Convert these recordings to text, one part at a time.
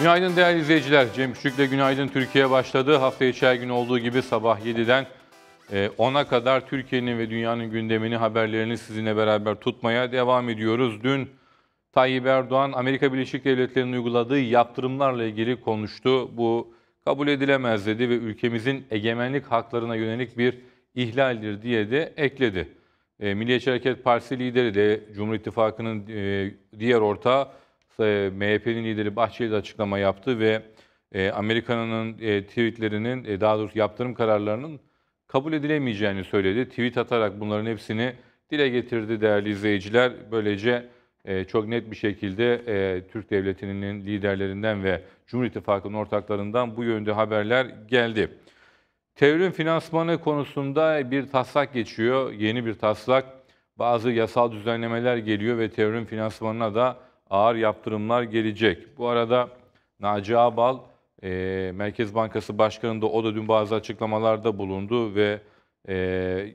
Günaydın değerli izleyiciler. Cem Küçük'le Günaydın Türkiye başladı. Hafta içi her gün olduğu gibi sabah 7'den 10'a e, kadar Türkiye'nin ve dünyanın gündemini, haberlerini sizinle beraber tutmaya devam ediyoruz. Dün Tayyip Erdoğan, Amerika Birleşik Devletleri'nin uyguladığı yaptırımlarla ilgili konuştu. Bu kabul edilemez dedi ve ülkemizin egemenlik haklarına yönelik bir ihlaldir diye de ekledi. E, Milliyetçi Hareket Partisi lideri de Cumhur İttifakı'nın e, diğer ortağı ee, MHP'nin lideri Bahçeli de açıklama yaptı ve e, Amerika'nın e, tweetlerinin e, daha doğrusu yaptırım kararlarının kabul edilemeyeceğini söyledi. Tweet atarak bunların hepsini dile getirdi değerli izleyiciler. Böylece e, çok net bir şekilde Türk Devleti'nin liderlerinden ve Cumhur İttifakı'nın ortaklarından bu yönde haberler geldi. Terörün finansmanı konusunda bir taslak geçiyor, yeni bir taslak. Bazı yasal düzenlemeler geliyor ve terörün finansmanına da ağır yaptırımlar gelecek. Bu arada Naci Abal, e, Merkez Bankası Başkanı'nda o da dün bazı açıklamalarda bulundu ve e,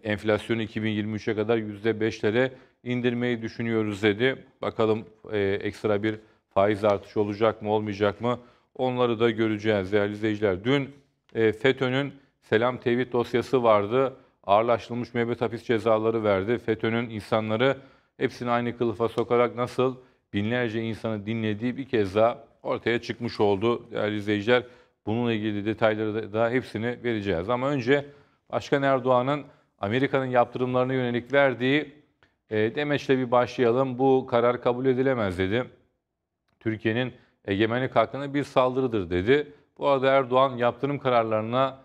enflasyonu 2023'e kadar %5'lere indirmeyi düşünüyoruz dedi. Bakalım e, ekstra bir faiz artışı olacak mı olmayacak mı onları da göreceğiz değerli izleyiciler. Dün e, FETÖ'nün selam tevhid dosyası vardı. Ağırlaştırılmış müebbet hapis cezaları verdi. FETÖ'nün insanları hepsini aynı kılıfa sokarak nasıl binlerce insanı dinlediği bir kez daha ortaya çıkmış oldu değerli izleyiciler. Bununla ilgili detayları da daha hepsini vereceğiz. Ama önce Başkan Erdoğan'ın Amerika'nın yaptırımlarına yönelik verdiği e, demeçle bir başlayalım. Bu karar kabul edilemez dedi. Türkiye'nin egemenlik hakkına bir saldırıdır dedi. Bu arada Erdoğan yaptırım kararlarına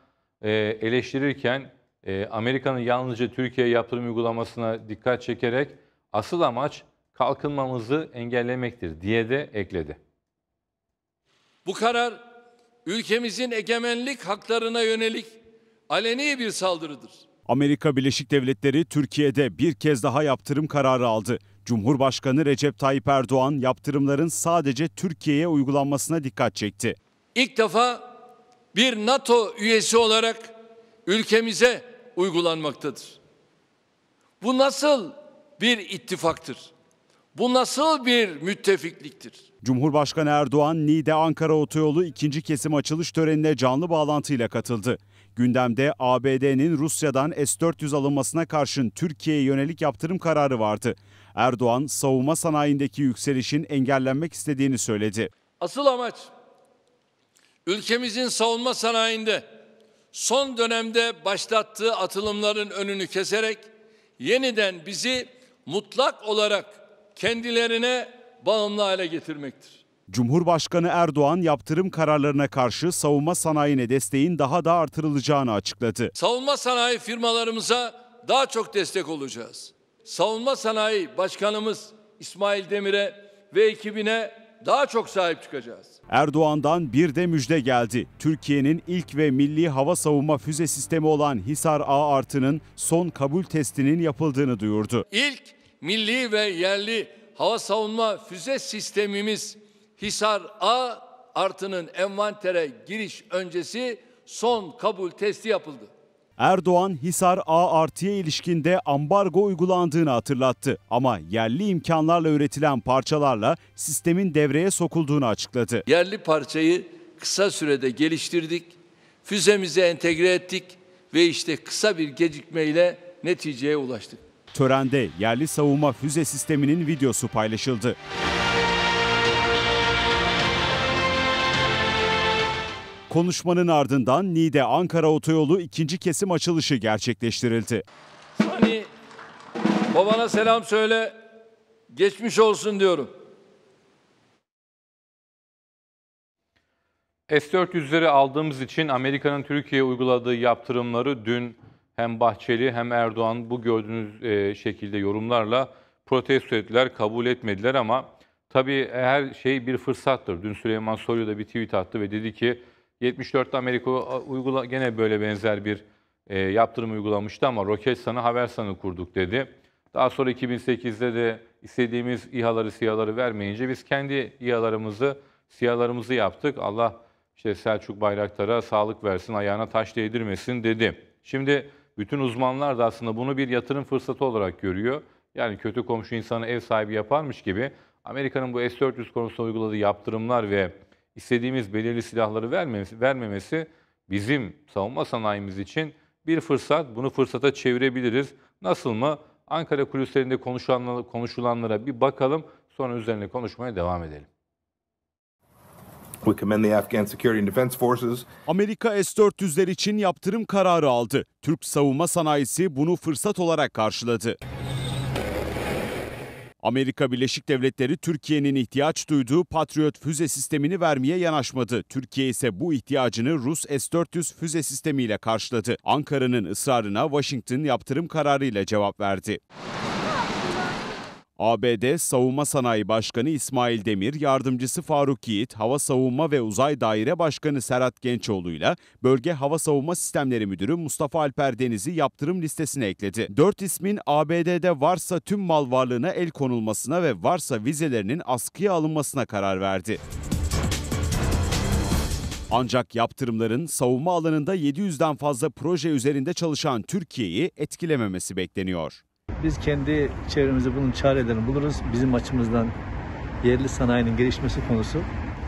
e, eleştirirken e, Amerika'nın yalnızca Türkiye'ye yaptırım uygulamasına dikkat çekerek asıl amaç kalkınmamızı engellemektir diye de ekledi. Bu karar ülkemizin egemenlik haklarına yönelik aleni bir saldırıdır. Amerika Birleşik Devletleri Türkiye'de bir kez daha yaptırım kararı aldı. Cumhurbaşkanı Recep Tayyip Erdoğan yaptırımların sadece Türkiye'ye uygulanmasına dikkat çekti. İlk defa bir NATO üyesi olarak ülkemize uygulanmaktadır. Bu nasıl bir ittifaktır? Bu nasıl bir müttefikliktir? Cumhurbaşkanı Erdoğan Niğde Ankara Otoyolu ikinci kesim açılış törenine canlı bağlantıyla katıldı. Gündemde ABD'nin Rusya'dan S-400 alınmasına karşın Türkiye'ye yönelik yaptırım kararı vardı. Erdoğan savunma sanayindeki yükselişin engellenmek istediğini söyledi. Asıl amaç ülkemizin savunma sanayinde son dönemde başlattığı atılımların önünü keserek yeniden bizi mutlak olarak kendilerine bağımlı hale getirmektir. Cumhurbaşkanı Erdoğan yaptırım kararlarına karşı savunma sanayine desteğin daha da artırılacağını açıkladı. Savunma sanayi firmalarımıza daha çok destek olacağız. Savunma sanayi başkanımız İsmail Demir'e ve ekibine daha çok sahip çıkacağız. Erdoğan'dan bir de müjde geldi. Türkiye'nin ilk ve milli hava savunma füze sistemi olan Hisar A artı'nın son kabul testinin yapıldığını duyurdu. İlk milli ve yerli hava savunma füze sistemimiz Hisar A artının envantere giriş öncesi son kabul testi yapıldı. Erdoğan Hisar A artıya ilişkinde ambargo uygulandığını hatırlattı ama yerli imkanlarla üretilen parçalarla sistemin devreye sokulduğunu açıkladı. Yerli parçayı kısa sürede geliştirdik, füzemize entegre ettik ve işte kısa bir gecikmeyle neticeye ulaştık. Törende yerli savunma füze sisteminin videosu paylaşıldı. Konuşmanın ardından Niğde Ankara Otoyolu ikinci kesim açılışı gerçekleştirildi. Hani babana selam söyle, geçmiş olsun diyorum. S-400'leri aldığımız için Amerika'nın Türkiye'ye uyguladığı yaptırımları dün hem Bahçeli hem Erdoğan bu gördüğünüz e, şekilde yorumlarla protesto ettiler, kabul etmediler ama tabii her şey bir fırsattır. Dün Süleyman Soylu da bir tweet attı ve dedi ki 74'te Amerika uygula gene böyle benzer bir e, yaptırım uygulamıştı ama Roketsan'ı Haversan'ı kurduk dedi. Daha sonra 2008'de de istediğimiz İHA'ları, SİHA'ları vermeyince biz kendi İHA'larımızı, SİHA'larımızı yaptık. Allah işte Selçuk Bayraktar'a sağlık versin, ayağına taş değdirmesin dedi. Şimdi bütün uzmanlar da aslında bunu bir yatırım fırsatı olarak görüyor. Yani kötü komşu insanı ev sahibi yaparmış gibi Amerika'nın bu S-400 konusunda uyguladığı yaptırımlar ve istediğimiz belirli silahları vermemesi, vermemesi bizim savunma sanayimiz için bir fırsat. Bunu fırsata çevirebiliriz. Nasıl mı? Ankara kulüslerinde konuşulanlara bir bakalım. Sonra üzerine konuşmaya devam edelim. Amerika S-400'ler için yaptırım kararı aldı. Türk savunma sanayisi bunu fırsat olarak karşıladı. Amerika Birleşik Devletleri Türkiye'nin ihtiyaç duyduğu Patriot füze sistemini vermeye yanaşmadı. Türkiye ise bu ihtiyacını Rus S-400 füze sistemiyle karşıladı. Ankara'nın ısrarına Washington yaptırım kararıyla cevap verdi. ABD Savunma Sanayi Başkanı İsmail Demir, yardımcısı Faruk Yiğit, Hava Savunma ve Uzay Daire Başkanı Serhat Gençoğlu ile Bölge Hava Savunma Sistemleri Müdürü Mustafa Alper Deniz'i yaptırım listesine ekledi. Dört ismin ABD'de varsa tüm mal varlığına el konulmasına ve varsa vizelerinin askıya alınmasına karar verdi. Ancak yaptırımların savunma alanında 700'den fazla proje üzerinde çalışan Türkiye'yi etkilememesi bekleniyor. Biz kendi çevremizi bunun çarelerini buluruz. Bizim açımızdan yerli sanayinin gelişmesi konusu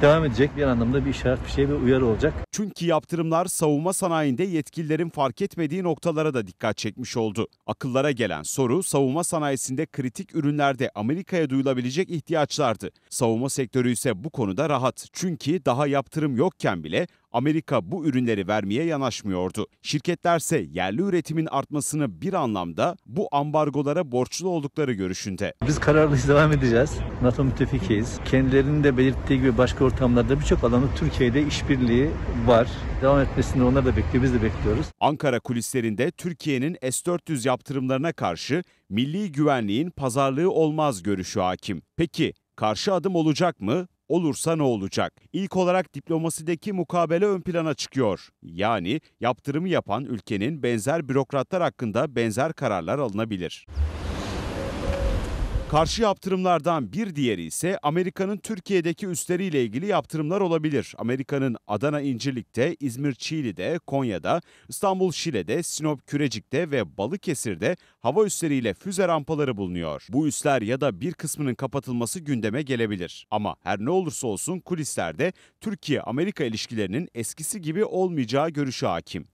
devam edecek bir anlamda bir işaret bir şey bir uyarı olacak. Çünkü yaptırımlar savunma sanayinde yetkililerin fark etmediği noktalara da dikkat çekmiş oldu. Akıllara gelen soru savunma sanayisinde kritik ürünlerde Amerika'ya duyulabilecek ihtiyaçlardı. Savunma sektörü ise bu konuda rahat. Çünkü daha yaptırım yokken bile Amerika bu ürünleri vermeye yanaşmıyordu. Şirketlerse yerli üretimin artmasını bir anlamda bu ambargolara borçlu oldukları görüşünde. Biz kararlıyız devam edeceğiz. NATO müttefikiyiz. Kendilerinin de belirttiği gibi başka ortamlarda birçok alanda Türkiye'de işbirliği var. Devam etmesini onlar da bekliyor, biz de bekliyoruz. Ankara kulislerinde Türkiye'nin S-400 yaptırımlarına karşı milli güvenliğin pazarlığı olmaz görüşü hakim. Peki karşı adım olacak mı? olursa ne olacak? İlk olarak diplomasideki mukabele ön plana çıkıyor. Yani yaptırımı yapan ülkenin benzer bürokratlar hakkında benzer kararlar alınabilir. Karşı yaptırımlardan bir diğeri ise Amerika'nın Türkiye'deki üsleriyle ilgili yaptırımlar olabilir. Amerika'nın Adana İncirlik'te, İzmir Çiğli'de, Konya'da, İstanbul Şile'de, Sinop Kürecik'te ve Balıkesir'de hava üsleriyle füze rampaları bulunuyor. Bu üsler ya da bir kısmının kapatılması gündeme gelebilir. Ama her ne olursa olsun kulislerde Türkiye-Amerika ilişkilerinin eskisi gibi olmayacağı görüşü hakim.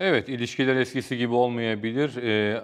Evet, ilişkiler eskisi gibi olmayabilir. Ee,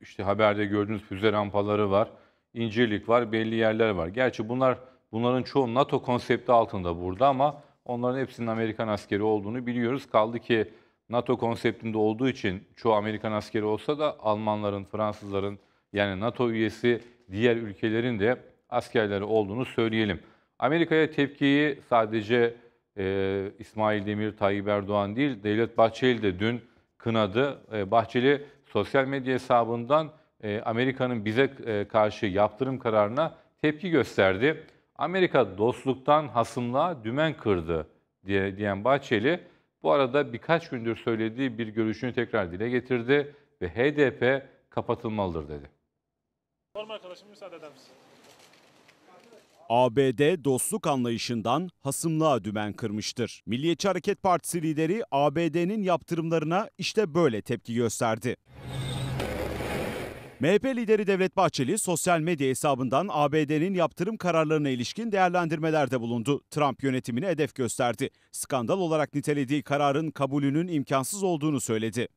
işte haberde gördüğünüz füze rampaları var, incirlik var, belli yerler var. Gerçi bunlar bunların çoğu NATO konsepti altında burada ama onların hepsinin Amerikan askeri olduğunu biliyoruz. Kaldı ki NATO konseptinde olduğu için çoğu Amerikan askeri olsa da Almanların, Fransızların yani NATO üyesi diğer ülkelerin de askerleri olduğunu söyleyelim. Amerika'ya tepkiyi sadece e, İsmail Demir, Tayyip Erdoğan değil, Devlet Bahçeli de dün kınadı. E, Bahçeli sosyal medya hesabından e, Amerika'nın bize e, karşı yaptırım kararına tepki gösterdi. Amerika dostluktan hasımlığa dümen kırdı diye diyen Bahçeli bu arada birkaç gündür söylediği bir görüşünü tekrar dile getirdi ve HDP kapatılmalıdır dedi. Normal arkadaşım müsaade eder misin? ABD dostluk anlayışından hasımlığa dümen kırmıştır. Milliyetçi Hareket Partisi lideri ABD'nin yaptırımlarına işte böyle tepki gösterdi. MHP lideri Devlet Bahçeli sosyal medya hesabından ABD'nin yaptırım kararlarına ilişkin değerlendirmelerde bulundu. Trump yönetimini hedef gösterdi. Skandal olarak nitelediği kararın kabulünün imkansız olduğunu söyledi.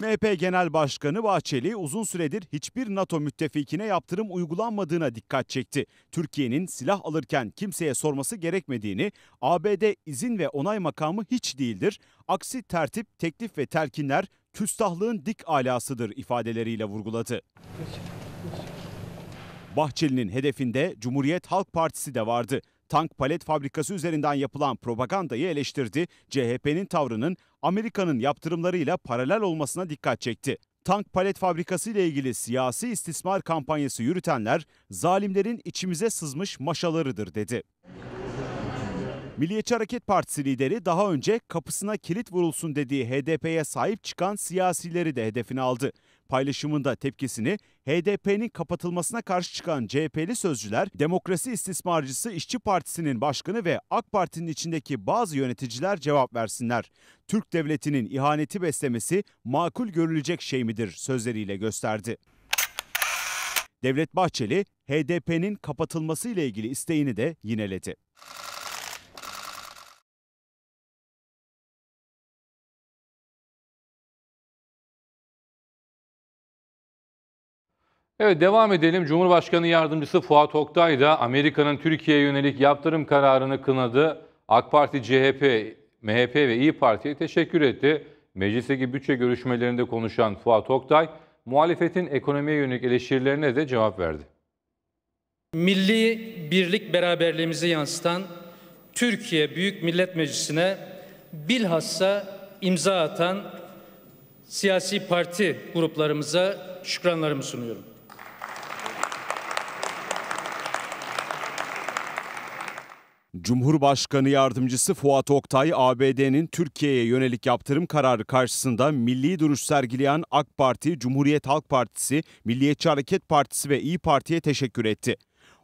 MHP Genel Başkanı Bahçeli uzun süredir hiçbir NATO müttefikine yaptırım uygulanmadığına dikkat çekti. Türkiye'nin silah alırken kimseye sorması gerekmediğini, ABD izin ve onay makamı hiç değildir. Aksi tertip, teklif ve telkinler küstahlığın dik alasıdır ifadeleriyle vurguladı. Bahçeli'nin hedefinde Cumhuriyet Halk Partisi de vardı tank palet fabrikası üzerinden yapılan propagandayı eleştirdi. CHP'nin tavrının Amerika'nın yaptırımlarıyla paralel olmasına dikkat çekti. Tank palet fabrikası ile ilgili siyasi istismar kampanyası yürütenler zalimlerin içimize sızmış maşalarıdır dedi. Milliyetçi Hareket Partisi lideri daha önce kapısına kilit vurulsun dediği HDP'ye sahip çıkan siyasileri de hedefine aldı. Paylaşımında tepkisini HDP'nin kapatılmasına karşı çıkan CHP'li sözcüler, Demokrasi İstismarcısı İşçi Partisi'nin başkanı ve AK Parti'nin içindeki bazı yöneticiler cevap versinler. Türk devletinin ihaneti beslemesi makul görülecek şey midir sözleriyle gösterdi. Devlet Bahçeli, HDP'nin kapatılması ile ilgili isteğini de yineledi. Evet devam edelim. Cumhurbaşkanı Yardımcısı Fuat Oktay da Amerika'nın Türkiye'ye yönelik yaptırım kararını kınadı. AK Parti, CHP, MHP ve İyi Parti'ye teşekkür etti. Meclisteki bütçe görüşmelerinde konuşan Fuat Oktay, muhalefetin ekonomiye yönelik eleştirilerine de cevap verdi. Milli birlik beraberliğimizi yansıtan Türkiye Büyük Millet Meclisi'ne bilhassa imza atan siyasi parti gruplarımıza şükranlarımı sunuyorum. Cumhurbaşkanı yardımcısı Fuat Oktay, ABD'nin Türkiye'ye yönelik yaptırım kararı karşısında milli duruş sergileyen AK Parti, Cumhuriyet Halk Partisi, Milliyetçi Hareket Partisi ve İyi Parti'ye teşekkür etti.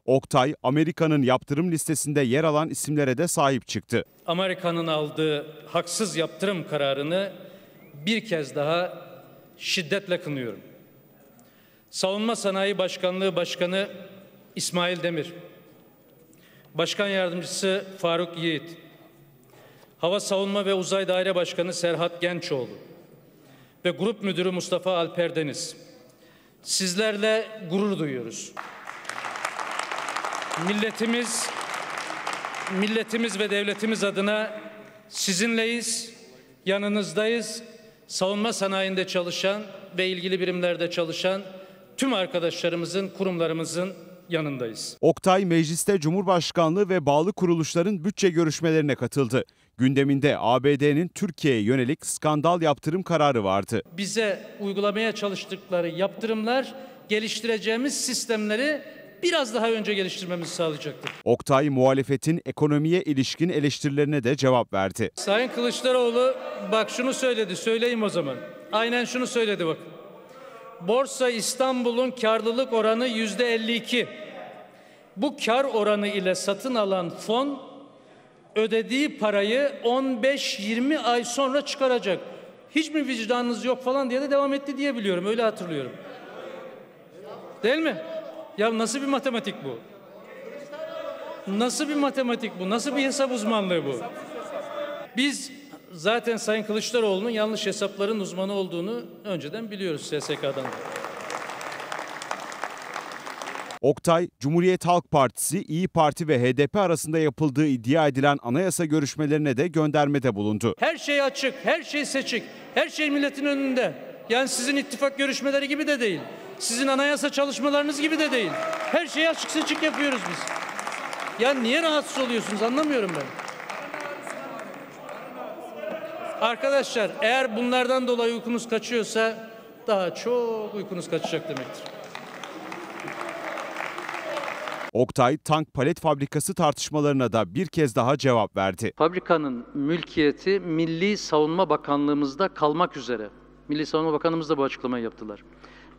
Oktay, Amerika'nın yaptırım listesinde yer alan isimlere de sahip çıktı. Amerika'nın aldığı haksız yaptırım kararını bir kez daha şiddetle kınıyorum. Savunma Sanayi Başkanlığı Başkanı İsmail Demir, Başkan Yardımcısı Faruk Yiğit, Hava Savunma ve Uzay Daire Başkanı Serhat Gençoğlu ve Grup Müdürü Mustafa Alper Deniz. Sizlerle gurur duyuyoruz. Milletimiz, milletimiz ve devletimiz adına sizinleyiz, yanınızdayız. Savunma sanayinde çalışan ve ilgili birimlerde çalışan tüm arkadaşlarımızın, kurumlarımızın yanındayız. Oktay mecliste Cumhurbaşkanlığı ve bağlı kuruluşların bütçe görüşmelerine katıldı. Gündeminde ABD'nin Türkiye'ye yönelik skandal yaptırım kararı vardı. Bize uygulamaya çalıştıkları yaptırımlar geliştireceğimiz sistemleri biraz daha önce geliştirmemizi sağlayacaktır. Oktay muhalefetin ekonomiye ilişkin eleştirilerine de cevap verdi. Sayın Kılıçdaroğlu bak şunu söyledi söyleyeyim o zaman. Aynen şunu söyledi bak. Borsa İstanbul'un karlılık oranı yüzde 52. Bu kar oranı ile satın alan fon ödediği parayı 15-20 ay sonra çıkaracak. Hiç mi vicdanınız yok falan diye de devam etti diye biliyorum. Öyle hatırlıyorum. Değil mi? Ya nasıl bir matematik bu? Nasıl bir matematik bu? Nasıl bir hesap uzmanlığı bu? Biz zaten Sayın Kılıçdaroğlu'nun yanlış hesapların uzmanı olduğunu önceden biliyoruz SSK'dan. Oktay, Cumhuriyet Halk Partisi, İyi Parti ve HDP arasında yapıldığı iddia edilen anayasa görüşmelerine de göndermede bulundu. Her şey açık, her şey seçik, her şey milletin önünde. Yani sizin ittifak görüşmeleri gibi de değil. Sizin anayasa çalışmalarınız gibi de değil. Her şeyi açık seçik yapıyoruz biz. Ya niye rahatsız oluyorsunuz anlamıyorum ben. Arkadaşlar eğer bunlardan dolayı uykunuz kaçıyorsa daha çok uykunuz kaçacak demektir. Oktay tank palet fabrikası tartışmalarına da bir kez daha cevap verdi. Fabrikanın mülkiyeti Milli Savunma Bakanlığımızda kalmak üzere. Milli Savunma Bakanımız da bu açıklamayı yaptılar.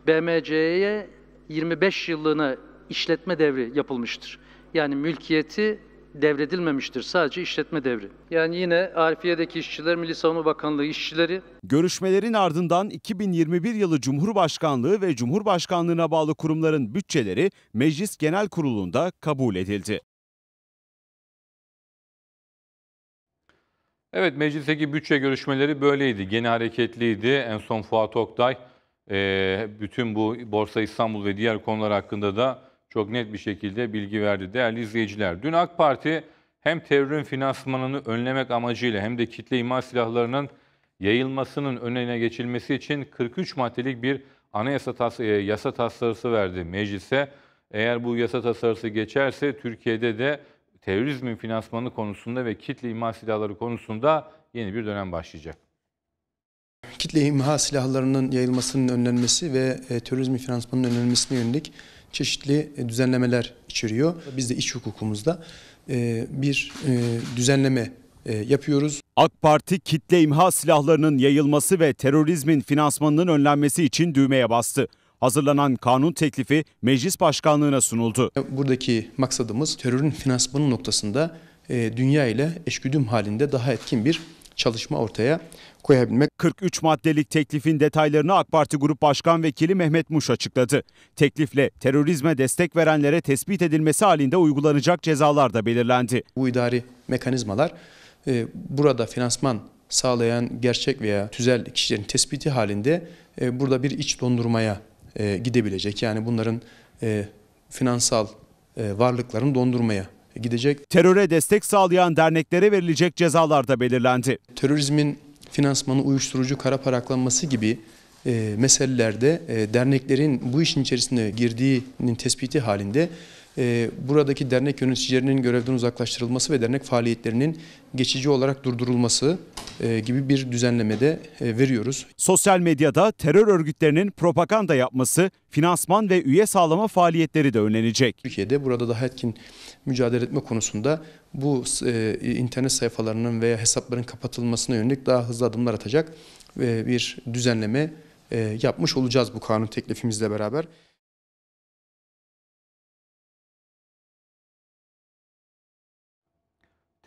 BMC'ye 25 yıllığına işletme devri yapılmıştır. Yani mülkiyeti devredilmemiştir. Sadece işletme devri. Yani yine Arifiye'deki işçiler Milli Savunma Bakanlığı işçileri. Görüşmelerin ardından 2021 yılı Cumhurbaşkanlığı ve Cumhurbaşkanlığına bağlı kurumların bütçeleri Meclis Genel Kurulu'nda kabul edildi. Evet meclisteki bütçe görüşmeleri böyleydi. Gene hareketliydi. En son Fuat Oktay bütün bu Borsa İstanbul ve diğer konular hakkında da çok net bir şekilde bilgi verdi değerli izleyiciler. Dün AK Parti hem terörün finansmanını önlemek amacıyla hem de kitle imha silahlarının yayılmasının önüne geçilmesi için 43 maddelik bir anayasa tas e, yasa tasarısı verdi meclise. Eğer bu yasa tasarısı geçerse Türkiye'de de terörizmin finansmanı konusunda ve kitle imha silahları konusunda yeni bir dönem başlayacak. Kitle imha silahlarının yayılmasının önlenmesi ve e, terörizmin finansmanının önlenmesine yönelik çeşitli e, düzenlemeler içeriyor. Biz de iç hukukumuzda e, bir e, düzenleme yapıyoruz. AK Parti kitle imha silahlarının yayılması ve terörizmin finansmanının önlenmesi için düğmeye bastı. Hazırlanan kanun teklifi meclis başkanlığına sunuldu. Buradaki maksadımız terörün finansmanı noktasında dünya ile eşgüdüm halinde daha etkin bir çalışma ortaya koyabilmek. 43 maddelik teklifin detaylarını AK Parti Grup Başkan Vekili Mehmet Muş açıkladı. Teklifle terörizme destek verenlere tespit edilmesi halinde uygulanacak cezalar da belirlendi. Bu idari mekanizmalar e, burada finansman sağlayan gerçek veya tüzel kişilerin tespiti halinde e, burada bir iç dondurmaya e, gidebilecek. Yani bunların e, finansal e, varlıklarını dondurmaya gidecek. Teröre destek sağlayan derneklere verilecek cezalar da belirlendi. Terörizmin finansmanı, uyuşturucu, kara paraklanması gibi e, meselelerde e, derneklerin bu işin içerisinde girdiğinin tespiti halinde e, buradaki dernek yöneticilerinin görevden uzaklaştırılması ve dernek faaliyetlerinin geçici olarak durdurulması e, gibi bir düzenlemede e, veriyoruz. Sosyal medyada terör örgütlerinin propaganda yapması, finansman ve üye sağlama faaliyetleri de önlenecek. Türkiye'de burada daha etkin mücadele etme konusunda bu e, internet sayfalarının veya hesapların kapatılmasına yönelik daha hızlı adımlar atacak ve bir düzenleme e, yapmış olacağız bu kanun teklifimizle beraber.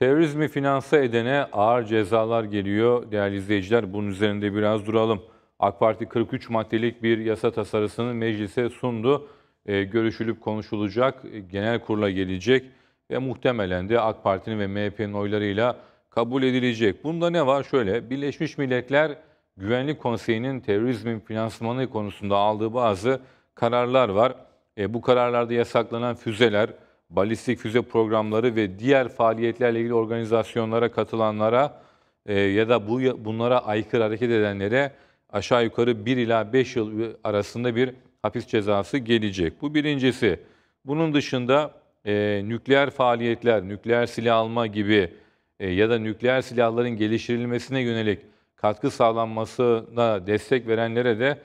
Terörizmi finanse edene ağır cezalar geliyor. Değerli izleyiciler bunun üzerinde biraz duralım. AK Parti 43 maddelik bir yasa tasarısını meclise sundu. Ee, görüşülüp konuşulacak, e, genel kurula gelecek ve muhtemelen de AK Parti'nin ve MHP'nin oylarıyla kabul edilecek. Bunda ne var? Şöyle, Birleşmiş Milletler Güvenlik Konseyi'nin terörizmin finansmanı konusunda aldığı bazı kararlar var. E, bu kararlarda yasaklanan füzeler, balistik füze programları ve diğer faaliyetlerle ilgili organizasyonlara katılanlara e, ya da bu bunlara aykırı hareket edenlere aşağı yukarı 1 ila 5 yıl arasında bir hapis cezası gelecek. Bu birincisi. Bunun dışında e, nükleer faaliyetler, nükleer silah alma gibi e, ya da nükleer silahların geliştirilmesine yönelik katkı sağlanmasına destek verenlere de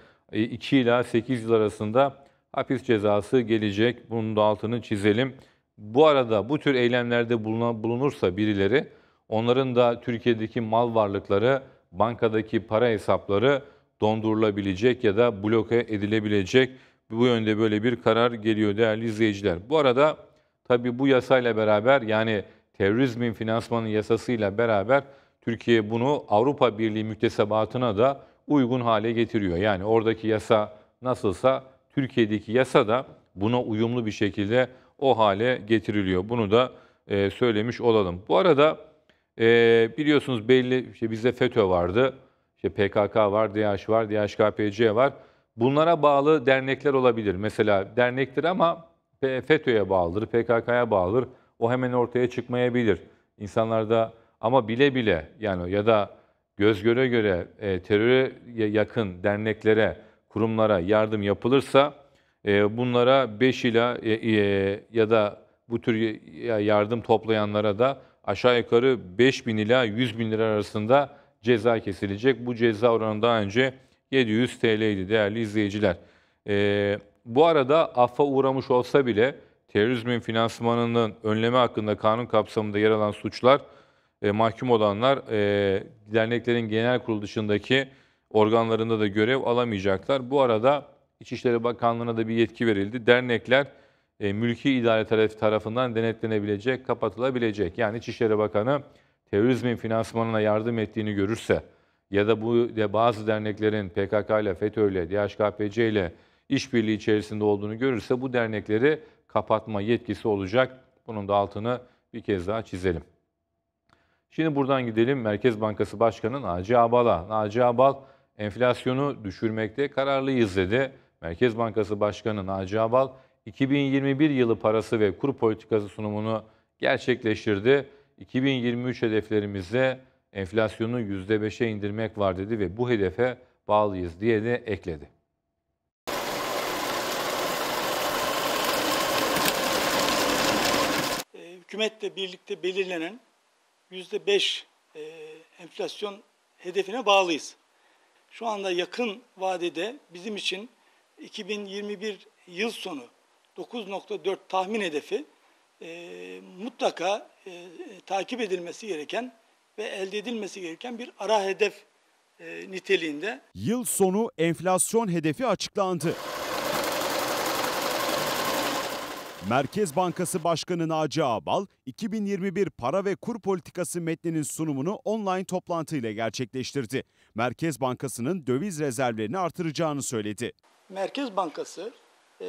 2 e, ila 8 yıl arasında hapis cezası gelecek. Bunun da altını çizelim. Bu arada bu tür eylemlerde bulunursa birileri onların da Türkiye'deki mal varlıkları, bankadaki para hesapları dondurulabilecek ya da bloke edilebilecek. Bu yönde böyle bir karar geliyor değerli izleyiciler. Bu arada tabii bu yasayla beraber yani terörizmin finansmanı yasasıyla beraber Türkiye bunu Avrupa Birliği müktesebatına da uygun hale getiriyor. Yani oradaki yasa nasılsa Türkiye'deki yasa da buna uyumlu bir şekilde o hale getiriliyor. Bunu da e, söylemiş olalım. Bu arada e, biliyorsunuz belli işte bizde FETÖ vardı, işte PKK var, DH var, DHKPC var. Bunlara bağlı dernekler olabilir. Mesela dernektir ama FETÖ'ye bağlıdır, PKK'ya bağlıdır. O hemen ortaya çıkmayabilir. İnsanlarda ama bile bile yani ya da göz göre göre e, teröre yakın derneklere, kurumlara yardım yapılırsa ee, bunlara 5 ila e, e, ya da bu tür e, yardım toplayanlara da aşağı yukarı 5 bin ila 100 bin lira arasında ceza kesilecek. Bu ceza oranı daha önce 700 TL idi değerli izleyiciler. Ee, bu arada affa uğramış olsa bile terörizmin finansmanının önleme hakkında kanun kapsamında yer alan suçlar mahkum olanlar e, derneklerin genel kurul dışındaki organlarında da görev alamayacaklar. Bu arada İçişleri Bakanlığı'na da bir yetki verildi. Dernekler e, mülki idare tarafından denetlenebilecek, kapatılabilecek. Yani İçişleri Bakanı terörizmin finansmanına yardım ettiğini görürse ya da bu de bazı derneklerin PKK ile FETÖ ile DHKPC ile işbirliği içerisinde olduğunu görürse bu dernekleri kapatma yetkisi olacak. Bunun da altını bir kez daha çizelim. Şimdi buradan gidelim Merkez Bankası Başkanı Naci Abal'a. Naci Abal enflasyonu düşürmekte kararlıyız dedi. Merkez Bankası Başkanı Naci Abal 2021 yılı parası ve kur politikası sunumunu gerçekleştirdi. 2023 hedeflerimizde enflasyonu %5'e indirmek var dedi ve bu hedefe bağlıyız diye de ekledi. Ee, hükümetle birlikte belirlenen %5 e, enflasyon hedefine bağlıyız. Şu anda yakın vadede bizim için 2021 yıl sonu 9.4 tahmin hedefi e, mutlaka e, takip edilmesi gereken ve elde edilmesi gereken bir ara hedef e, niteliğinde. Yıl sonu enflasyon hedefi açıklandı. Merkez Bankası Başkanı Naci Ağbal, 2021 para ve kur politikası metninin sunumunu online toplantıyla gerçekleştirdi. Merkez Bankası'nın döviz rezervlerini artıracağını söyledi. Merkez Bankası e,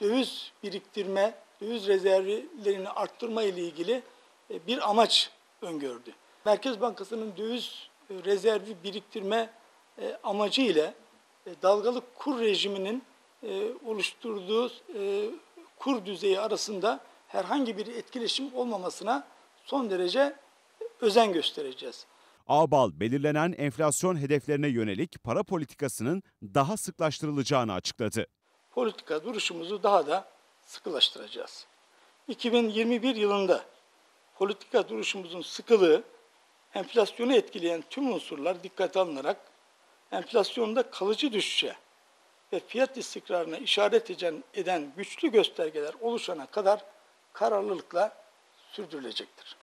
döviz biriktirme, döviz rezervlerini arttırma ile ilgili e, bir amaç öngördü. Merkez Bankası'nın döviz e, rezervi biriktirme e, amacı ile e, dalgalı kur rejiminin e, oluşturduğu kur düzeyi arasında herhangi bir etkileşim olmamasına son derece özen göstereceğiz. Ağbal belirlenen enflasyon hedeflerine yönelik para politikasının daha sıklaştırılacağını açıkladı. Politika duruşumuzu daha da sıkılaştıracağız. 2021 yılında politika duruşumuzun sıkılığı enflasyonu etkileyen tüm unsurlar dikkate alınarak enflasyonda kalıcı düşüşe ve fiyat istikrarına işaret eden güçlü göstergeler oluşana kadar kararlılıkla sürdürülecektir.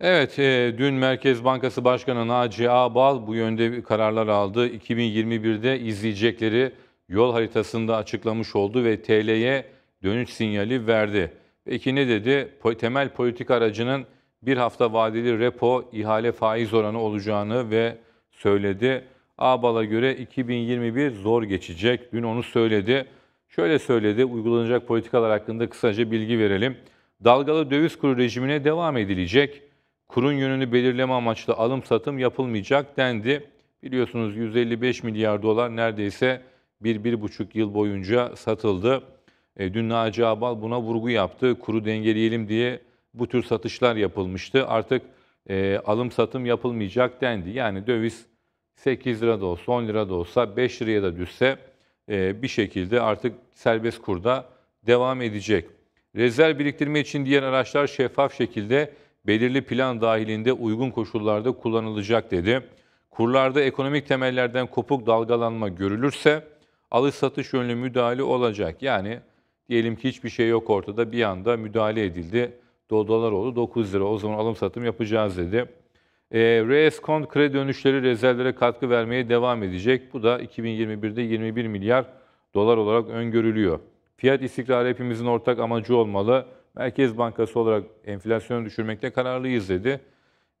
Evet, e, dün Merkez Bankası Başkanı Naci Ağbal bu yönde kararlar aldı. 2021'de izleyecekleri yol haritasında açıklamış oldu ve TL'ye dönüş sinyali verdi. Peki ne dedi? Temel politik aracının bir hafta vadeli repo ihale faiz oranı olacağını ve söyledi. Ağbal'a göre 2021 zor geçecek. Dün onu söyledi. Şöyle söyledi, uygulanacak politikalar hakkında kısaca bilgi verelim. Dalgalı döviz kuru rejimine devam edilecek. Kurun yönünü belirleme amaçlı alım-satım yapılmayacak dendi. Biliyorsunuz 155 milyar dolar neredeyse 1-1,5 yıl boyunca satıldı. E, dün Naci Abal buna vurgu yaptı. Kuru dengeleyelim diye bu tür satışlar yapılmıştı. Artık e, alım-satım yapılmayacak dendi. Yani döviz 8 lira da olsa, 10 lira da olsa, 5 liraya da düşse e, bir şekilde artık serbest kurda devam edecek. Rezerv biriktirme için diğer araçlar şeffaf şekilde belirli plan dahilinde uygun koşullarda kullanılacak dedi. Kurlarda ekonomik temellerden kopuk dalgalanma görülürse alış satış yönlü müdahale olacak. Yani diyelim ki hiçbir şey yok ortada bir anda müdahale edildi. Dolar oldu 9 lira o zaman alım satım yapacağız dedi. E, ee, Reeskont kredi dönüşleri rezervlere katkı vermeye devam edecek. Bu da 2021'de 21 milyar dolar olarak öngörülüyor. Fiyat istikrarı hepimizin ortak amacı olmalı. Merkez Bankası olarak enflasyonu düşürmekte kararlıyız dedi.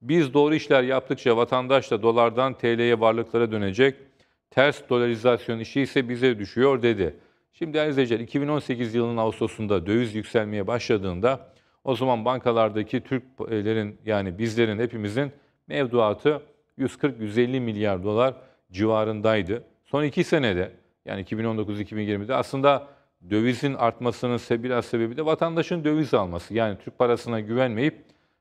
Biz doğru işler yaptıkça vatandaş da dolardan TL'ye varlıklara dönecek. Ters dolarizasyon işi ise bize düşüyor dedi. Şimdi değerli izleyiciler 2018 yılının Ağustos'unda döviz yükselmeye başladığında o zaman bankalardaki Türklerin yani bizlerin hepimizin mevduatı 140-150 milyar dolar civarındaydı. Son iki senede yani 2019-2020'de aslında dövizin artmasının biraz sebebi de vatandaşın döviz alması. Yani Türk parasına güvenmeyip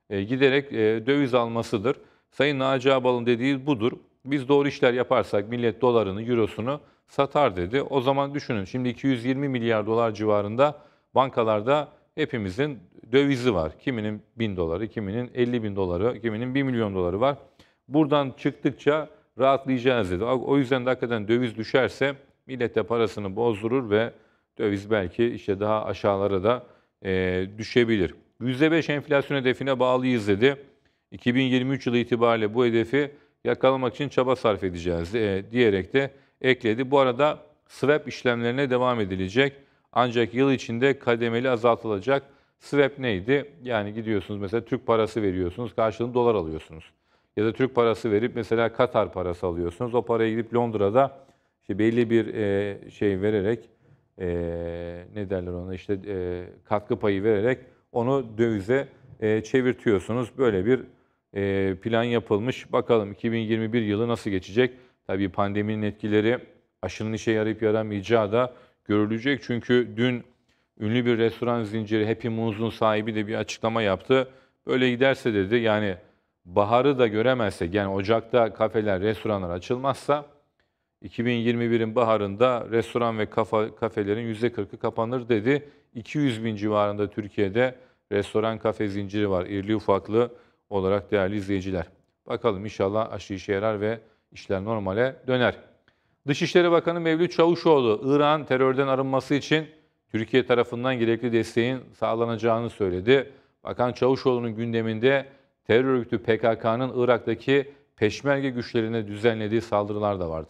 e, giderek e, döviz almasıdır. Sayın Naci Abal'ın dediği budur. Biz doğru işler yaparsak millet dolarını, eurosunu satar dedi. O zaman düşünün şimdi 220 milyar dolar civarında bankalarda hepimizin dövizi var. Kiminin 1000 doları, kiminin 50 bin doları, kiminin 1 milyon doları var. Buradan çıktıkça rahatlayacağız dedi. O yüzden de hakikaten döviz düşerse millete parasını bozdurur ve döviz belki işte daha aşağılara da e, düşebilir. %5 enflasyon hedefine bağlıyız dedi. 2023 yılı itibariyle bu hedefi yakalamak için çaba sarf edeceğiz e, diyerek de ekledi. Bu arada swap işlemlerine devam edilecek. Ancak yıl içinde kademeli azaltılacak. Swap neydi? Yani gidiyorsunuz mesela Türk parası veriyorsunuz, karşılığında dolar alıyorsunuz. Ya da Türk parası verip mesela Katar parası alıyorsunuz. O paraya gidip Londra'da işte belli bir e, şey vererek, e, ne derler ona işte e, katkı payı vererek onu dövize e, çevirtiyorsunuz. Böyle bir e, plan yapılmış. Bakalım 2021 yılı nasıl geçecek? Tabii pandeminin etkileri aşının işe yarayıp yaramayacağı da görülecek. Çünkü dün Ünlü bir restoran zinciri Happy Moons'un sahibi de bir açıklama yaptı. Böyle giderse dedi yani baharı da göremezsek yani Ocak'ta kafeler, restoranlar açılmazsa 2021'in baharında restoran ve kafa, kafelerin %40'ı kapanır dedi. 200 bin civarında Türkiye'de restoran kafe zinciri var. İrli ufaklı olarak değerli izleyiciler. Bakalım inşallah aşı işe yarar ve işler normale döner. Dışişleri Bakanı Mevlüt Çavuşoğlu, İran terörden arınması için Türkiye tarafından gerekli desteğin sağlanacağını söyledi. Bakan Çavuşoğlu'nun gündeminde terör örgütü PKK'nın Irak'taki peşmerge güçlerine düzenlediği saldırılar da vardı.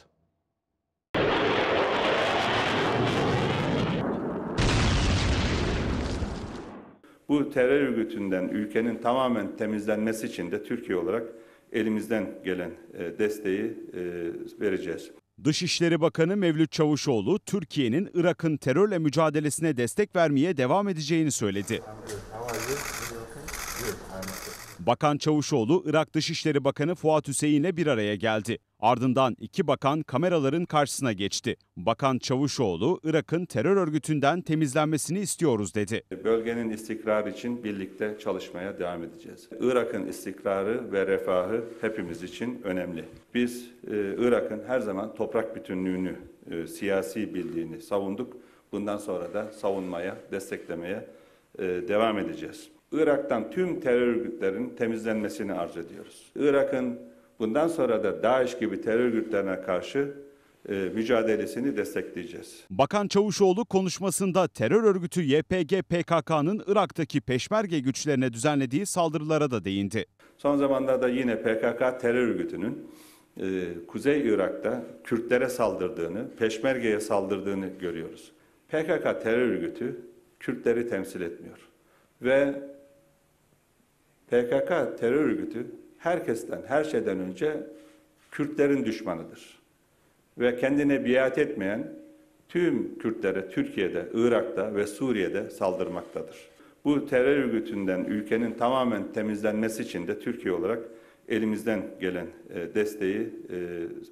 Bu terör örgütünden ülkenin tamamen temizlenmesi için de Türkiye olarak elimizden gelen e, desteği e, vereceğiz. Dışişleri Bakanı Mevlüt Çavuşoğlu, Türkiye'nin Irak'ın terörle mücadelesine destek vermeye devam edeceğini söyledi. Bakan Çavuşoğlu, Irak Dışişleri Bakanı Fuat Hüseyin'le bir araya geldi. Ardından iki bakan kameraların karşısına geçti. Bakan Çavuşoğlu, Irak'ın terör örgütünden temizlenmesini istiyoruz dedi. Bölgenin istikrarı için birlikte çalışmaya devam edeceğiz. Irak'ın istikrarı ve refahı hepimiz için önemli. Biz e, Irak'ın her zaman toprak bütünlüğünü, e, siyasi birliğini savunduk. Bundan sonra da savunmaya, desteklemeye e, devam edeceğiz. Irak'tan tüm terör örgütlerin temizlenmesini arz ediyoruz. Irak'ın bundan sonra da DAEŞ gibi terör örgütlerine karşı e, mücadelesini destekleyeceğiz. Bakan Çavuşoğlu konuşmasında terör örgütü YPG PKK'nın Irak'taki peşmerge güçlerine düzenlediği saldırılara da değindi. Son zamanlarda yine PKK terör örgütünün e, Kuzey Irak'ta Kürtlere saldırdığını, peşmergeye saldırdığını görüyoruz. PKK terör örgütü Kürtleri temsil etmiyor ve PKK terör örgütü herkesten, her şeyden önce Kürtlerin düşmanıdır. Ve kendine biat etmeyen tüm Kürtlere Türkiye'de, Irak'ta ve Suriye'de saldırmaktadır. Bu terör örgütünden ülkenin tamamen temizlenmesi için de Türkiye olarak elimizden gelen e, desteği e,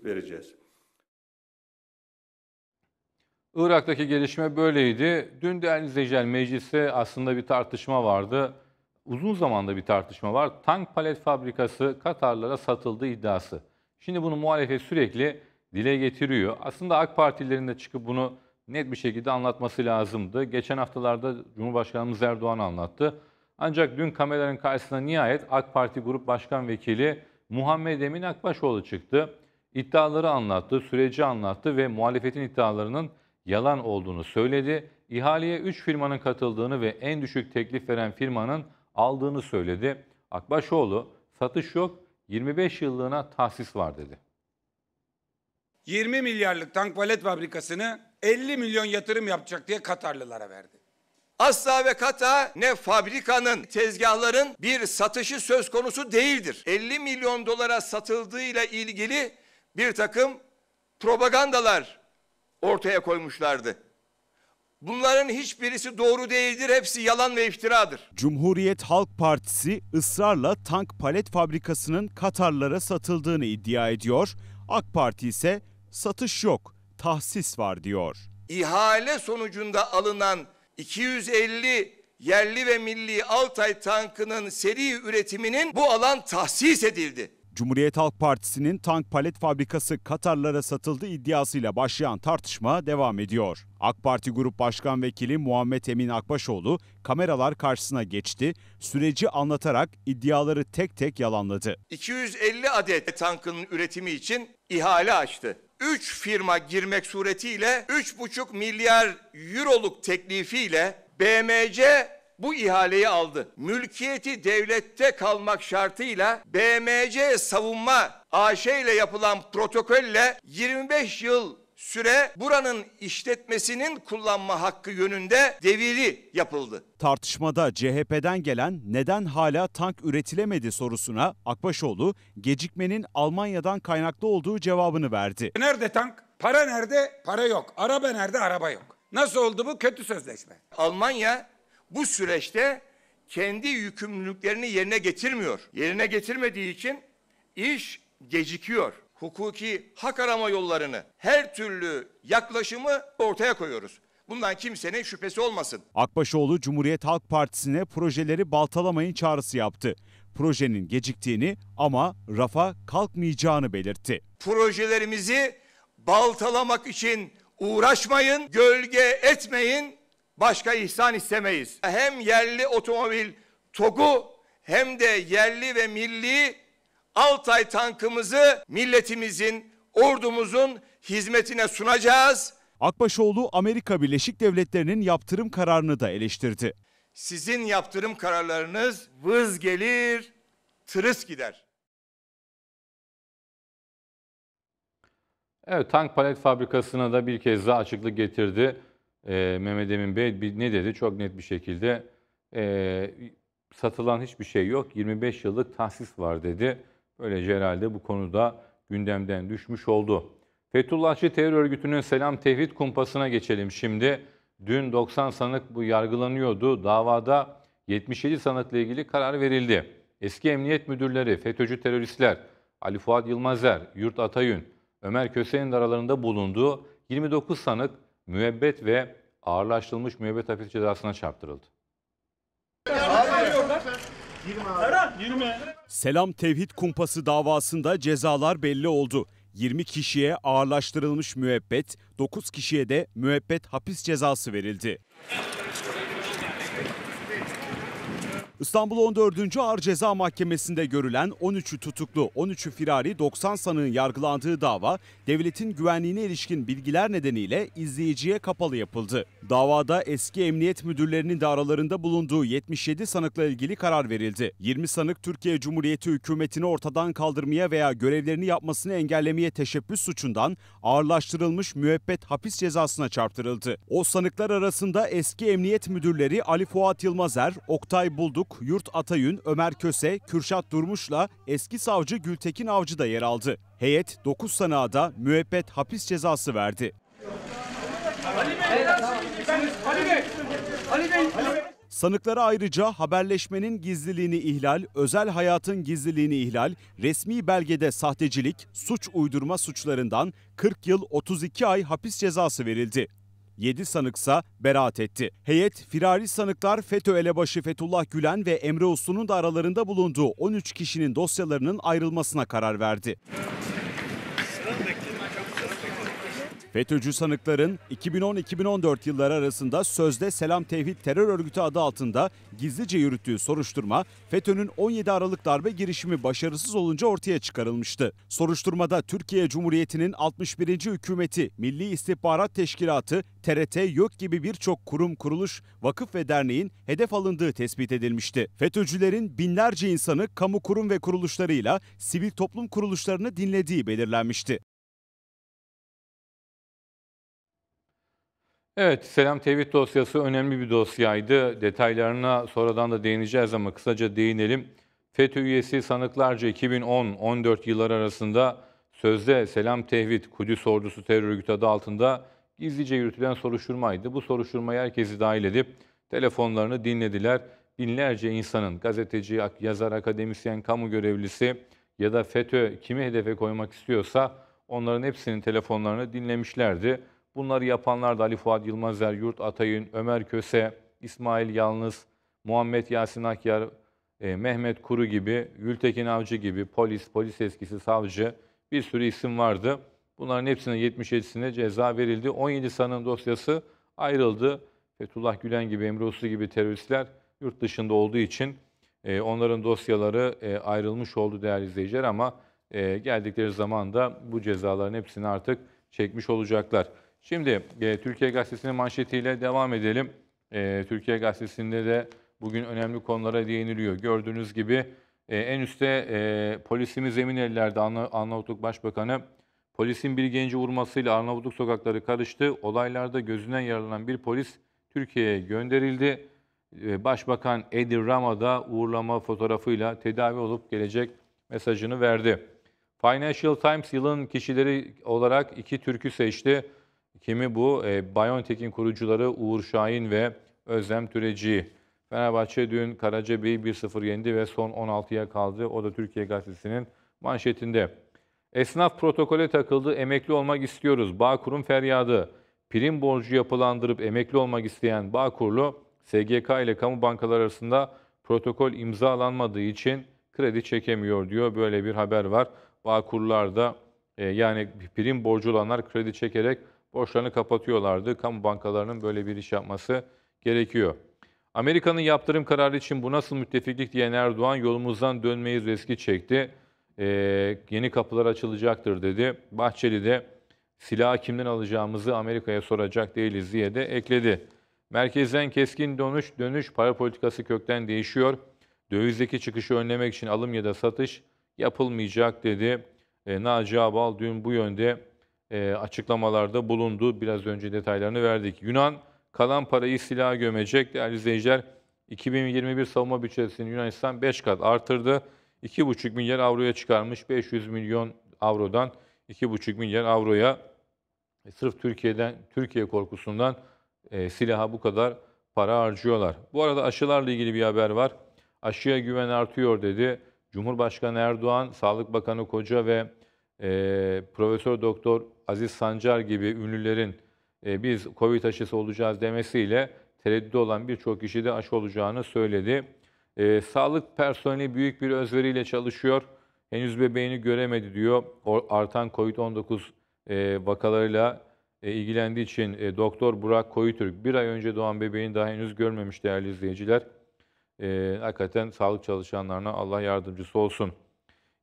vereceğiz. Irak'taki gelişme böyleydi. Dün değerli izleyiciler mecliste aslında bir tartışma vardı uzun zamanda bir tartışma var. Tank palet fabrikası Katarlara satıldığı iddiası. Şimdi bunu muhalefet sürekli dile getiriyor. Aslında AK Partililerin de çıkıp bunu net bir şekilde anlatması lazımdı. Geçen haftalarda Cumhurbaşkanımız Erdoğan anlattı. Ancak dün kameraların karşısına nihayet AK Parti Grup Başkan Vekili Muhammed Emin Akbaşoğlu çıktı. İddiaları anlattı, süreci anlattı ve muhalefetin iddialarının yalan olduğunu söyledi. İhaleye 3 firmanın katıldığını ve en düşük teklif veren firmanın aldığını söyledi. Akbaşoğlu satış yok 25 yıllığına tahsis var dedi. 20 milyarlık tank valet fabrikasını 50 milyon yatırım yapacak diye Katarlılara verdi. Asla ve kata ne fabrikanın, tezgahların bir satışı söz konusu değildir. 50 milyon dolara satıldığıyla ilgili bir takım propagandalar ortaya koymuşlardı. Bunların hiçbirisi doğru değildir, hepsi yalan ve iftiradır. Cumhuriyet Halk Partisi ısrarla tank palet fabrikasının Katarlara satıldığını iddia ediyor. AK Parti ise satış yok, tahsis var diyor. İhale sonucunda alınan 250 yerli ve milli Altay tankının seri üretiminin bu alan tahsis edildi. Cumhuriyet Halk Partisi'nin tank palet fabrikası Katarlara satıldı iddiasıyla başlayan tartışma devam ediyor. AK Parti Grup Başkan Vekili Muhammed Emin Akbaşoğlu kameralar karşısına geçti, süreci anlatarak iddiaları tek tek yalanladı. 250 adet tankın üretimi için ihale açtı. 3 firma girmek suretiyle 3,5 milyar euroluk teklifiyle BMC bu ihaleyi aldı. Mülkiyeti devlette kalmak şartıyla BMC Savunma AŞ ile yapılan protokolle 25 yıl süre buranın işletmesinin kullanma hakkı yönünde deviri yapıldı. Tartışmada CHP'den gelen neden hala tank üretilemedi sorusuna Akbaşoğlu gecikmenin Almanya'dan kaynaklı olduğu cevabını verdi. Nerede tank? Para nerede? Para yok. Araba nerede? Araba yok. Nasıl oldu bu? Kötü sözleşme. Almanya bu süreçte kendi yükümlülüklerini yerine getirmiyor. Yerine getirmediği için iş gecikiyor. Hukuki hak arama yollarını, her türlü yaklaşımı ortaya koyuyoruz. Bundan kimsenin şüphesi olmasın. Akbaşoğlu Cumhuriyet Halk Partisi'ne projeleri baltalamayın çağrısı yaptı. Projenin geciktiğini ama rafa kalkmayacağını belirtti. Projelerimizi baltalamak için uğraşmayın, gölge etmeyin, başka ihsan istemeyiz. Hem yerli otomobil TOG'u hem de yerli ve milli Altay tankımızı milletimizin, ordumuzun hizmetine sunacağız. Akbaşoğlu Amerika Birleşik Devletleri'nin yaptırım kararını da eleştirdi. Sizin yaptırım kararlarınız vız gelir, tırıs gider. Evet tank palet fabrikasına da bir kez daha açıklık getirdi e, Mehmet Emin Bey bir, ne dedi? Çok net bir şekilde e, satılan hiçbir şey yok. 25 yıllık tahsis var dedi. Böylece herhalde bu konuda gündemden düşmüş oldu. Fethullahçı terör örgütünün selam tevhid kumpasına geçelim şimdi. Dün 90 sanık bu yargılanıyordu. Davada 77 sanıkla ilgili karar verildi. Eski emniyet müdürleri, FETÖ'cü teröristler Ali Fuat Yılmazer, Yurt Atayün, Ömer Köse'nin aralarında bulunduğu 29 sanık müebbet ve ağırlaştırılmış müebbet hapis cezasına çarptırıldı. Selam Tevhid Kumpası davasında cezalar belli oldu. 20 kişiye ağırlaştırılmış müebbet, 9 kişiye de müebbet hapis cezası verildi. İstanbul 14. Ağır Ceza Mahkemesi'nde görülen 13'ü tutuklu, 13'ü firari 90 sanığın yargılandığı dava devletin güvenliğine ilişkin bilgiler nedeniyle izleyiciye kapalı yapıldı. Davada eski emniyet müdürlerinin de aralarında bulunduğu 77 sanıkla ilgili karar verildi. 20 sanık Türkiye Cumhuriyeti hükümetini ortadan kaldırmaya veya görevlerini yapmasını engellemeye teşebbüs suçundan ağırlaştırılmış müebbet hapis cezasına çarptırıldı. O sanıklar arasında eski emniyet müdürleri Ali Fuat Yılmazer, Oktay Bulduk, Doruk, Yurt Atayün, Ömer Köse, Kürşat Durmuş'la eski savcı Gültekin Avcı da yer aldı. Heyet 9 sanığa da müebbet hapis cezası verdi. Sanıklara ayrıca haberleşmenin gizliliğini ihlal, özel hayatın gizliliğini ihlal, resmi belgede sahtecilik, suç uydurma suçlarından 40 yıl 32 ay hapis cezası verildi. 7 sanıksa beraat etti. Heyet firari sanıklar FETÖ elebaşı Fethullah Gülen ve Emre Uslu'nun da aralarında bulunduğu 13 kişinin dosyalarının ayrılmasına karar verdi. FETÖ'cü sanıkların 2010-2014 yılları arasında sözde Selam Tevhid terör örgütü adı altında gizlice yürüttüğü soruşturma FETÖ'nün 17 Aralık darbe girişimi başarısız olunca ortaya çıkarılmıştı. Soruşturmada Türkiye Cumhuriyeti'nin 61. hükümeti, Milli İstihbarat Teşkilatı, TRT, yok gibi birçok kurum, kuruluş, vakıf ve derneğin hedef alındığı tespit edilmişti. FETÖ'cülerin binlerce insanı kamu kurum ve kuruluşlarıyla sivil toplum kuruluşlarını dinlediği belirlenmişti. Evet, Selam Tevhid dosyası önemli bir dosyaydı. Detaylarına sonradan da değineceğiz ama kısaca değinelim. FETÖ üyesi sanıklarca 2010-14 yıllar arasında sözde Selam Tevhid Kudüs Ordusu terör örgütü adı altında gizlice yürütülen soruşturmaydı. Bu soruşturmaya herkesi dahil edip telefonlarını dinlediler. Binlerce insanın, gazeteci, yazar, akademisyen, kamu görevlisi ya da FETÖ kimi hedefe koymak istiyorsa onların hepsinin telefonlarını dinlemişlerdi. Bunları yapanlar da Ali Fuat Yılmazer, Yurt Atay'ın, Ömer Köse, İsmail Yalnız, Muhammed Yasin Akyar, e, Mehmet Kuru gibi, Gültekin Avcı gibi polis, polis eskisi savcı bir sürü isim vardı. Bunların hepsine 77'sine ceza verildi. 17 sanığın dosyası ayrıldı. Fethullah Gülen gibi, Emre Uslu gibi teröristler yurt dışında olduğu için e, onların dosyaları e, ayrılmış oldu değerli izleyiciler ama e, geldikleri zaman da bu cezaların hepsini artık çekmiş olacaklar. Şimdi e, Türkiye Gazetesi'nin manşetiyle devam edelim. E, Türkiye Gazetesi'nde de bugün önemli konulara değiniliyor. Gördüğünüz gibi e, en üstte e, polisimiz emin ellerde Arna Arnavutluk Başbakanı polisin bir genci vurmasıyla Arnavutluk sokakları karıştı. Olaylarda gözünden yaralanan bir polis Türkiye'ye gönderildi. E, Başbakan Edir Rama da uğurlama fotoğrafıyla tedavi olup gelecek mesajını verdi. Financial Times yılın kişileri olarak iki türkü seçti. Kimi bu? E, BioNTech'in kurucuları Uğur Şahin ve Özlem Türeci. Fenerbahçe dün Karacabey'i 1-0 yendi ve son 16'ya kaldı. O da Türkiye Gazetesi'nin manşetinde. Esnaf protokole takıldı, emekli olmak istiyoruz. Bağkur'un feryadı. Prim borcu yapılandırıp emekli olmak isteyen Bağkurlu, SGK ile kamu bankalar arasında protokol imzalanmadığı için kredi çekemiyor diyor. Böyle bir haber var. Bağkurlar da e, yani prim borcu olanlar kredi çekerek borçlarını kapatıyorlardı. Kamu bankalarının böyle bir iş yapması gerekiyor. Amerika'nın yaptırım kararı için bu nasıl müttefiklik diyen Erdoğan yolumuzdan dönmeyiz riski çekti. Ee, yeni kapılar açılacaktır dedi. Bahçeli de silah kimden alacağımızı Amerika'ya soracak değiliz diye de ekledi. Merkezden keskin dönüş, dönüş para politikası kökten değişiyor. Dövizdeki çıkışı önlemek için alım ya da satış yapılmayacak dedi. E, Naci Abal dün bu yönde e, açıklamalarda bulundu. Biraz önce detaylarını verdik. Yunan kalan parayı silaha gömecek. Değerli izleyiciler, 2021 savunma bütçesini Yunanistan 5 kat artırdı. 2,5 milyar avroya çıkarmış. 500 milyon avrodan 2,5 milyar avroya e, sırf Türkiye'den Türkiye korkusundan e, silaha bu kadar para harcıyorlar. Bu arada aşılarla ilgili bir haber var. Aşıya güven artıyor dedi. Cumhurbaşkanı Erdoğan, Sağlık Bakanı Koca ve e, Profesör Doktor Aziz Sancar gibi ünlülerin e, biz Covid aşısı olacağız demesiyle tereddüde olan birçok kişi de aşı olacağını söyledi. E, sağlık personeli büyük bir özveriyle çalışıyor. Henüz bebeğini göremedi diyor. O, artan Covid-19 e, vakalarıyla e, ilgilendiği için e, Doktor Burak Koyutürk bir ay önce doğan bebeğini daha henüz görmemiş değerli izleyiciler. E, hakikaten sağlık çalışanlarına Allah yardımcısı olsun.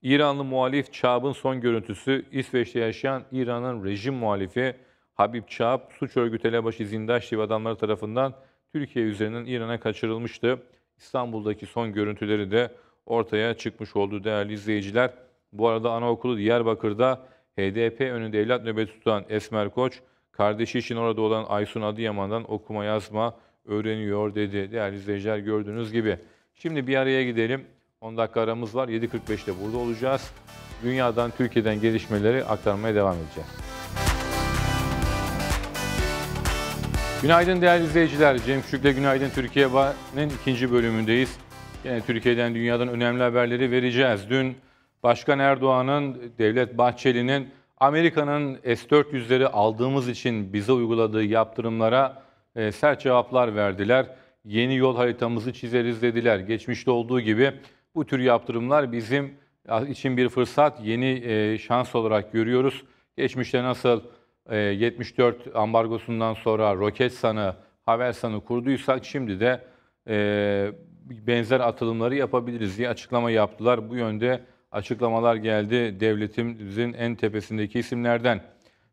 İranlı muhalif Çağb'ın son görüntüsü İsveç'te yaşayan İran'ın rejim muhalifi Habib Çağb, suç örgütü elebaşı Zindaş gibi adamları tarafından Türkiye üzerinden İran'a kaçırılmıştı. İstanbul'daki son görüntüleri de ortaya çıkmış oldu değerli izleyiciler. Bu arada anaokulu Diyarbakır'da HDP önünde evlat nöbeti tutan Esmer Koç, kardeşi için orada olan Aysun Adıyaman'dan okuma yazma öğreniyor dedi. Değerli izleyiciler gördüğünüz gibi. Şimdi bir araya gidelim. 10 dakika aramız var. 7.45'te burada olacağız. Dünyadan, Türkiye'den gelişmeleri aktarmaya devam edeceğiz. Günaydın değerli izleyiciler. Cem Şükle Günaydın Türkiye'nin ikinci bölümündeyiz. Yine Türkiye'den, dünyadan önemli haberleri vereceğiz. Dün Başkan Erdoğan'ın, Devlet Bahçeli'nin Amerika'nın S-400'leri aldığımız için bize uyguladığı yaptırımlara e, sert cevaplar verdiler. Yeni yol haritamızı çizeriz dediler. Geçmişte olduğu gibi bu tür yaptırımlar bizim için bir fırsat, yeni e, şans olarak görüyoruz. Geçmişte nasıl e, 74 ambargosundan sonra Roketsan'ı, Havelsan'ı kurduysak şimdi de e, benzer atılımları yapabiliriz diye açıklama yaptılar. Bu yönde açıklamalar geldi devletimizin en tepesindeki isimlerden.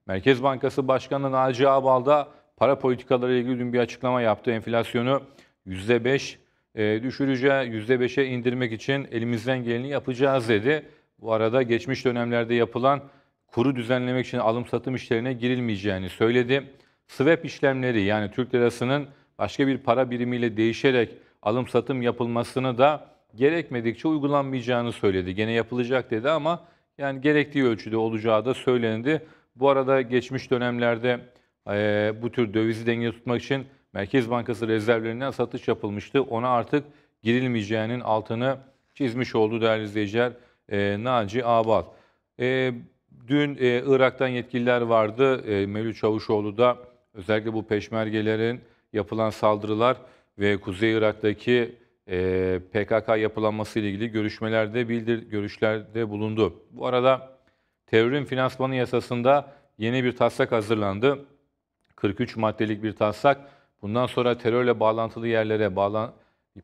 Merkez Bankası Başkanı Naci Ağbal da para politikaları ile ilgili dün bir açıklama yaptı. Enflasyonu %5 e, düşüreceği %5'e indirmek için elimizden geleni yapacağız dedi. Bu arada geçmiş dönemlerde yapılan kuru düzenlemek için alım satım işlerine girilmeyeceğini söyledi. Swap işlemleri yani Türk lirasının başka bir para birimiyle değişerek alım satım yapılmasını da gerekmedikçe uygulanmayacağını söyledi. Gene yapılacak dedi ama yani gerektiği ölçüde olacağı da söylendi. Bu arada geçmiş dönemlerde e, bu tür dövizi denge tutmak için Merkez Bankası rezervlerinden satış yapılmıştı. Ona artık girilmeyeceğinin altını çizmiş oldu değerli izleyiciler e, Naci Abal. E, dün e, Irak'tan yetkililer vardı. E, Mevlüt Çavuşoğlu da özellikle bu peşmergelerin yapılan saldırılar ve Kuzey Irak'taki e, PKK yapılanması ile ilgili görüşmelerde bildir görüşlerde bulundu. Bu arada terörün finansmanı yasasında yeni bir taslak hazırlandı. 43 maddelik bir taslak Bundan sonra terörle bağlantılı yerlere bağlan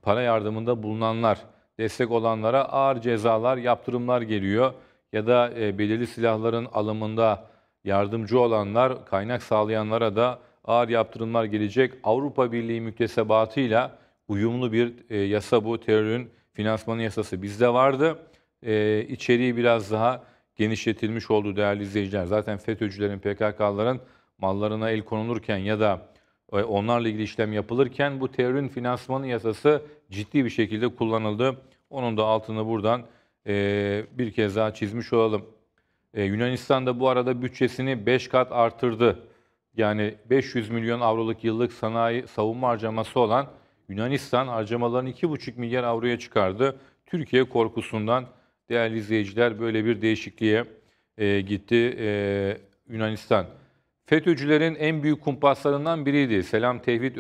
para yardımında bulunanlar, destek olanlara ağır cezalar, yaptırımlar geliyor. Ya da e, belirli silahların alımında yardımcı olanlar, kaynak sağlayanlara da ağır yaptırımlar gelecek. Avrupa Birliği müktesebatıyla uyumlu bir e, yasa bu. Terörün finansmanı yasası bizde vardı. E, içeriği biraz daha genişletilmiş oldu değerli izleyiciler. Zaten FETÖ'cülerin, PKK'ların mallarına el konulurken ya da onlarla ilgili işlem yapılırken bu terörün finansmanı yasası ciddi bir şekilde kullanıldı. Onun da altını buradan e, bir kez daha çizmiş olalım. E, Yunanistan da bu arada bütçesini 5 kat artırdı. Yani 500 milyon avroluk yıllık sanayi savunma harcaması olan Yunanistan harcamalarını 2,5 milyar avroya çıkardı. Türkiye korkusundan değerli izleyiciler böyle bir değişikliğe e, gitti e, Yunanistan. FETÖ'cülerin en büyük kumpaslarından biriydi. Selam Tevhid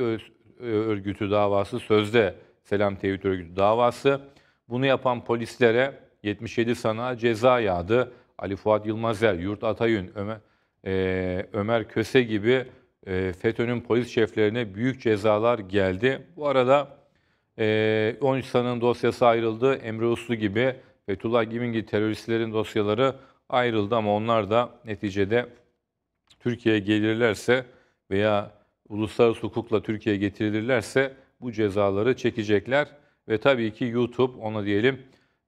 Örgütü davası sözde Selam Tevhid Örgütü davası. Bunu yapan polislere 77 sana ceza yağdı. Ali Fuat Yılmazer, Yurt Atayün, Ömer, e, Ömer Köse gibi e, FETÖ'nün polis şeflerine büyük cezalar geldi. Bu arada e, 13 sanığın dosyası ayrıldı. Emre Uslu gibi Fethullah Gimingi teröristlerin dosyaları ayrıldı ama onlar da neticede Türkiye'ye gelirlerse veya uluslararası hukukla Türkiye'ye getirilirlerse bu cezaları çekecekler. Ve tabii ki YouTube ona diyelim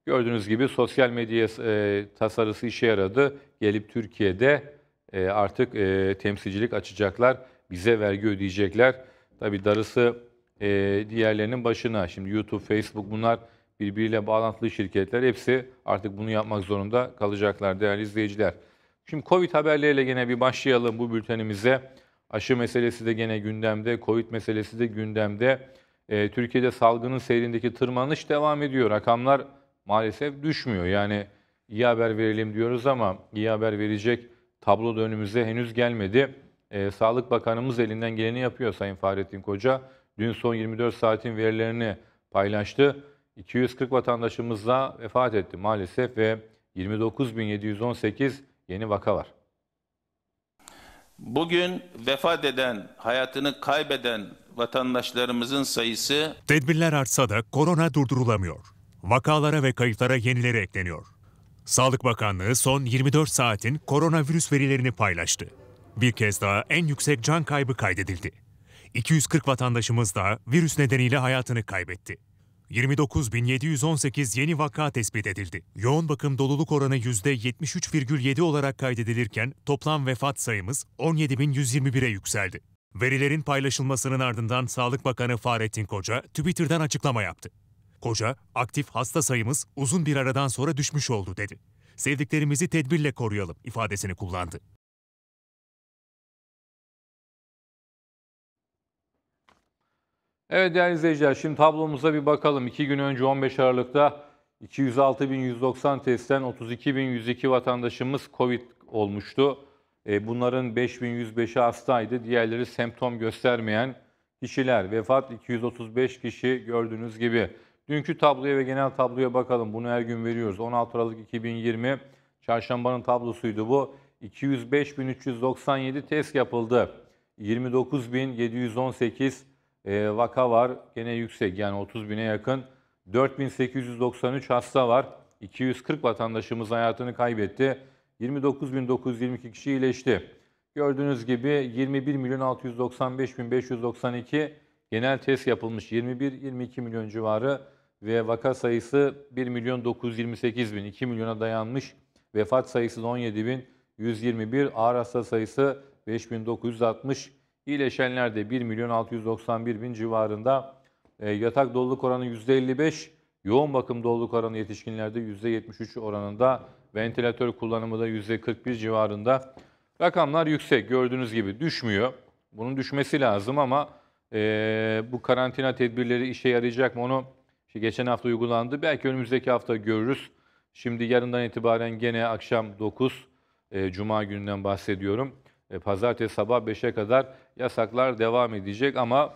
gördüğünüz gibi sosyal medya e, tasarısı işe yaradı. Gelip Türkiye'de e, artık e, temsilcilik açacaklar. Bize vergi ödeyecekler. Tabii darısı e, diğerlerinin başına. Şimdi YouTube, Facebook bunlar birbiriyle bağlantılı şirketler hepsi artık bunu yapmak zorunda kalacaklar değerli izleyiciler. Şimdi Covid haberleriyle gene bir başlayalım bu bültenimize. Aşı meselesi de gene gündemde, Covid meselesi de gündemde. Ee, Türkiye'de salgının seyrindeki tırmanış devam ediyor. Rakamlar maalesef düşmüyor. Yani iyi haber verelim diyoruz ama iyi haber verecek tablo da önümüze henüz gelmedi. Ee, Sağlık Bakanımız elinden geleni yapıyor Sayın Fahrettin Koca. Dün son 24 saatin verilerini paylaştı. 240 vatandaşımızla vefat etti maalesef ve 29.718 Yeni vaka var. Bugün vefat eden, hayatını kaybeden vatandaşlarımızın sayısı... Tedbirler artsa da korona durdurulamıyor. Vakalara ve kayıtlara yenileri ekleniyor. Sağlık Bakanlığı son 24 saatin koronavirüs verilerini paylaştı. Bir kez daha en yüksek can kaybı kaydedildi. 240 vatandaşımız da virüs nedeniyle hayatını kaybetti. 29.718 yeni vaka tespit edildi. Yoğun bakım doluluk oranı %73,7 olarak kaydedilirken toplam vefat sayımız 17.121'e yükseldi. Verilerin paylaşılmasının ardından Sağlık Bakanı Fahrettin Koca Twitter'dan açıklama yaptı. Koca, aktif hasta sayımız uzun bir aradan sonra düşmüş oldu dedi. Sevdiklerimizi tedbirle koruyalım ifadesini kullandı. Evet değerli izleyiciler şimdi tablomuza bir bakalım. 2 gün önce 15 Aralık'ta 206.190 testten 32.102 vatandaşımız COVID olmuştu. E, bunların 5.105'i hastaydı. Diğerleri semptom göstermeyen kişiler. Vefat 235 kişi gördüğünüz gibi. Dünkü tabloya ve genel tabloya bakalım. Bunu her gün veriyoruz. 16 Aralık 2020 çarşambanın tablosuydu bu. 205.397 test yapıldı. 29.718 e, vaka var. Gene yüksek yani 30 bine yakın. 4893 hasta var. 240 vatandaşımız hayatını kaybetti. 29.922 kişi iyileşti. Gördüğünüz gibi 21 milyon 695 genel test yapılmış 21-22 milyon civarı ve vaka sayısı 1 milyon 928 bin 2 milyona dayanmış. Vefat sayısı 17.121 ağır hasta sayısı 5960 İyileşenler de 1 milyon 691 bin civarında. E, yatak doluluk oranı %55, yoğun bakım doluluk oranı yetişkinlerde %73 oranında, ventilatör kullanımı da %41 civarında. Rakamlar yüksek gördüğünüz gibi düşmüyor. Bunun düşmesi lazım ama e, bu karantina tedbirleri işe yarayacak mı onu işte geçen hafta uygulandı. Belki önümüzdeki hafta görürüz. Şimdi yarından itibaren gene akşam 9 e, Cuma gününden bahsediyorum. E, pazartesi sabah 5'e kadar yasaklar devam edecek ama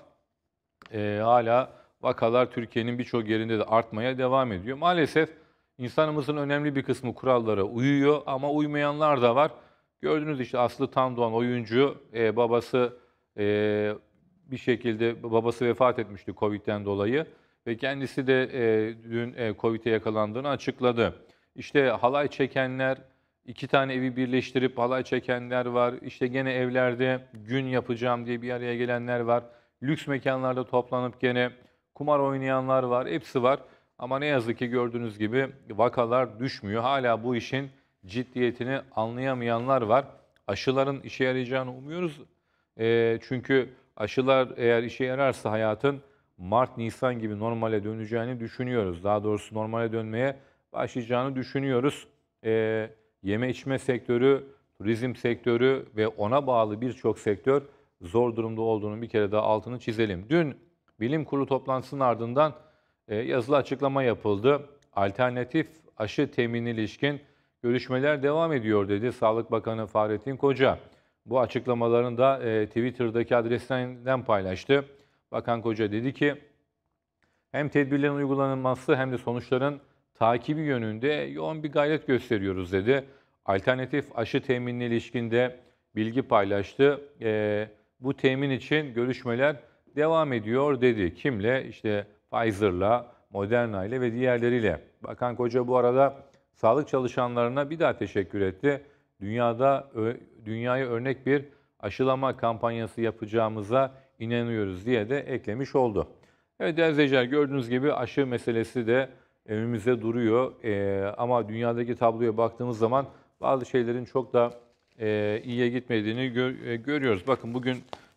e, hala vakalar Türkiye'nin birçok yerinde de artmaya devam ediyor. Maalesef insanımızın önemli bir kısmı kurallara uyuyor ama uymayanlar da var. Gördünüz işte Aslı Tandoğan oyuncu e, babası e, bir şekilde babası vefat etmişti Covid'den dolayı ve kendisi de e, dün e, Covid'e yakalandığını açıkladı. İşte halay çekenler, iki tane evi birleştirip halay çekenler var. İşte gene evlerde gün yapacağım diye bir araya gelenler var. Lüks mekanlarda toplanıp gene kumar oynayanlar var. Hepsi var. Ama ne yazık ki gördüğünüz gibi vakalar düşmüyor. Hala bu işin ciddiyetini anlayamayanlar var. Aşıların işe yarayacağını umuyoruz. E, çünkü aşılar eğer işe yararsa hayatın Mart-Nisan gibi normale döneceğini düşünüyoruz. Daha doğrusu normale dönmeye başlayacağını düşünüyoruz. E, yeme içme sektörü, turizm sektörü ve ona bağlı birçok sektör zor durumda olduğunu bir kere daha altını çizelim. Dün bilim kurulu toplantısının ardından e, yazılı açıklama yapıldı. Alternatif aşı temini ilişkin görüşmeler devam ediyor dedi Sağlık Bakanı Fahrettin Koca. Bu açıklamalarını da e, Twitter'daki adresinden paylaştı. Bakan Koca dedi ki hem tedbirlerin uygulanması hem de sonuçların takibi yönünde yoğun bir gayret gösteriyoruz dedi. Alternatif aşı teminine ilişkinde bilgi paylaştı. E, bu temin için görüşmeler devam ediyor dedi. Kimle? İşte Pfizer'la, Moderna ile ve diğerleriyle. Bakan Koca bu arada sağlık çalışanlarına bir daha teşekkür etti. Dünyada dünyaya örnek bir aşılama kampanyası yapacağımıza inanıyoruz diye de eklemiş oldu. Evet değerli izleyiciler gördüğünüz gibi aşı meselesi de önümüze duruyor. E, ama dünyadaki tabloya baktığımız zaman bazı şeylerin çok da e, iyiye gitmediğini gör, e, görüyoruz. Bakın bugün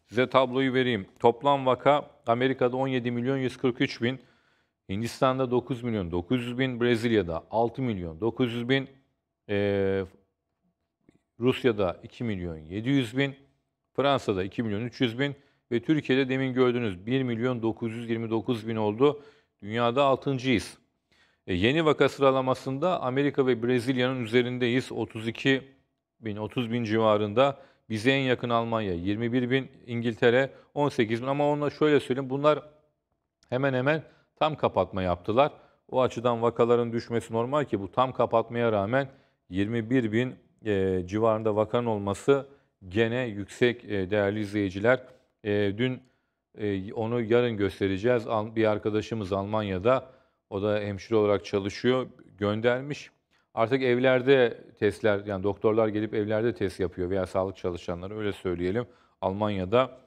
size tabloyu vereyim. Toplam vaka Amerika'da 17 milyon 143 bin, Hindistan'da 9 milyon 900 bin, Brezilya'da 6 milyon 900 bin, e, Rusya'da 2 milyon 700 bin, Fransa'da 2 milyon 300 bin ve Türkiye'de demin gördüğünüz 1 milyon 929 bin oldu. Dünyada 6.yiz. E, yeni vaka sıralamasında Amerika ve Brezilya'nın üzerindeyiz. 32 bin, 30 bin civarında. Bize en yakın Almanya 21 bin, İngiltere 18 bin. Ama ona şöyle söyleyeyim, bunlar hemen hemen tam kapatma yaptılar. O açıdan vakaların düşmesi normal ki bu tam kapatmaya rağmen 21 bin e, civarında vakan olması gene yüksek e, değerli izleyiciler. E, dün e, onu yarın göstereceğiz. Bir arkadaşımız Almanya'da o da hemşire olarak çalışıyor. Göndermiş. Artık evlerde testler yani doktorlar gelip evlerde test yapıyor veya sağlık çalışanları öyle söyleyelim. Almanya'da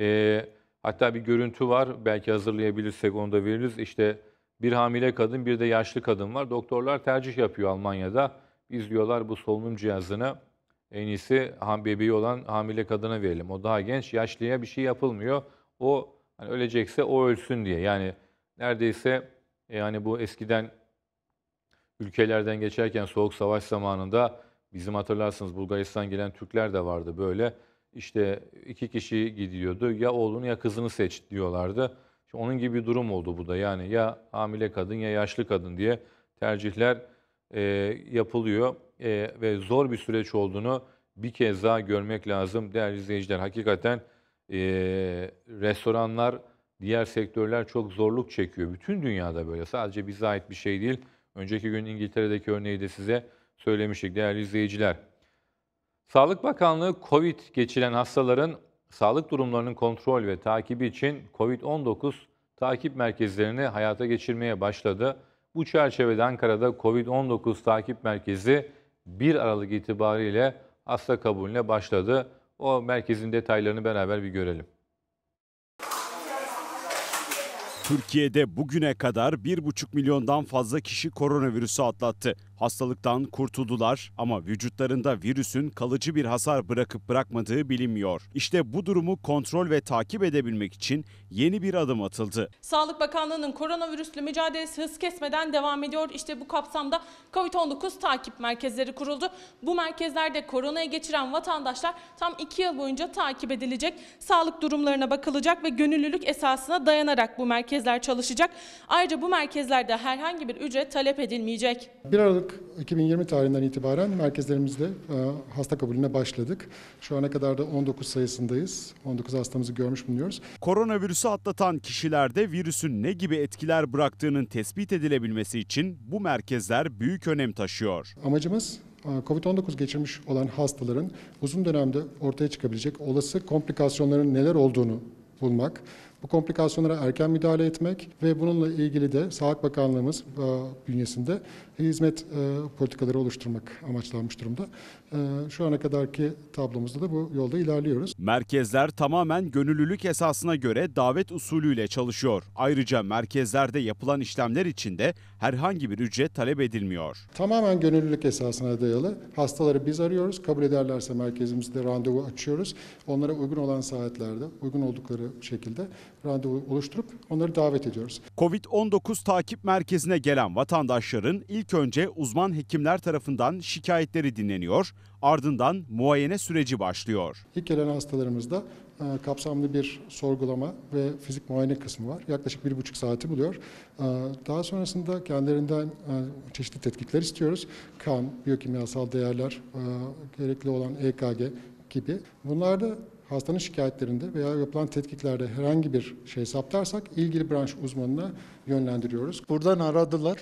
e, hatta bir görüntü var. Belki hazırlayabilirsek onu da veririz. İşte bir hamile kadın bir de yaşlı kadın var. Doktorlar tercih yapıyor Almanya'da. İzliyorlar bu solunum cihazını. En iyisi ham bebeği olan hamile kadına verelim. O daha genç, yaşlıya bir şey yapılmıyor. O hani ölecekse o ölsün diye. Yani neredeyse e, yani bu eskiden ülkelerden geçerken Soğuk Savaş zamanında bizim hatırlarsınız Bulgaristan gelen Türkler de vardı böyle. İşte iki kişi gidiyordu ya oğlunu ya kızını seç diyorlardı. İşte onun gibi bir durum oldu bu da yani ya hamile kadın ya yaşlı kadın diye tercihler e, yapılıyor e, ve zor bir süreç olduğunu bir kez daha görmek lazım değerli izleyiciler. Hakikaten e, restoranlar Diğer sektörler çok zorluk çekiyor. Bütün dünyada böyle. Sadece bize ait bir şey değil. Önceki gün İngiltere'deki örneği de size söylemiştik değerli izleyiciler. Sağlık Bakanlığı COVID geçiren hastaların sağlık durumlarının kontrol ve takibi için COVID-19 takip merkezlerini hayata geçirmeye başladı. Bu çerçevede Ankara'da COVID-19 takip merkezi 1 Aralık itibariyle hasta kabulüne başladı. O merkezin detaylarını beraber bir görelim. Türkiye'de bugüne kadar 1,5 milyondan fazla kişi koronavirüsü atlattı. Hastalıktan kurtuldular ama vücutlarında virüsün kalıcı bir hasar bırakıp bırakmadığı bilinmiyor. İşte bu durumu kontrol ve takip edebilmek için yeni bir adım atıldı. Sağlık Bakanlığı'nın koronavirüsle mücadelesi hız kesmeden devam ediyor. İşte bu kapsamda COVID-19 takip merkezleri kuruldu. Bu merkezlerde koronaya geçiren vatandaşlar tam 2 yıl boyunca takip edilecek. Sağlık durumlarına bakılacak ve gönüllülük esasına dayanarak bu merkezler çalışacak. Ayrıca bu merkezlerde herhangi bir ücret talep edilmeyecek. Bir Aralık Aralık 2020 tarihinden itibaren merkezlerimizde e, hasta kabulüne başladık. Şu ana kadar da 19 sayısındayız. 19 hastamızı görmüş bulunuyoruz. Koronavirüsü atlatan kişilerde virüsün ne gibi etkiler bıraktığının tespit edilebilmesi için bu merkezler büyük önem taşıyor. Amacımız e, COVID-19 geçirmiş olan hastaların uzun dönemde ortaya çıkabilecek olası komplikasyonların neler olduğunu bulmak, bu komplikasyonlara erken müdahale etmek ve bununla ilgili de Sağlık Bakanlığımız e, bünyesinde hizmet e, politikaları oluşturmak amaçlanmış durumda. E, şu ana kadarki tablomuzda da bu yolda ilerliyoruz. Merkezler tamamen gönüllülük esasına göre davet usulüyle çalışıyor. Ayrıca merkezlerde yapılan işlemler için de herhangi bir ücret talep edilmiyor. Tamamen gönüllülük esasına dayalı. Hastaları biz arıyoruz. Kabul ederlerse merkezimizde randevu açıyoruz. Onlara uygun olan saatlerde, uygun oldukları şekilde randevu oluşturup onları davet ediyoruz. Covid-19 takip merkezine gelen vatandaşların ilk önce uzman hekimler tarafından şikayetleri dinleniyor, ardından muayene süreci başlıyor. İlk gelen hastalarımızda e, kapsamlı bir sorgulama ve fizik muayene kısmı var. Yaklaşık bir buçuk saati buluyor. E, daha sonrasında kendilerinden e, çeşitli tetkikler istiyoruz. Kan, biyokimyasal değerler, gerekli olan EKG gibi. Bunlarda hastanın şikayetlerinde veya yapılan tetkiklerde herhangi bir şey saptarsak ilgili branş uzmanına yönlendiriyoruz. Buradan aradılar.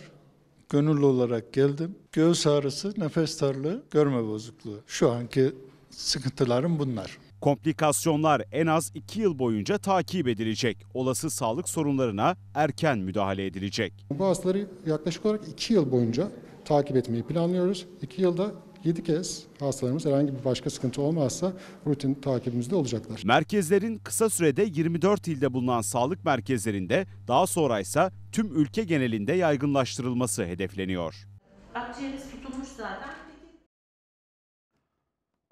Gönüllü olarak geldim. Göğüs ağrısı, nefes darlığı, görme bozukluğu. Şu anki sıkıntılarım bunlar. Komplikasyonlar en az 2 yıl boyunca takip edilecek. Olası sağlık sorunlarına erken müdahale edilecek. Bu hastaları yaklaşık olarak 2 yıl boyunca takip etmeyi planlıyoruz. 2 yılda 7 kez hastalarımız herhangi bir başka sıkıntı olmazsa rutin takibimizde olacaklar. Merkezlerin kısa sürede 24 ilde bulunan sağlık merkezlerinde daha sonra ise tüm ülke genelinde yaygınlaştırılması hedefleniyor. Akciğeriniz tutulmuş zaten.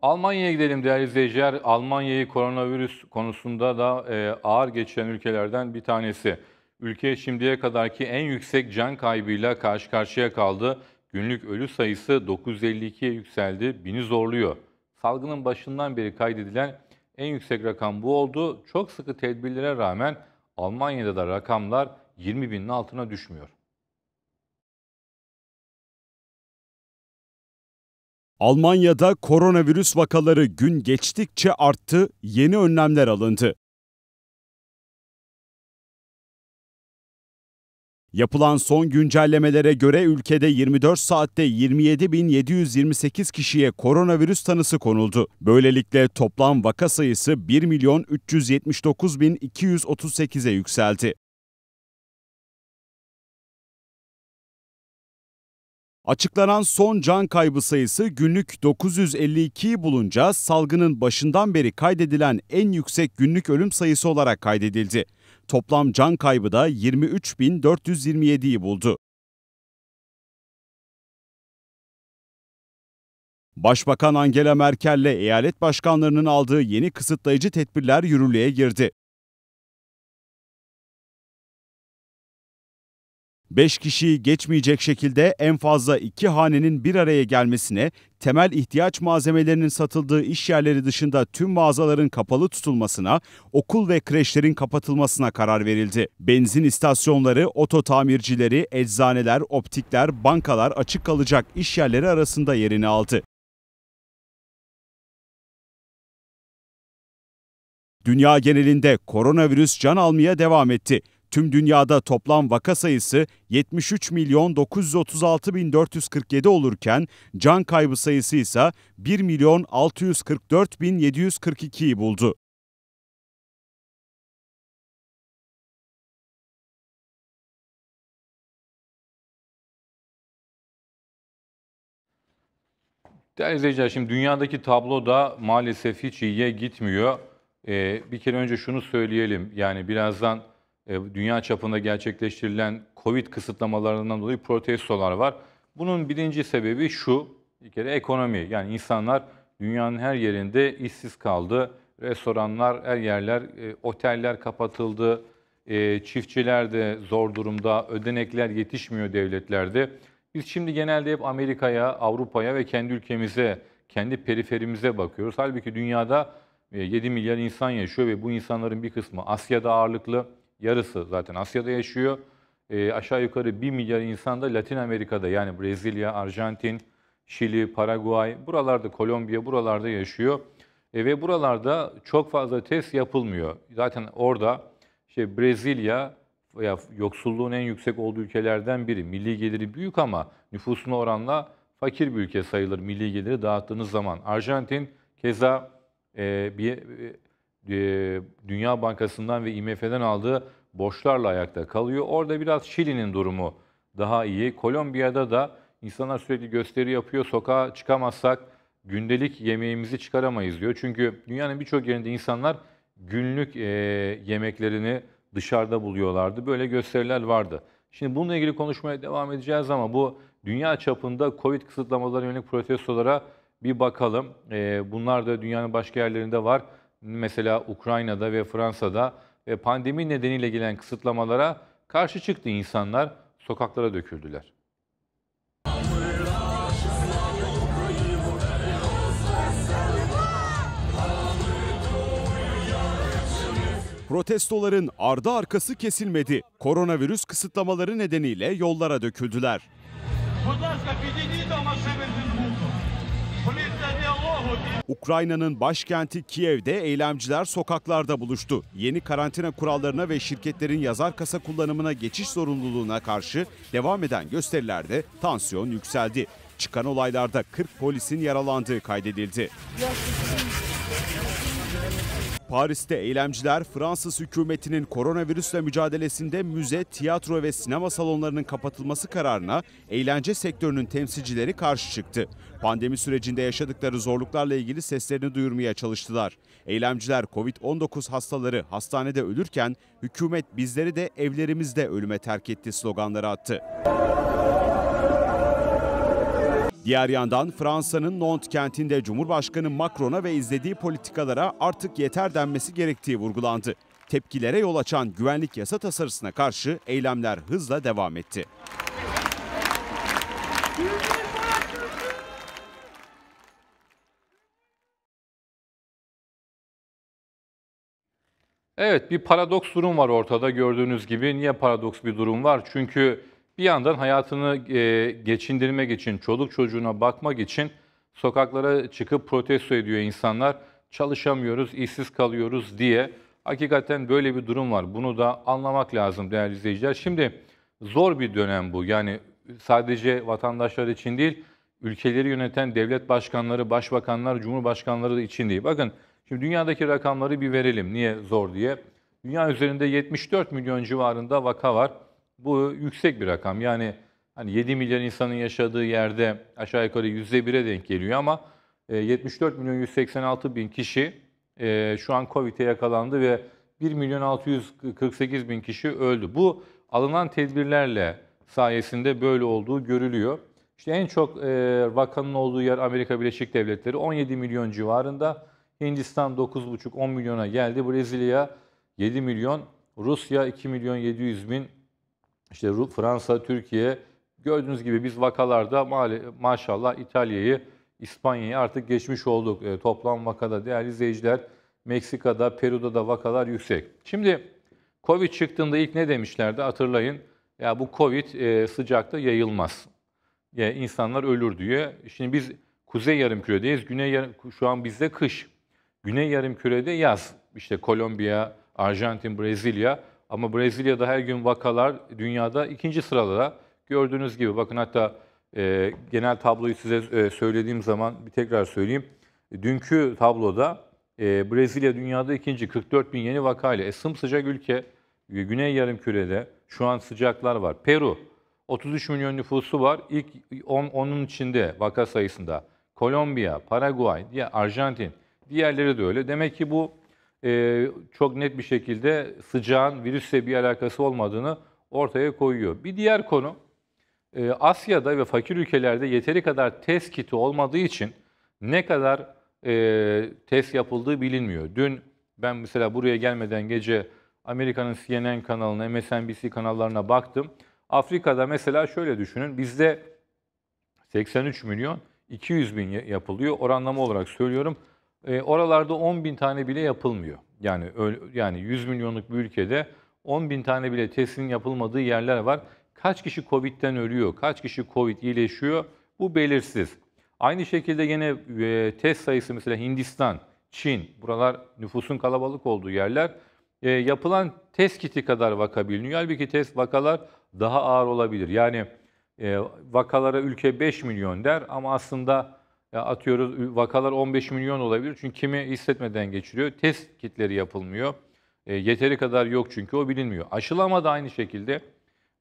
Almanya'ya gidelim değerli izleyiciler. Almanya'yı koronavirüs konusunda da e, ağır geçen ülkelerden bir tanesi. Ülke şimdiye kadarki en yüksek can kaybıyla karşı karşıya kaldı. Günlük ölü sayısı 952'ye yükseldi, bini zorluyor. Salgının başından beri kaydedilen en yüksek rakam bu oldu. Çok sıkı tedbirlere rağmen Almanya'da da rakamlar 20 binin altına düşmüyor. Almanya'da koronavirüs vakaları gün geçtikçe arttı, yeni önlemler alındı. Yapılan son güncellemelere göre ülkede 24 saatte 27.728 kişiye koronavirüs tanısı konuldu. Böylelikle toplam vaka sayısı 1.379.238'e yükseldi. Açıklanan son can kaybı sayısı günlük 952'yi bulunca salgının başından beri kaydedilen en yüksek günlük ölüm sayısı olarak kaydedildi. Toplam can kaybı da 23.427'yi buldu. Başbakan Angela Merkel'le eyalet başkanlarının aldığı yeni kısıtlayıcı tedbirler yürürlüğe girdi. 5 kişiyi geçmeyecek şekilde en fazla 2 hanenin bir araya gelmesine, temel ihtiyaç malzemelerinin satıldığı iş yerleri dışında tüm mağazaların kapalı tutulmasına, okul ve kreşlerin kapatılmasına karar verildi. Benzin istasyonları, oto tamircileri, eczaneler, optikler, bankalar açık kalacak iş yerleri arasında yerini aldı. Dünya genelinde koronavirüs can almaya devam etti. Tüm dünyada toplam vaka sayısı 73 milyon 936 bin 447 olurken can kaybı sayısı ise 1 milyon 644 bin 742'yi buldu. Değerli izleyiciler şimdi dünyadaki tablo da maalesef hiç iyiye gitmiyor. Ee, bir kere önce şunu söyleyelim yani birazdan e, dünya çapında gerçekleştirilen Covid kısıtlamalarından dolayı protestolar var. Bunun birinci sebebi şu, bir kere ekonomi. Yani insanlar dünyanın her yerinde işsiz kaldı. Restoranlar, her yerler, e, oteller kapatıldı. E, çiftçiler de zor durumda, ödenekler yetişmiyor devletlerde. Biz şimdi genelde hep Amerika'ya, Avrupa'ya ve kendi ülkemize, kendi periferimize bakıyoruz. Halbuki dünyada 7 milyar insan yaşıyor ve bu insanların bir kısmı Asya'da ağırlıklı, yarısı zaten Asya'da yaşıyor. E, aşağı yukarı 1 milyar insan da Latin Amerika'da yani Brezilya, Arjantin, Şili, Paraguay, buralarda Kolombiya, buralarda yaşıyor. E, ve buralarda çok fazla test yapılmıyor. Zaten orada işte Brezilya veya yoksulluğun en yüksek olduğu ülkelerden biri. Milli geliri büyük ama nüfusuna oranla fakir bir ülke sayılır milli geliri dağıttığınız zaman. Arjantin keza e, bir e, e, dünya Bankası'ndan ve IMF'den aldığı borçlarla ayakta kalıyor. Orada biraz Şili'nin durumu daha iyi. Kolombiya'da da insanlar sürekli gösteri yapıyor. Sokağa çıkamazsak gündelik yemeğimizi çıkaramayız diyor. Çünkü dünyanın birçok yerinde insanlar günlük e, yemeklerini dışarıda buluyorlardı. Böyle gösteriler vardı. Şimdi bununla ilgili konuşmaya devam edeceğiz ama bu dünya çapında Covid kısıtlamaları yönelik protestolara bir bakalım. E, bunlar da dünyanın başka yerlerinde var mesela Ukrayna'da ve Fransa'da ve pandemi nedeniyle gelen kısıtlamalara karşı çıktı insanlar, sokaklara döküldüler. Protestoların ardı arkası kesilmedi. Koronavirüs kısıtlamaları nedeniyle yollara döküldüler. Будь ласка, підійдіть до Ukrayna'nın başkenti Kiev'de eylemciler sokaklarda buluştu. Yeni karantina kurallarına ve şirketlerin yazar kasa kullanımına geçiş zorunluluğuna karşı devam eden gösterilerde tansiyon yükseldi. Çıkan olaylarda 40 polisin yaralandığı kaydedildi. Paris'te eylemciler Fransız hükümetinin koronavirüsle mücadelesinde müze, tiyatro ve sinema salonlarının kapatılması kararına eğlence sektörünün temsilcileri karşı çıktı. Pandemi sürecinde yaşadıkları zorluklarla ilgili seslerini duyurmaya çalıştılar. Eylemciler Covid-19 hastaları hastanede ölürken hükümet bizleri de evlerimizde ölüme terk etti sloganları attı. Diğer yandan Fransa'nın Nantes kentinde Cumhurbaşkanı Macron'a ve izlediği politikalara artık yeter denmesi gerektiği vurgulandı. Tepkilere yol açan güvenlik yasa tasarısına karşı eylemler hızla devam etti. Evet bir paradoks durum var ortada gördüğünüz gibi. Niye paradoks bir durum var? Çünkü bir yandan hayatını e, geçindirmek için, çoluk çocuğuna bakmak için sokaklara çıkıp protesto ediyor insanlar. Çalışamıyoruz, işsiz kalıyoruz diye. Hakikaten böyle bir durum var. Bunu da anlamak lazım değerli izleyiciler. Şimdi zor bir dönem bu. Yani sadece vatandaşlar için değil, ülkeleri yöneten devlet başkanları, başbakanlar, cumhurbaşkanları için değil. Bakın şimdi dünyadaki rakamları bir verelim. Niye zor diye. Dünya üzerinde 74 milyon civarında vaka var. Bu yüksek bir rakam. Yani hani 7 milyon insanın yaşadığı yerde aşağı yukarı %1'e denk geliyor ama 74 e, milyon 186 bin kişi e, şu an Covid'e yakalandı ve 1 milyon 648 bin kişi öldü. Bu alınan tedbirlerle sayesinde böyle olduğu görülüyor. İşte en çok e, vakanın olduğu yer Amerika Birleşik Devletleri 17 milyon civarında. Hindistan 9,5-10 milyona geldi. Brezilya 7 milyon, Rusya 2 milyon 700 bin işte Fransa, Türkiye gördüğünüz gibi biz vakalarda maşallah İtalya'yı, İspanya'yı artık geçmiş olduk. E, toplam vakada değerli izleyiciler Meksika'da, Peru'da da vakalar yüksek. Şimdi Covid çıktığında ilk ne demişlerdi hatırlayın. Ya bu Covid e, sıcakta yayılmaz. Ya insanlar ölür diye. Şimdi biz kuzey yarımküredeyiz. Güney yarım, şu an bizde kış. Güney yarımkürede yaz. İşte Kolombiya, Arjantin, Brezilya ama Brezilya'da her gün vakalar dünyada ikinci sırada. Gördüğünüz gibi bakın hatta e, genel tabloyu size e, söylediğim zaman bir tekrar söyleyeyim. Dünkü tabloda e, Brezilya dünyada ikinci 44 bin yeni vakayla. E, sımsıcak ülke e, Güney Yarımküre'de şu an sıcaklar var. Peru 33 milyon nüfusu var. İlk 10, onun içinde vaka sayısında. Kolombiya, Paraguay, Arjantin diğerleri de öyle. Demek ki bu e, çok net bir şekilde sıcağın virüsle bir alakası olmadığını ortaya koyuyor. Bir diğer konu e, Asya'da ve fakir ülkelerde yeteri kadar test kiti olmadığı için ne kadar e, test yapıldığı bilinmiyor. Dün ben mesela buraya gelmeden gece Amerika'nın CNN kanalına, MSNBC kanallarına baktım. Afrika'da mesela şöyle düşünün. Bizde 83 milyon 200 bin yapılıyor. Oranlama olarak söylüyorum e, oralarda 10 bin tane bile yapılmıyor. Yani öyle, yani 100 milyonluk bir ülkede 10 bin tane bile testin yapılmadığı yerler var. Kaç kişi Covid'den ölüyor, kaç kişi Covid iyileşiyor bu belirsiz. Aynı şekilde yine e, test sayısı mesela Hindistan, Çin, buralar nüfusun kalabalık olduğu yerler e, yapılan test kiti kadar vaka biliniyor. Halbuki test vakalar daha ağır olabilir. Yani e, vakalara ülke 5 milyon der ama aslında atıyoruz vakalar 15 milyon olabilir. Çünkü kimi hissetmeden geçiriyor. Test kitleri yapılmıyor. E, yeteri kadar yok çünkü o bilinmiyor. Aşılama da aynı şekilde.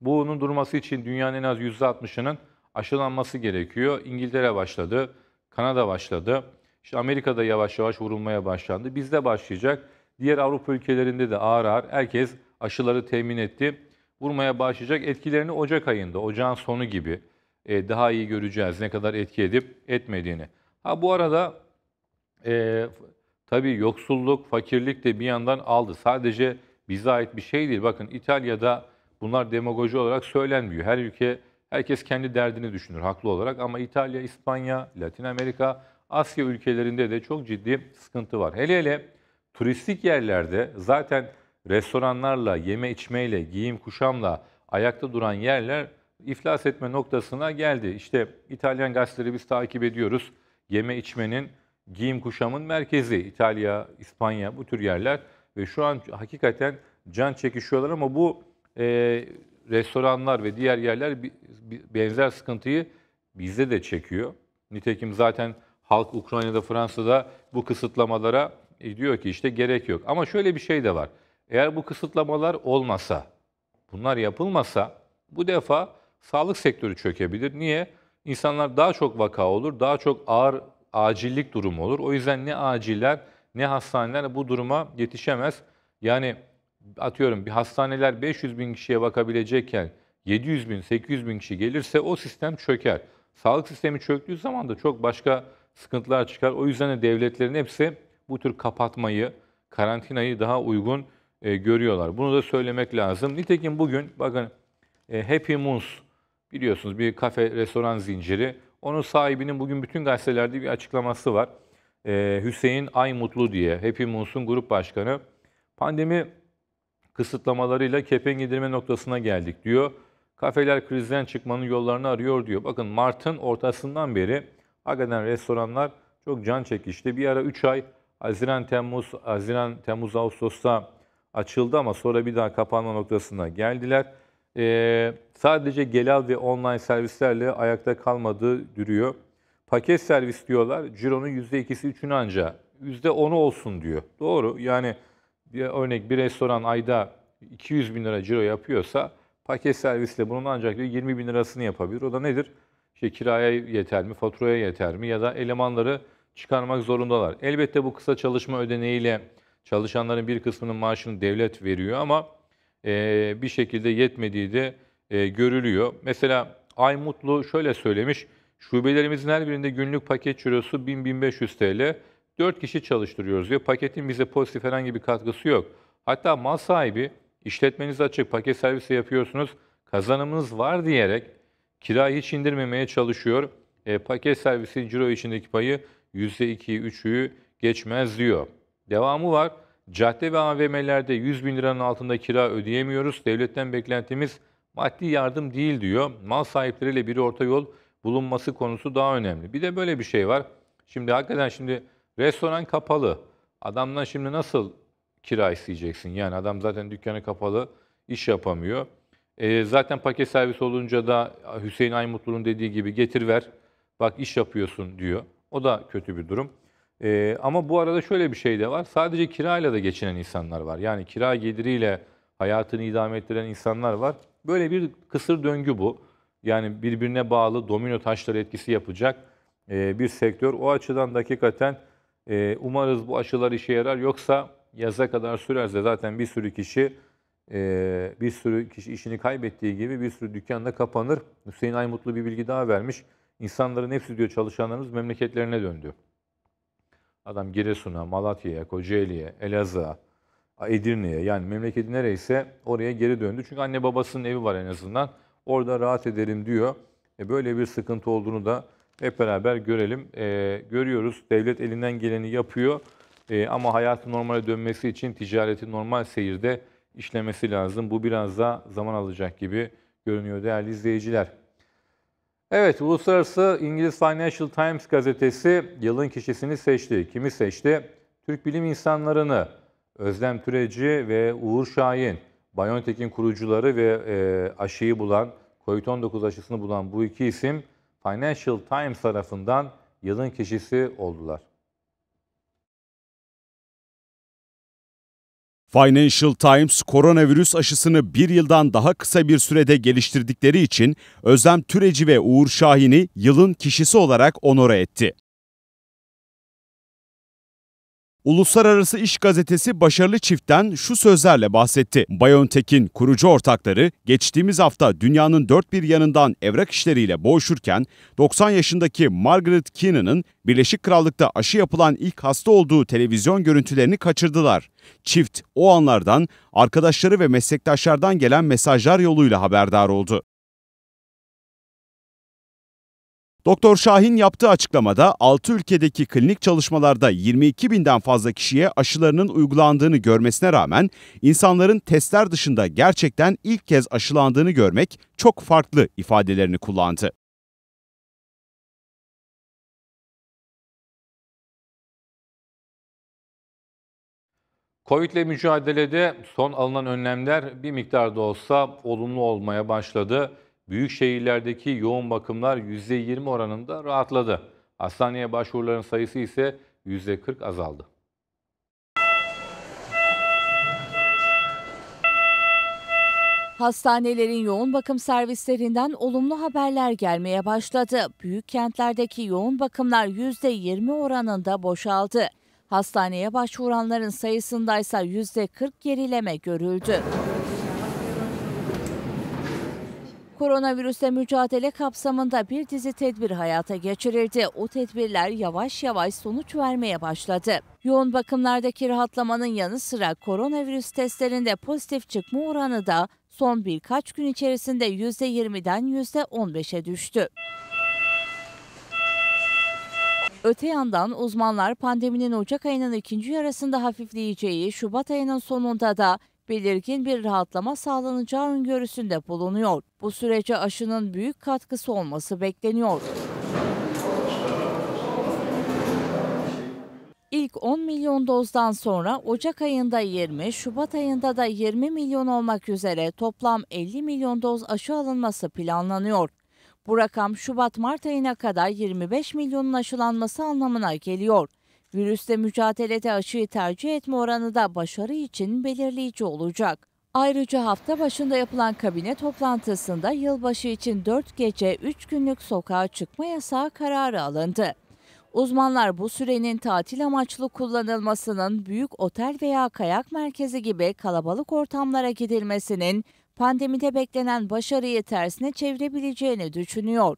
Bunun durması için dünyanın en az %60'ının aşılanması gerekiyor. İngiltere başladı, Kanada başladı. İşte Amerika'da yavaş yavaş vurulmaya başlandı. Bizde başlayacak. Diğer Avrupa ülkelerinde de ağır ağır herkes aşıları temin etti. Vurmaya başlayacak. Etkilerini Ocak ayında, ocağın sonu gibi e, daha iyi göreceğiz ne kadar etki edip etmediğini. Ha bu arada e, tabii yoksulluk, fakirlik de bir yandan aldı. Sadece bize ait bir şey değil. Bakın İtalya'da bunlar demagoji olarak söylenmiyor. Her ülke, herkes kendi derdini düşünür haklı olarak. Ama İtalya, İspanya, Latin Amerika, Asya ülkelerinde de çok ciddi sıkıntı var. Hele hele turistik yerlerde zaten restoranlarla, yeme içmeyle, giyim kuşamla ayakta duran yerler iflas etme noktasına geldi. İşte İtalyan gazeteleri biz takip ediyoruz. Yeme içmenin, giyim kuşamın merkezi İtalya, İspanya bu tür yerler ve şu an hakikaten can çekişiyorlar ama bu e, restoranlar ve diğer yerler benzer sıkıntıyı bizde de çekiyor. Nitekim zaten halk Ukrayna'da, Fransa'da bu kısıtlamalara e, diyor ki işte gerek yok. Ama şöyle bir şey de var. Eğer bu kısıtlamalar olmasa, bunlar yapılmasa bu defa sağlık sektörü çökebilir. Niye? İnsanlar daha çok vaka olur, daha çok ağır acillik durumu olur. O yüzden ne aciler ne hastaneler bu duruma yetişemez. Yani atıyorum bir hastaneler 500 bin kişiye bakabilecekken 700 bin, 800 bin kişi gelirse o sistem çöker. Sağlık sistemi çöktüğü zaman da çok başka sıkıntılar çıkar. O yüzden de devletlerin hepsi bu tür kapatmayı, karantinayı daha uygun e, görüyorlar. Bunu da söylemek lazım. Nitekim bugün bakın e, Happy Moons biliyorsunuz bir kafe restoran zinciri. Onun sahibinin bugün bütün gazetelerde bir açıklaması var. Ee, Hüseyin Mutlu diye Happy Moons'un grup başkanı. Pandemi kısıtlamalarıyla kepenk indirme noktasına geldik diyor. Kafeler krizden çıkmanın yollarını arıyor diyor. Bakın Mart'ın ortasından beri hakikaten restoranlar çok can çekişti. Bir ara 3 ay Haziran, Temmuz, Haziran, Temmuz, Ağustos'ta açıldı ama sonra bir daha kapanma noktasına geldiler e, sadece Gelal ve online servislerle ayakta kalmadığı duruyor. Paket servis diyorlar, cironun %2'si 3'ünü anca, %10'u olsun diyor. Doğru yani bir örnek bir restoran ayda 200 bin lira ciro yapıyorsa paket servisle bunun ancak 20 bin lirasını yapabilir. O da nedir? İşte kiraya yeter mi, faturaya yeter mi ya da elemanları çıkarmak zorundalar. Elbette bu kısa çalışma ödeneğiyle çalışanların bir kısmının maaşını devlet veriyor ama bir şekilde yetmediği de görülüyor. Mesela Ay Mutlu şöyle söylemiş. Şubelerimizin her birinde günlük paket cirosu 1000-1500 TL. 4 kişi çalıştırıyoruz diyor. Paketin bize pozitif herhangi bir katkısı yok. Hatta mal sahibi işletmeniz açık, paket servisi yapıyorsunuz, kazanımınız var diyerek kirayı hiç indirmemeye çalışıyor. E, paket servisin ciro içindeki payı %2'yi, 3'ü geçmez diyor. Devamı var. Cadde ve AVM'lerde 100 bin liranın altında kira ödeyemiyoruz. Devletten beklentimiz maddi yardım değil diyor. Mal sahipleriyle bir orta yol bulunması konusu daha önemli. Bir de böyle bir şey var. Şimdi hakikaten şimdi restoran kapalı. Adamdan şimdi nasıl kira isteyeceksin? Yani adam zaten dükkanı kapalı, iş yapamıyor. E, zaten paket servis olunca da Hüseyin Aymutlu'nun dediği gibi getir ver, bak iş yapıyorsun diyor. O da kötü bir durum. E, ama bu arada şöyle bir şey de var. Sadece kirayla da geçinen insanlar var. Yani kira geliriyle hayatını idame ettiren insanlar var. Böyle bir kısır döngü bu. Yani birbirine bağlı domino taşları etkisi yapacak e, bir sektör. O açıdan hakikaten e, umarız bu aşılar işe yarar. Yoksa yaza kadar sürerse zaten bir sürü kişi e, bir sürü kişi işini kaybettiği gibi bir sürü dükkan da kapanır. Hüseyin Aymutlu bir bilgi daha vermiş. İnsanların hepsi diyor çalışanlarımız memleketlerine döndü. Adam Giresun'a, Malatya'ya, Kocaeli'ye, Elazığ'a, Edirne'ye yani memleketi nereyse oraya geri döndü. Çünkü anne babasının evi var en azından. Orada rahat ederim diyor. E böyle bir sıkıntı olduğunu da hep beraber görelim. E, görüyoruz devlet elinden geleni yapıyor. E, ama hayatın normale dönmesi için ticareti normal seyirde işlemesi lazım. Bu biraz daha zaman alacak gibi görünüyor değerli izleyiciler. Evet, Uluslararası İngiliz Financial Times gazetesi yılın kişisini seçti. Kimi seçti? Türk bilim insanlarını, Özlem Türeci ve Uğur Şahin, BioNTech'in kurucuları ve e, aşıyı bulan, COVID-19 aşısını bulan bu iki isim Financial Times tarafından yılın kişisi oldular. Financial Times koronavirüs aşısını bir yıldan daha kısa bir sürede geliştirdikleri için Özlem Türeci ve Uğur Şahin'i yılın kişisi olarak onore etti. Uluslararası İş Gazetesi başarılı çiftten şu sözlerle bahsetti. BioNTech'in kurucu ortakları geçtiğimiz hafta dünyanın dört bir yanından evrak işleriyle boğuşurken 90 yaşındaki Margaret Keenan'ın Birleşik Krallık'ta aşı yapılan ilk hasta olduğu televizyon görüntülerini kaçırdılar. Çift o anlardan arkadaşları ve meslektaşlardan gelen mesajlar yoluyla haberdar oldu. Doktor Şahin yaptığı açıklamada 6 ülkedeki klinik çalışmalarda 22 binden fazla kişiye aşılarının uygulandığını görmesine rağmen insanların testler dışında gerçekten ilk kez aşılandığını görmek çok farklı ifadelerini kullandı. Covid ile mücadelede son alınan önlemler bir miktar da olsa olumlu olmaya başladı büyük şehirlerdeki yoğun bakımlar %20 oranında rahatladı. Hastaneye başvuruların sayısı ise %40 azaldı. Hastanelerin yoğun bakım servislerinden olumlu haberler gelmeye başladı. Büyük kentlerdeki yoğun bakımlar %20 oranında boşaldı. Hastaneye başvuranların sayısındaysa %40 gerileme görüldü. Koronavirüsle mücadele kapsamında bir dizi tedbir hayata geçirildi. O tedbirler yavaş yavaş sonuç vermeye başladı. Yoğun bakımlardaki rahatlamanın yanı sıra koronavirüs testlerinde pozitif çıkma oranı da son birkaç gün içerisinde %20'den %15'e düştü. Öte yandan uzmanlar pandeminin Ocak ayının ikinci yarısında hafifleyeceği, Şubat ayının sonunda da belirgin bir rahatlama sağlanacağı öngörüsünde bulunuyor. Bu sürece aşının büyük katkısı olması bekleniyor. İlk 10 milyon dozdan sonra Ocak ayında 20, Şubat ayında da 20 milyon olmak üzere toplam 50 milyon doz aşı alınması planlanıyor. Bu rakam Şubat-Mart ayına kadar 25 milyonun aşılanması anlamına geliyor. Virüsle mücadelede aşıyı tercih etme oranı da başarı için belirleyici olacak. Ayrıca hafta başında yapılan kabine toplantısında yılbaşı için 4 gece 3 günlük sokağa çıkma yasağı kararı alındı. Uzmanlar bu sürenin tatil amaçlı kullanılmasının büyük otel veya kayak merkezi gibi kalabalık ortamlara gidilmesinin pandemide beklenen başarıyı tersine çevirebileceğini düşünüyor.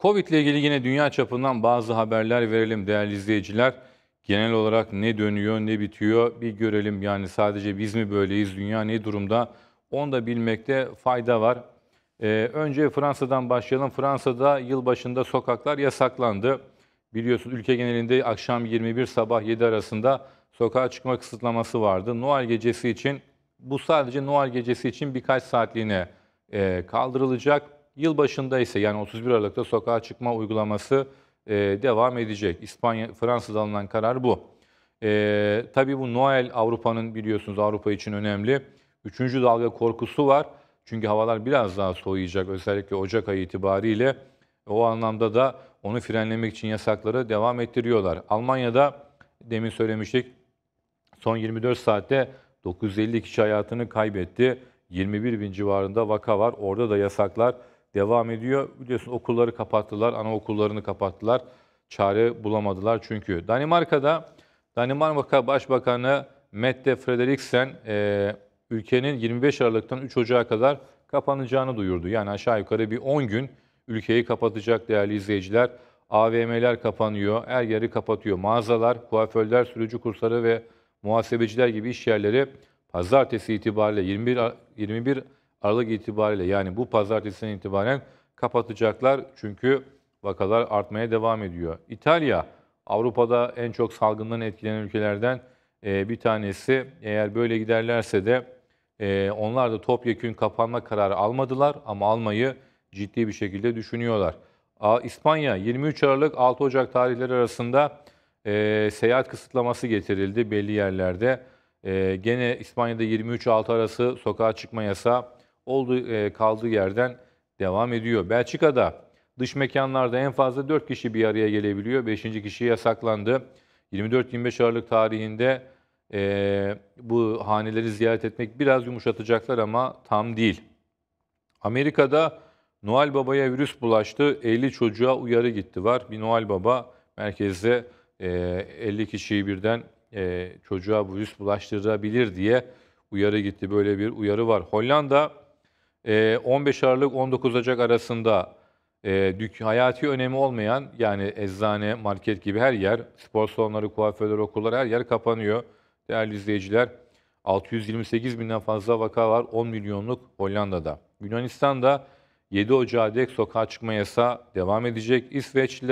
Covid ile ilgili yine dünya çapından bazı haberler verelim değerli izleyiciler. Genel olarak ne dönüyor, ne bitiyor bir görelim. Yani sadece biz mi böyleyiz, dünya ne durumda onu da bilmekte fayda var. Ee, önce Fransa'dan başlayalım. Fransa'da yılbaşında sokaklar yasaklandı. Biliyorsunuz ülke genelinde akşam 21 sabah 7 arasında sokağa çıkma kısıtlaması vardı. Noel gecesi için bu sadece Noel gecesi için birkaç saatliğine e, kaldırılacak yılbaşında ise yani 31 Aralık'ta sokağa çıkma uygulaması e, devam edecek. İspanya, fransız alınan karar bu. E, tabii bu Noel Avrupa'nın biliyorsunuz Avrupa için önemli. Üçüncü dalga korkusu var. Çünkü havalar biraz daha soğuyacak özellikle Ocak ayı itibariyle. O anlamda da onu frenlemek için yasakları devam ettiriyorlar. Almanya'da demin söylemiştik son 24 saatte 950 kişi hayatını kaybetti. 21 bin civarında vaka var. Orada da yasaklar devam ediyor. Biliyorsun okulları kapattılar, anaokullarını kapattılar. Çare bulamadılar çünkü. Danimarka'da Danimarka Başbakanı Mette Frederiksen e, ülkenin 25 Aralık'tan 3 Ocağı kadar kapanacağını duyurdu. Yani aşağı yukarı bir 10 gün ülkeyi kapatacak değerli izleyiciler. AVM'ler kapanıyor, her yeri kapatıyor. Mağazalar, kuaförler, sürücü kursları ve muhasebeciler gibi iş yerleri pazartesi itibariyle 21, 21 Aralık itibariyle yani bu pazartesinden itibaren kapatacaklar. Çünkü vakalar artmaya devam ediyor. İtalya Avrupa'da en çok salgından etkilenen ülkelerden e, bir tanesi. Eğer böyle giderlerse de e, onlar da topyekün kapanma kararı almadılar ama almayı ciddi bir şekilde düşünüyorlar. İspanya 23 Aralık 6 Ocak tarihleri arasında e, seyahat kısıtlaması getirildi belli yerlerde. E, gene İspanya'da 23-6 arası sokağa çıkma yasağı olduğu e, kaldığı yerden devam ediyor. Belçika'da dış mekanlarda en fazla 4 kişi bir araya gelebiliyor. 5. kişi yasaklandı. 24-25 Aralık tarihinde e, bu haneleri ziyaret etmek biraz yumuşatacaklar ama tam değil. Amerika'da Noel Baba'ya virüs bulaştı. 50 çocuğa uyarı gitti var. Bir Noel Baba merkezde e, 50 kişiyi birden e, çocuğa virüs bulaştırabilir diye uyarı gitti. Böyle bir uyarı var. Hollanda 15 ee, Aralık 19 Ocak arasında e, hayati önemi olmayan yani eczane, market gibi her yer, spor salonları, kuaförler, okullar her yer kapanıyor. Değerli izleyiciler 628 binden fazla vaka var 10 milyonluk Hollanda'da. Yunanistan'da 7 Ocağı dek sokağa çıkma yasa devam edecek. İsveç'le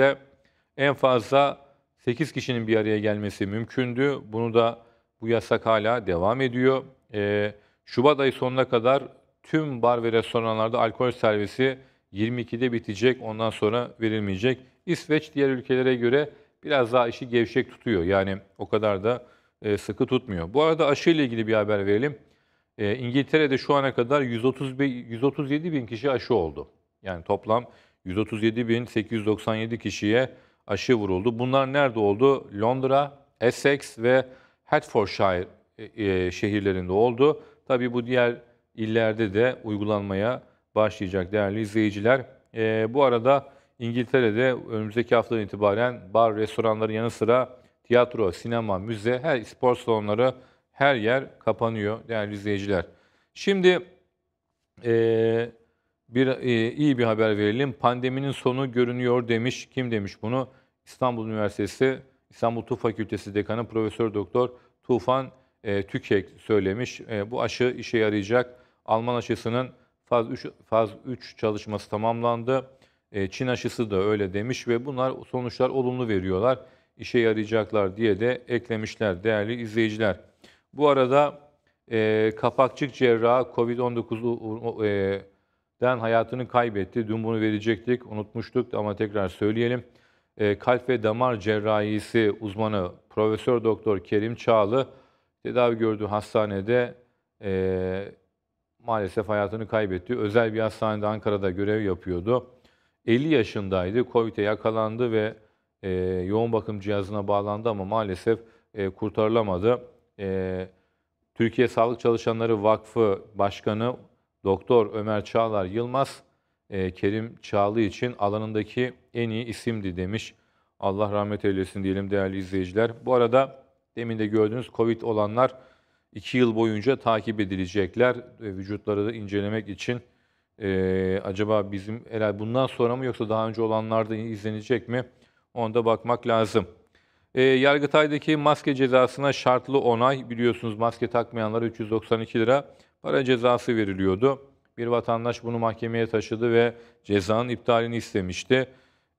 en fazla 8 kişinin bir araya gelmesi mümkündü. Bunu da bu yasak hala devam ediyor. Ee, Şubat ayı sonuna kadar tüm bar ve restoranlarda alkol servisi 22'de bitecek. Ondan sonra verilmeyecek. İsveç diğer ülkelere göre biraz daha işi gevşek tutuyor. Yani o kadar da e, sıkı tutmuyor. Bu arada aşı ile ilgili bir haber verelim. E, İngiltere'de şu ana kadar 137 bin kişi aşı oldu. Yani toplam 137.897 kişiye aşı vuruldu. Bunlar nerede oldu? Londra, Essex ve Hertfordshire e, şehirlerinde oldu. Tabii bu diğer illerde de uygulanmaya başlayacak değerli izleyiciler. E, bu arada İngiltere'de önümüzdeki haftadan itibaren bar, restoranların yanı sıra tiyatro, sinema, müze, her spor salonları, her yer kapanıyor değerli izleyiciler. Şimdi e, bir e, iyi bir haber verelim. Pandeminin sonu görünüyor demiş. Kim demiş bunu? İstanbul Üniversitesi İstanbul Tıp Fakültesi Dekanı Profesör Doktor Tufan e, Tükek söylemiş. E, bu aşı işe yarayacak. Alman aşısının faz 3, faz 3 çalışması tamamlandı. E, Çin aşısı da öyle demiş ve bunlar sonuçlar olumlu veriyorlar. İşe yarayacaklar diye de eklemişler değerli izleyiciler. Bu arada e, kapakçık cerrahı COVID-19'den e, hayatını kaybetti. Dün bunu verecektik, unutmuştuk ama tekrar söyleyelim. E, kalp ve damar cerrahisi uzmanı Profesör Doktor Kerim Çağlı tedavi gördüğü hastanede e, maalesef hayatını kaybetti. Özel bir hastanede Ankara'da görev yapıyordu. 50 yaşındaydı. Covid'e yakalandı ve e, yoğun bakım cihazına bağlandı ama maalesef e, kurtarılamadı. E, Türkiye Sağlık Çalışanları Vakfı Başkanı Doktor Ömer Çağlar Yılmaz, e, Kerim Çağlı için alanındaki en iyi isimdi demiş. Allah rahmet eylesin diyelim değerli izleyiciler. Bu arada demin de gördüğünüz Covid olanlar 2 yıl boyunca takip edilecekler. E, vücutları da incelemek için e, acaba bizim herhalde bundan sonra mı yoksa daha önce olanlar da izlenecek mi? Onda bakmak lazım. E, Yargıtay'daki maske cezasına şartlı onay biliyorsunuz maske takmayanlara 392 lira para cezası veriliyordu. Bir vatandaş bunu mahkemeye taşıdı ve cezanın iptalini istemişti.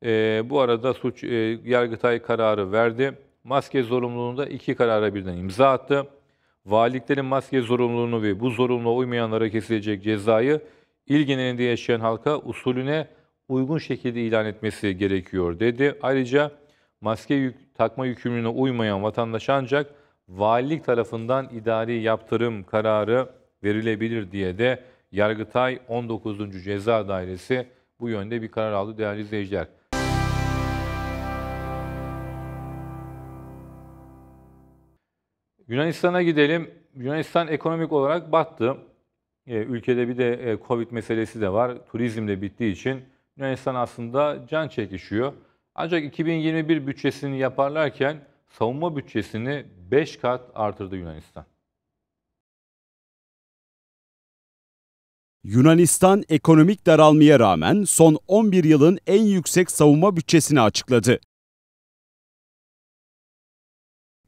E, bu arada suç e, Yargıtay kararı verdi. Maske zorunluluğunda iki karara birden imza attı valiliklerin maske zorunluluğunu ve bu zorunluluğa uymayanlara kesilecek cezayı il genelinde yaşayan halka usulüne uygun şekilde ilan etmesi gerekiyor dedi. Ayrıca maske yük, takma yükümlülüğüne uymayan vatandaş ancak valilik tarafından idari yaptırım kararı verilebilir diye de Yargıtay 19. Ceza Dairesi bu yönde bir karar aldı değerli izleyiciler. Yunanistan'a gidelim. Yunanistan ekonomik olarak battı. E, ülkede bir de e, Covid meselesi de var. Turizm de bittiği için Yunanistan aslında can çekişiyor. Ancak 2021 bütçesini yaparlarken savunma bütçesini 5 kat artırdı Yunanistan. Yunanistan ekonomik daralmaya rağmen son 11 yılın en yüksek savunma bütçesini açıkladı.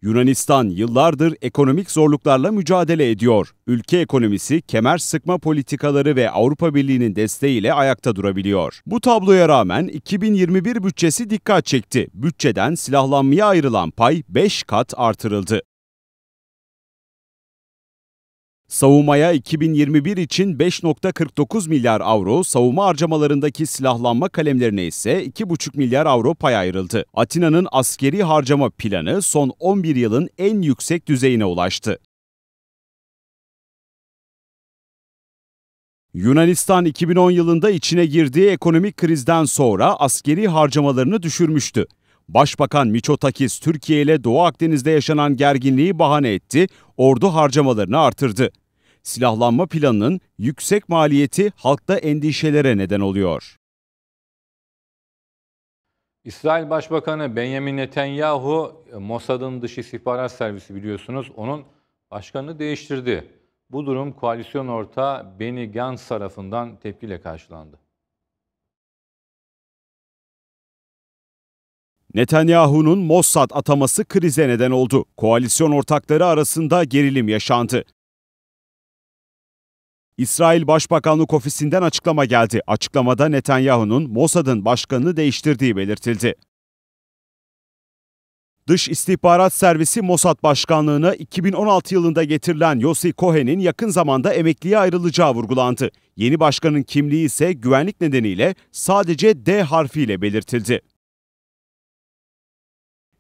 Yunanistan yıllardır ekonomik zorluklarla mücadele ediyor. Ülke ekonomisi kemer sıkma politikaları ve Avrupa Birliği'nin desteğiyle ayakta durabiliyor. Bu tabloya rağmen 2021 bütçesi dikkat çekti. Bütçeden silahlanmaya ayrılan pay 5 kat artırıldı. Savunmaya 2021 için 5.49 milyar avro, savunma harcamalarındaki silahlanma kalemlerine ise 2.5 milyar avro pay ayrıldı. Atina'nın askeri harcama planı son 11 yılın en yüksek düzeyine ulaştı. Yunanistan 2010 yılında içine girdiği ekonomik krizden sonra askeri harcamalarını düşürmüştü. Başbakan Miçotakis Türkiye ile Doğu Akdeniz'de yaşanan gerginliği bahane etti, ordu harcamalarını artırdı silahlanma planının yüksek maliyeti halkta endişelere neden oluyor. İsrail Başbakanı Benjamin Netanyahu, e, Mossad'ın dış istihbarat servisi biliyorsunuz, onun başkanını değiştirdi. Bu durum koalisyon ortağı Benny Gantz tarafından tepkiyle karşılandı. Netanyahu'nun Mossad ataması krize neden oldu. Koalisyon ortakları arasında gerilim yaşandı. İsrail Başbakanlık Ofisi'nden açıklama geldi. Açıklamada Netanyahu'nun Mossad'ın başkanını değiştirdiği belirtildi. Dış İstihbarat Servisi Mossad Başkanlığı'na 2016 yılında getirilen Yossi Cohen'in yakın zamanda emekliye ayrılacağı vurgulandı. Yeni başkanın kimliği ise güvenlik nedeniyle sadece D harfiyle belirtildi.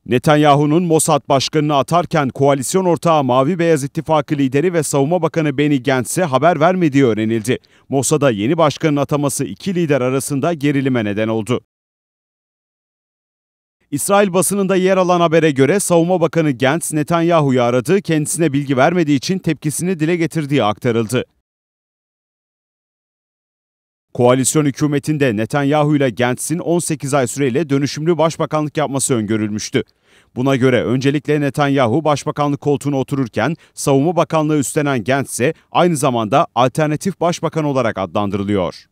Netanyahu'nun Mossad başkanını atarken koalisyon ortağı Mavi Beyaz İttifakı lideri ve Savunma Bakanı Benny Gantz'e haber vermediği öğrenildi. Mossad'a yeni başkanın ataması iki lider arasında gerilime neden oldu. İsrail basınında yer alan habere göre Savunma Bakanı Gantz Netanyahu'yu aradı, kendisine bilgi vermediği için tepkisini dile getirdiği aktarıldı. Koalisyon hükümetinde Netanyahu ile Gentz'in 18 ay süreyle dönüşümlü başbakanlık yapması öngörülmüştü. Buna göre öncelikle Netanyahu başbakanlık koltuğuna otururken Savunma Bakanlığı üstlenen Gentz ise aynı zamanda alternatif başbakan olarak adlandırılıyor.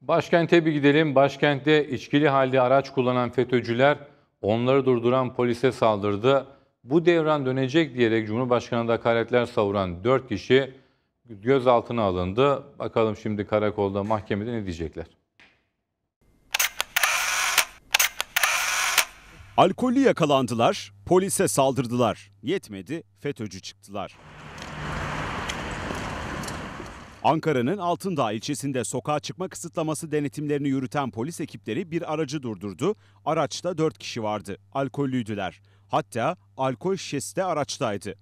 Başkente bir gidelim. Başkent'te içkili halde araç kullanan FETÖ'cüler onları durduran polise saldırdı bu devran dönecek diyerek Cumhurbaşkanı'na hakaretler savuran 4 kişi gözaltına alındı. Bakalım şimdi karakolda, mahkemede ne diyecekler? Alkollü yakalandılar, polise saldırdılar. Yetmedi, FETÖ'cü çıktılar. Ankara'nın Altındağ ilçesinde sokağa çıkma kısıtlaması denetimlerini yürüten polis ekipleri bir aracı durdurdu. Araçta 4 kişi vardı. Alkollüydüler. Hatta alkol şişesi de araçtaydı.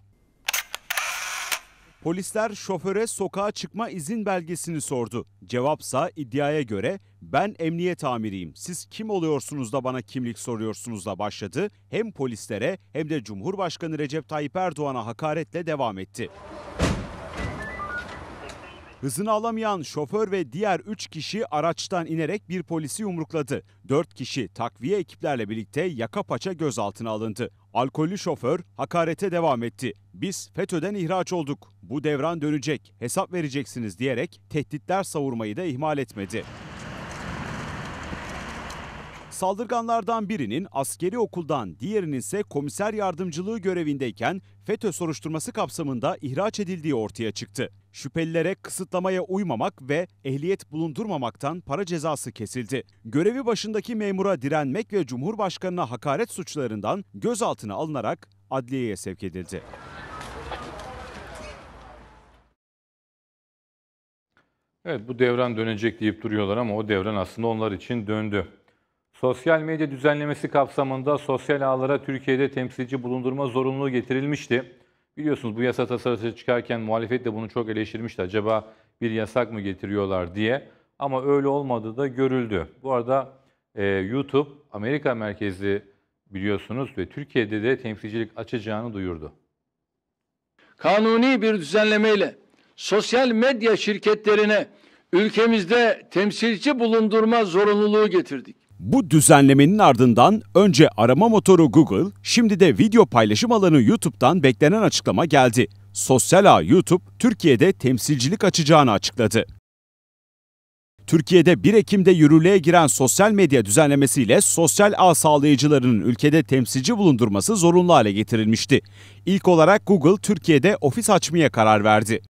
Polisler şoföre sokağa çıkma izin belgesini sordu. Cevapsa iddiaya göre ben emniyet amiriyim. Siz kim oluyorsunuz da bana kimlik soruyorsunuz da başladı. Hem polislere hem de Cumhurbaşkanı Recep Tayyip Erdoğan'a hakaretle devam etti. Hızını alamayan şoför ve diğer 3 kişi araçtan inerek bir polisi yumrukladı. 4 kişi takviye ekiplerle birlikte yaka paça gözaltına alındı. Alkollü şoför hakarete devam etti. Biz FETÖ'den ihraç olduk. Bu devran dönecek. Hesap vereceksiniz diyerek tehditler savurmayı da ihmal etmedi. Saldırganlardan birinin askeri okuldan, diğerinin ise komiser yardımcılığı görevindeyken FETÖ soruşturması kapsamında ihraç edildiği ortaya çıktı. Şüphelilere kısıtlamaya uymamak ve ehliyet bulundurmamaktan para cezası kesildi. Görevi başındaki memura direnmek ve Cumhurbaşkanına hakaret suçlarından gözaltına alınarak adliyeye sevk edildi. Evet bu devran dönecek deyip duruyorlar ama o devran aslında onlar için döndü. Sosyal medya düzenlemesi kapsamında sosyal ağlara Türkiye'de temsilci bulundurma zorunluluğu getirilmişti. Biliyorsunuz bu yasa tasarısı çıkarken muhalefet de bunu çok eleştirmişti. Acaba bir yasak mı getiriyorlar diye. Ama öyle olmadığı da görüldü. Bu arada e, YouTube Amerika merkezli biliyorsunuz ve Türkiye'de de temsilcilik açacağını duyurdu. Kanuni bir düzenlemeyle sosyal medya şirketlerine ülkemizde temsilci bulundurma zorunluluğu getirdik. Bu düzenlemenin ardından önce arama motoru Google, şimdi de video paylaşım alanı YouTube'dan beklenen açıklama geldi. Sosyal ağ YouTube, Türkiye'de temsilcilik açacağını açıkladı. Türkiye'de 1 Ekim'de yürürlüğe giren sosyal medya düzenlemesiyle sosyal ağ sağlayıcılarının ülkede temsilci bulundurması zorunlu hale getirilmişti. İlk olarak Google Türkiye'de ofis açmaya karar verdi.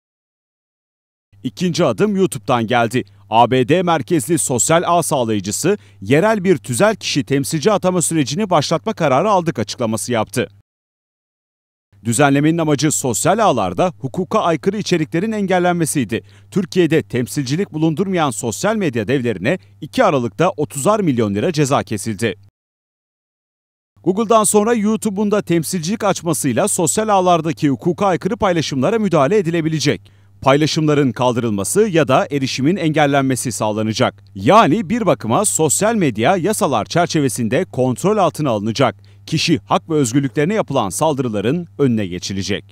İkinci adım YouTube'dan geldi. ABD merkezli sosyal ağ sağlayıcısı yerel bir tüzel kişi temsilci atama sürecini başlatma kararı aldık açıklaması yaptı. Düzenlemenin amacı sosyal ağlarda hukuka aykırı içeriklerin engellenmesiydi. Türkiye'de temsilcilik bulundurmayan sosyal medya devlerine 2 Aralık'ta 30'ar milyon lira ceza kesildi. Google'dan sonra YouTube'un da temsilcilik açmasıyla sosyal ağlardaki hukuka aykırı paylaşımlara müdahale edilebilecek paylaşımların kaldırılması ya da erişimin engellenmesi sağlanacak. Yani bir bakıma sosyal medya yasalar çerçevesinde kontrol altına alınacak. Kişi hak ve özgürlüklerine yapılan saldırıların önüne geçilecek.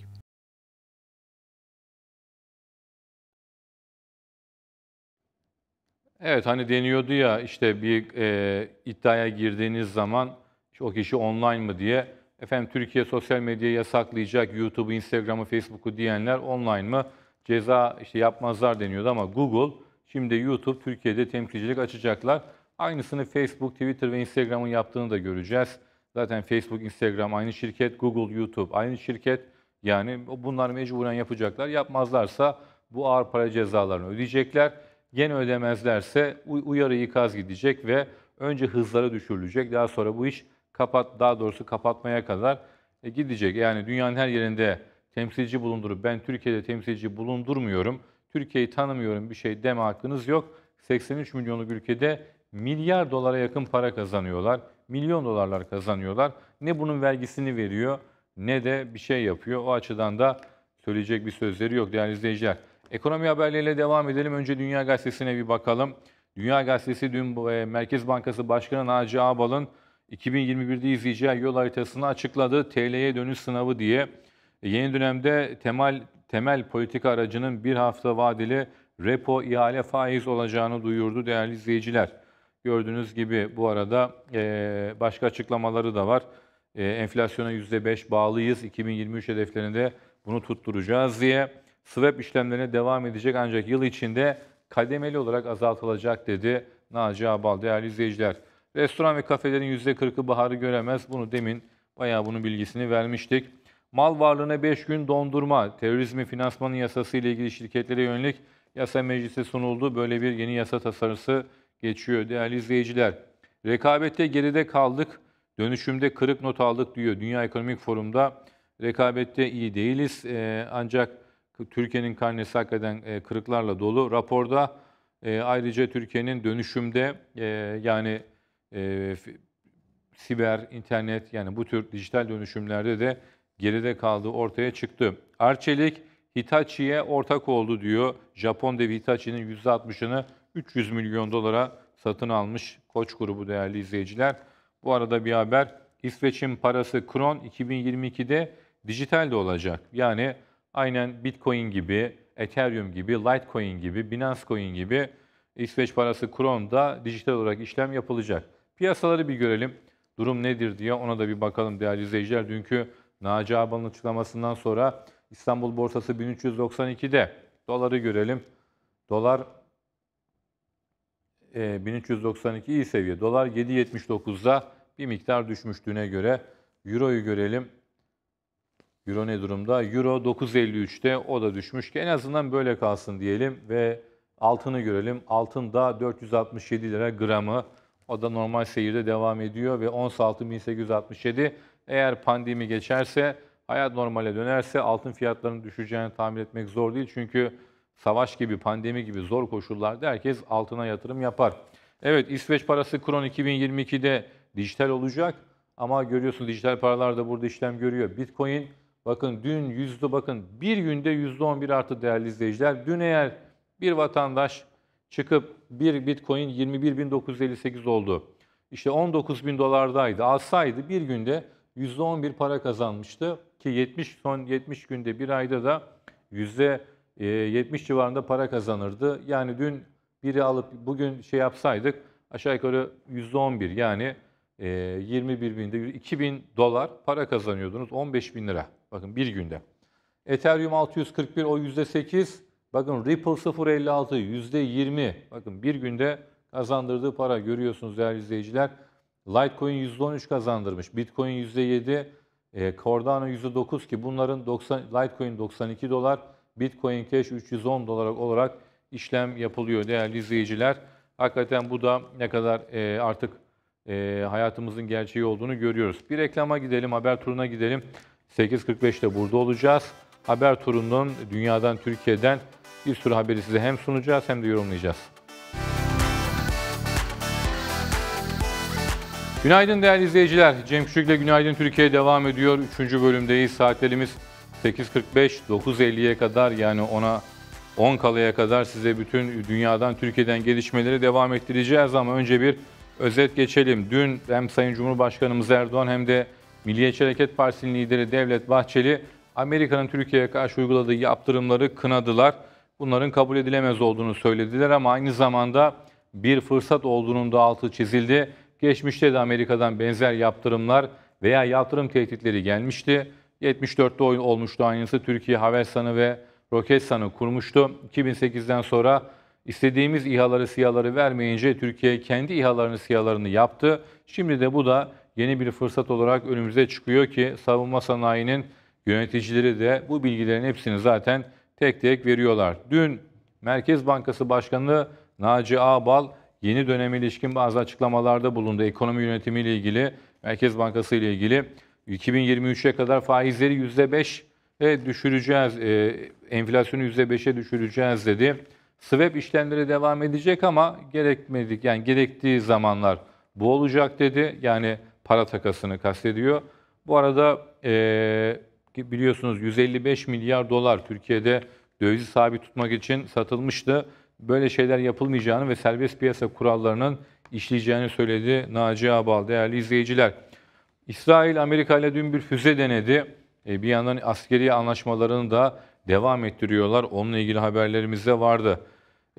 Evet hani deniyordu ya işte bir e, iddiaya girdiğiniz zaman işte o kişi online mı diye efendim Türkiye sosyal medyayı yasaklayacak YouTube'u, Instagram'ı, Facebook'u diyenler online mı? ceza işte yapmazlar deniyordu ama Google şimdi YouTube Türkiye'de temsilcilik açacaklar. Aynısını Facebook, Twitter ve Instagram'ın yaptığını da göreceğiz. Zaten Facebook, Instagram aynı şirket, Google, YouTube aynı şirket. Yani bunlar mecburen yapacaklar. Yapmazlarsa bu ağır para cezalarını ödeyecekler. Gene ödemezlerse uyarı ikaz gidecek ve önce hızları düşürülecek. Daha sonra bu iş kapat daha doğrusu kapatmaya kadar e, gidecek. Yani dünyanın her yerinde temsilci bulundurup ben Türkiye'de temsilci bulundurmuyorum, Türkiye'yi tanımıyorum bir şey deme hakkınız yok. 83 milyonluk ülkede milyar dolara yakın para kazanıyorlar. Milyon dolarlar kazanıyorlar. Ne bunun vergisini veriyor ne de bir şey yapıyor. O açıdan da söyleyecek bir sözleri yok değerli izleyiciler. Ekonomi haberleriyle devam edelim. Önce Dünya Gazetesi'ne bir bakalım. Dünya Gazetesi dün e, Merkez Bankası Başkanı Naci Ağbal'ın 2021'de izleyeceği yol haritasını açıkladı. TL'ye dönüş sınavı diye. E, yeni dönemde temel temel politik aracının bir hafta vadeli repo ihale faiz olacağını duyurdu değerli izleyiciler. Gördüğünüz gibi bu arada e, başka açıklamaları da var. E, enflasyona %5 bağlıyız. 2023 hedeflerinde bunu tutturacağız diye. Swap işlemlerine devam edecek ancak yıl içinde kademeli olarak azaltılacak dedi Naci Abal değerli izleyiciler. Restoran ve kafelerin %40'ı baharı göremez. Bunu demin bayağı bunun bilgisini vermiştik mal varlığına 5 gün dondurma, terörizmi finansmanın yasası ile ilgili şirketlere yönelik yasa meclise sunuldu. Böyle bir yeni yasa tasarısı geçiyor. Değerli izleyiciler, rekabette geride kaldık, dönüşümde kırık not aldık diyor Dünya Ekonomik Forum'da. Rekabette iyi değiliz ee, ancak Türkiye'nin karnesi hakikaten e, kırıklarla dolu. Raporda e, ayrıca Türkiye'nin dönüşümde e, yani e, siber, internet yani bu tür dijital dönüşümlerde de geride kaldığı ortaya çıktı. Arçelik Hitachi'ye ortak oldu diyor. Japon devi Hitachi'nin %60'ını 300 milyon dolara satın almış Koç grubu değerli izleyiciler. Bu arada bir haber İsveç'in parası Kron 2022'de dijital de olacak. Yani aynen Bitcoin gibi, Ethereum gibi, Litecoin gibi, Binance Coin gibi İsveç parası Kron'da dijital olarak işlem yapılacak. Piyasaları bir görelim. Durum nedir diye ona da bir bakalım değerli izleyiciler. Dünkü Naci Ağbal'ın açıklamasından sonra İstanbul borsası 1392'de doları görelim. Dolar e, 1392 iyi seviye. Dolar 7.79'da bir miktar düşmüş düne göre. Euro'yu görelim. Euro ne durumda? Euro 9.53'te o da düşmüş en azından böyle kalsın diyelim ve altını görelim. Altın da 467 lira gramı. O da normal seyirde devam ediyor ve 16.867 altı eğer pandemi geçerse, hayat normale dönerse altın fiyatlarının düşeceğini tahmin etmek zor değil. Çünkü savaş gibi, pandemi gibi zor koşullarda herkes altına yatırım yapar. Evet İsveç parası Kron 2022'de dijital olacak ama görüyorsunuz dijital paralar da burada işlem görüyor. Bitcoin bakın dün yüzde bakın bir günde yüzde 11 arttı değerli izleyiciler. Dün eğer bir vatandaş çıkıp bir Bitcoin 21.958 oldu. İşte 19.000 dolardaydı. Alsaydı bir günde %11 para kazanmıştı ki 70 son 70 günde bir ayda da %70 e, civarında para kazanırdı. Yani dün biri alıp bugün şey yapsaydık aşağı yukarı %11 yani 21 binde 2000 dolar para kazanıyordunuz 15 bin lira. Bakın bir günde. Ethereum 641 o %8. Bakın Ripple 0.56 %20. Bakın bir günde kazandırdığı para görüyorsunuz değerli izleyiciler. Litecoin %13 kazandırmış. Bitcoin %7, e, Cardano %9 ki bunların 90, Litecoin 92 dolar, Bitcoin Cash 310 dolar olarak işlem yapılıyor değerli izleyiciler. Hakikaten bu da ne kadar e, artık e, hayatımızın gerçeği olduğunu görüyoruz. Bir reklama gidelim, haber turuna gidelim. 8.45'te burada olacağız. Haber turunun dünyadan, Türkiye'den bir sürü haberi size hem sunacağız hem de yorumlayacağız. Günaydın değerli izleyiciler. Cem Küçük ile Günaydın Türkiye devam ediyor. Üçüncü bölümdeyiz. Saatlerimiz 8.45, 9.50'ye kadar yani ona 10 kalaya kadar size bütün dünyadan, Türkiye'den gelişmeleri devam ettireceğiz. Ama önce bir özet geçelim. Dün hem Sayın Cumhurbaşkanımız Erdoğan hem de Milliyetçi Hareket Partisi'nin lideri Devlet Bahçeli Amerika'nın Türkiye'ye karşı uyguladığı yaptırımları kınadılar. Bunların kabul edilemez olduğunu söylediler ama aynı zamanda bir fırsat olduğunun da altı çizildi. Geçmişte de Amerika'dan benzer yaptırımlar veya yaptırım tehditleri gelmişti. 74'te olmuştu aynısı. Türkiye Havelsan'ı ve Roketsan'ı kurmuştu. 2008'den sonra istediğimiz İHA'ları, SİHA'ları vermeyince Türkiye kendi İHA'larını, SİHA'larını yaptı. Şimdi de bu da yeni bir fırsat olarak önümüze çıkıyor ki savunma sanayinin yöneticileri de bu bilgilerin hepsini zaten tek tek veriyorlar. Dün Merkez Bankası Başkanı Naci Ağbal yeni dönem ilişkin bazı açıklamalarda bulundu. Ekonomi yönetimi ile ilgili, Merkez Bankası ile ilgili 2023'e kadar faizleri %5 e düşüreceğiz, e, enflasyonu %5'e düşüreceğiz dedi. Swap işlemleri devam edecek ama gerekmedik yani gerektiği zamanlar bu olacak dedi. Yani para takasını kastediyor. Bu arada e, biliyorsunuz 155 milyar dolar Türkiye'de dövizi sabit tutmak için satılmıştı böyle şeyler yapılmayacağını ve serbest piyasa kurallarının işleyeceğini söyledi Naci Abal. Değerli izleyiciler, İsrail Amerika ile dün bir füze denedi. E, bir yandan askeri anlaşmalarını da devam ettiriyorlar. Onunla ilgili haberlerimiz de vardı.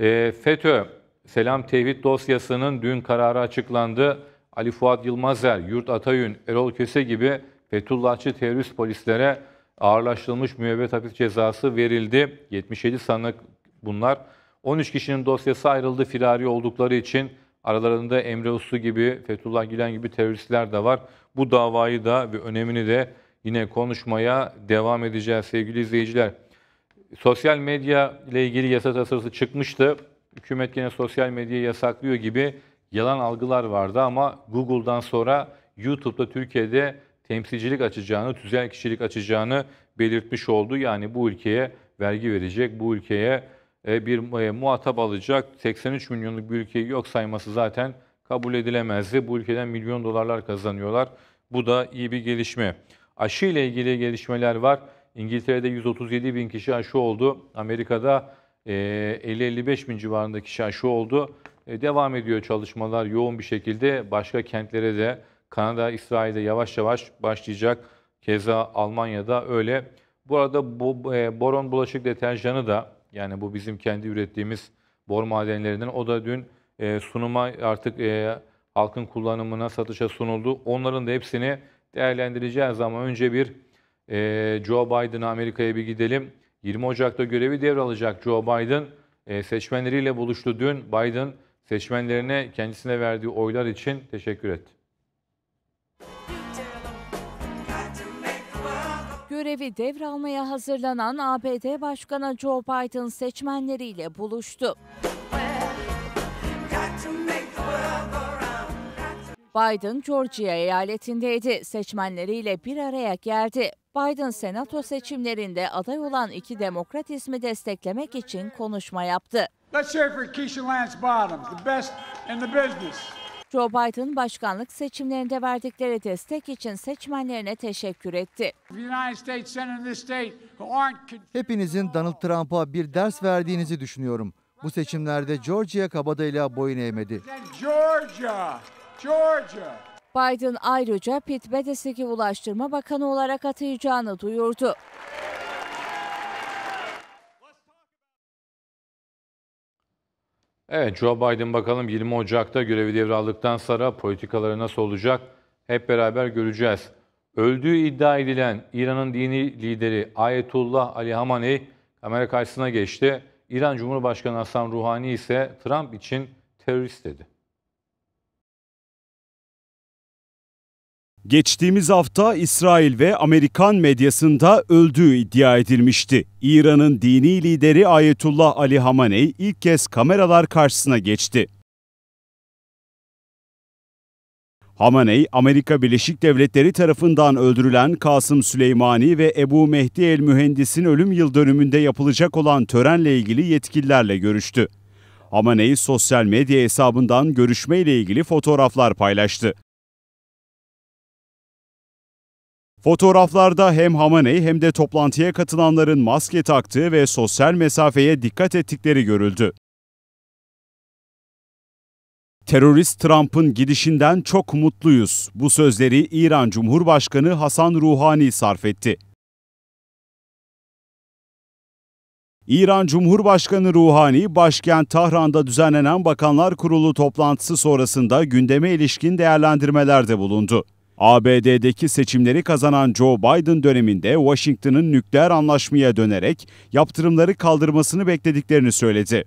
E, FETÖ, Selam Tevhid dosyasının dün kararı açıklandı. Ali Fuat Yılmazer, Yurt Atayün, Erol Köse gibi Fethullahçı terörist polislere ağırlaştırılmış müebbet hapis cezası verildi. 77 sanık bunlar 13 kişinin dosyası ayrıldı firari oldukları için aralarında Emre Uslu gibi, Fethullah Gülen gibi teröristler de var. Bu davayı da ve önemini de yine konuşmaya devam edeceğiz sevgili izleyiciler. Sosyal medya ile ilgili yasa tasarısı çıkmıştı. Hükümet yine sosyal medyayı yasaklıyor gibi yalan algılar vardı ama Google'dan sonra YouTube'da Türkiye'de temsilcilik açacağını, tüzel kişilik açacağını belirtmiş oldu. Yani bu ülkeye vergi verecek, bu ülkeye e, bir e, muhatap alacak 83 milyonluk bir ülkeyi yok sayması zaten kabul edilemezdi. Bu ülkeden milyon dolarlar kazanıyorlar. Bu da iyi bir gelişme. Aşı ile ilgili gelişmeler var. İngiltere'de 137 bin kişi aşı oldu. Amerika'da 50-55 e, bin civarında kişi aşı oldu. Devam ediyor çalışmalar yoğun bir şekilde. Başka kentlere de Kanada, İsrail'de yavaş yavaş başlayacak. Keza Almanya'da öyle. Bu arada bu, boron bulaşık deterjanı da yani bu bizim kendi ürettiğimiz bor madenlerinden. O da dün e, sunuma artık e, halkın kullanımına, satışa sunuldu. Onların da hepsini değerlendireceğiz ama önce bir e, Joe Biden Amerika'ya bir gidelim. 20 Ocak'ta görevi devralacak Joe Biden. E, seçmenleriyle buluştu dün. Biden seçmenlerine kendisine verdiği oylar için teşekkür etti. görevi devralmaya hazırlanan ABD Başkanı Joe Biden seçmenleriyle buluştu. Biden, Georgia eyaletindeydi. Seçmenleriyle bir araya geldi. Biden senato seçimlerinde aday olan iki demokrat ismi desteklemek için konuşma yaptı. Let's hear for Keisha Lance Bottoms, the best in the business. Joe Biden başkanlık seçimlerinde verdikleri destek için seçmenlerine teşekkür etti. Hepinizin Donald Trump'a bir ders verdiğinizi düşünüyorum. Bu seçimlerde Georgia kabadayla boyun eğmedi. Georgia, Georgia. Biden ayrıca Pete Bedes'teki Ulaştırma Bakanı olarak atayacağını duyurdu. Evet Joe Biden bakalım 20 Ocak'ta görevi devraldıktan sonra politikaları nasıl olacak hep beraber göreceğiz. Öldüğü iddia edilen İran'ın dini lideri Ayetullah Ali Hamaney kamera karşısına geçti. İran Cumhurbaşkanı Hasan Ruhani ise Trump için terörist dedi. Geçtiğimiz hafta İsrail ve Amerikan medyasında öldüğü iddia edilmişti. İran'ın dini lideri Ayetullah Ali Hamaney ilk kez kameralar karşısına geçti. Hamaney, Amerika Birleşik Devletleri tarafından öldürülen Kasım Süleymani ve Ebu Mehdi el Mühendis'in ölüm yıl dönümünde yapılacak olan törenle ilgili yetkililerle görüştü. Hamaney sosyal medya hesabından görüşmeyle ilgili fotoğraflar paylaştı. Fotoğraflarda hem Hamaney hem de toplantıya katılanların maske taktığı ve sosyal mesafeye dikkat ettikleri görüldü. Terörist Trump'ın gidişinden çok mutluyuz. Bu sözleri İran Cumhurbaşkanı Hasan Ruhani sarf etti. İran Cumhurbaşkanı Ruhani, başkent Tahran'da düzenlenen Bakanlar Kurulu toplantısı sonrasında gündeme ilişkin değerlendirmelerde bulundu. ABD'deki seçimleri kazanan Joe Biden döneminde Washington'ın nükleer anlaşmaya dönerek yaptırımları kaldırmasını beklediklerini söyledi.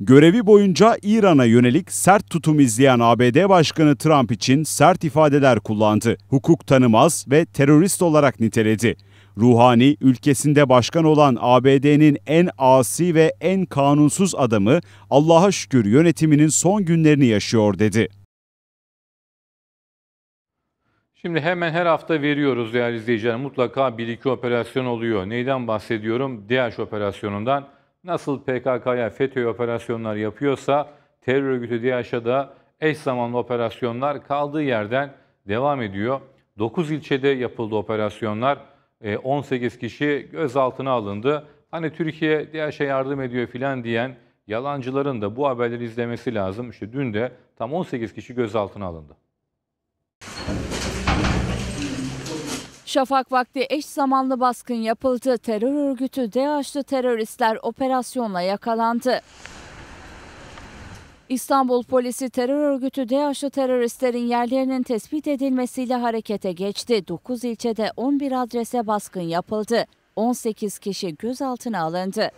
Görevi boyunca İran'a yönelik sert tutum izleyen ABD Başkanı Trump için sert ifadeler kullandı. Hukuk tanımaz ve terörist olarak niteledi. Ruhani, ülkesinde başkan olan ABD'nin en asi ve en kanunsuz adamı Allah'a şükür yönetiminin son günlerini yaşıyor dedi. Şimdi hemen her hafta veriyoruz değerli izleyiciler. Mutlaka bir iki operasyon oluyor. Neyden bahsediyorum? DH operasyonundan. Nasıl PKK'ya FETÖ operasyonlar yapıyorsa terör örgütü DH'a da eş zamanlı operasyonlar kaldığı yerden devam ediyor. 9 ilçede yapıldı operasyonlar. 18 e, kişi gözaltına alındı. Hani Türkiye DH'e yardım ediyor filan diyen yalancıların da bu haberleri izlemesi lazım. İşte dün de tam 18 kişi gözaltına alındı. Şafak vakti eş zamanlı baskın yapıldı. Terör örgütü DAEŞ'li teröristler operasyonla yakalandı. İstanbul polisi terör örgütü DAEŞ'li teröristlerin yerlerinin tespit edilmesiyle harekete geçti. 9 ilçede 11 adrese baskın yapıldı. 18 kişi gözaltına alındı.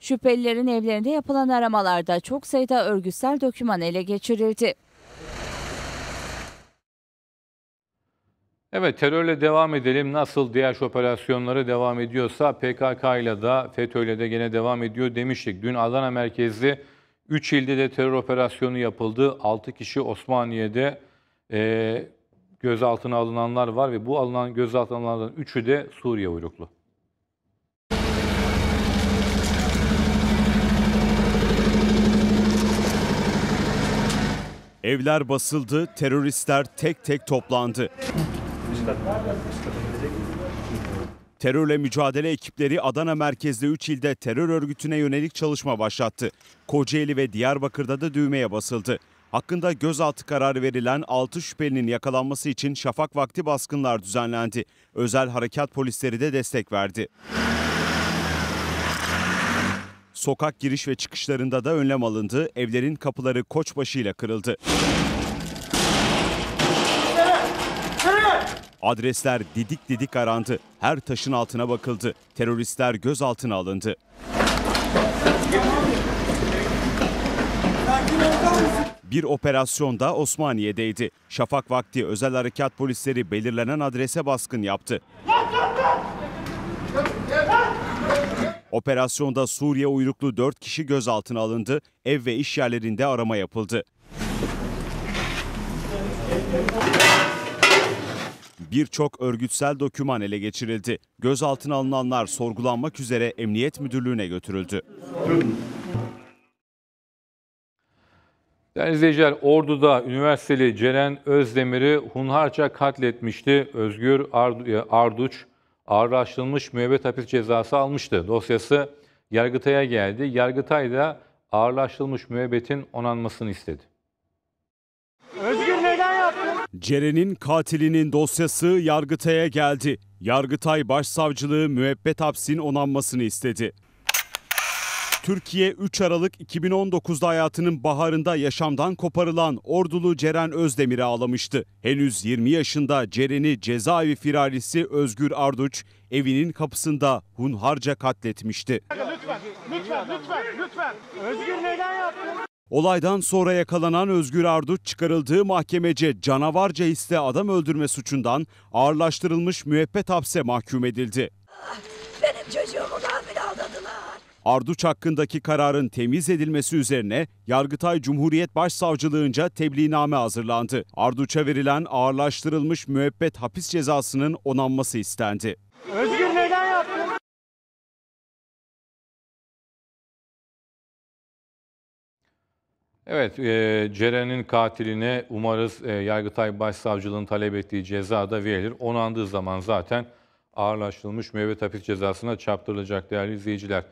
Şüphelilerin evlerinde yapılan aramalarda çok sayıda örgütsel doküman ele geçirildi. Evet terörle devam edelim. Nasıl diğer operasyonları devam ediyorsa PKK ile de FETÖ ile de gene devam ediyor demiştik. Dün Adana merkezli 3 ilde de terör operasyonu yapıldı. 6 kişi Osmaniye'de e, gözaltına alınanlar var ve bu alınan gözaltına alınanların 3'ü de Suriye uyruklu. Evler basıldı, teröristler tek tek toplandı. Terörle mücadele ekipleri Adana merkezli 3 ilde terör örgütüne yönelik çalışma başlattı. Kocaeli ve Diyarbakır'da da düğmeye basıldı. Hakkında gözaltı kararı verilen 6 şüphelinin yakalanması için şafak vakti baskınlar düzenlendi. Özel harekat polisleri de destek verdi. Sokak giriş ve çıkışlarında da önlem alındı. Evlerin kapıları koçbaşıyla ile kırıldı. Adresler didik didik arandı. Her taşın altına bakıldı. Teröristler gözaltına alındı. Bir operasyonda Osmaniye'deydi. Şafak vakti özel harekat polisleri belirlenen adrese baskın yaptı. Operasyonda Suriye uyruklu 4 kişi gözaltına alındı. Ev ve iş yerlerinde arama yapıldı birçok örgütsel doküman ele geçirildi. Gözaltına alınanlar sorgulanmak üzere Emniyet Müdürlüğü'ne götürüldü. Değerli izleyiciler, Ordu'da üniversiteli Ceren Özdemir'i hunharca katletmişti. Özgür e, Arduç ağırlaştırılmış müebbet hapis cezası almıştı. Dosyası Yargıtay'a geldi. Yargıtay da ağırlaştırılmış müebbetin onanmasını istedi. Ceren'in katilinin dosyası Yargıtay'a geldi. Yargıtay Başsavcılığı müebbet hapsin onanmasını istedi. Türkiye 3 Aralık 2019'da hayatının baharında yaşamdan koparılan ordulu Ceren Özdemir'i ağlamıştı. Henüz 20 yaşında Ceren'i cezaevi firarisi Özgür Arduç evinin kapısında hunharca katletmişti. Lütfen, lütfen, lütfen, lütfen. Özgür neden yaptı? Olaydan sonra yakalanan Özgür Arduç çıkarıldığı mahkemece canavarca hisse adam öldürme suçundan ağırlaştırılmış müebbet hapse mahkum edildi. Benim çocuğumu gafil aldadılar. Arduç hakkındaki kararın temiz edilmesi üzerine Yargıtay Cumhuriyet Başsavcılığınca tebliğname hazırlandı. Arduç'a verilen ağırlaştırılmış müebbet hapis cezasının onanması istendi. Özgür! Evet, e, Ceren'in katiline umarız e, Yargıtay Başsavcılığı'nın talep ettiği ceza da verilir. Onandığı zaman zaten ağırlaştırılmış müebbet hapis cezasına çarptırılacak değerli izleyiciler.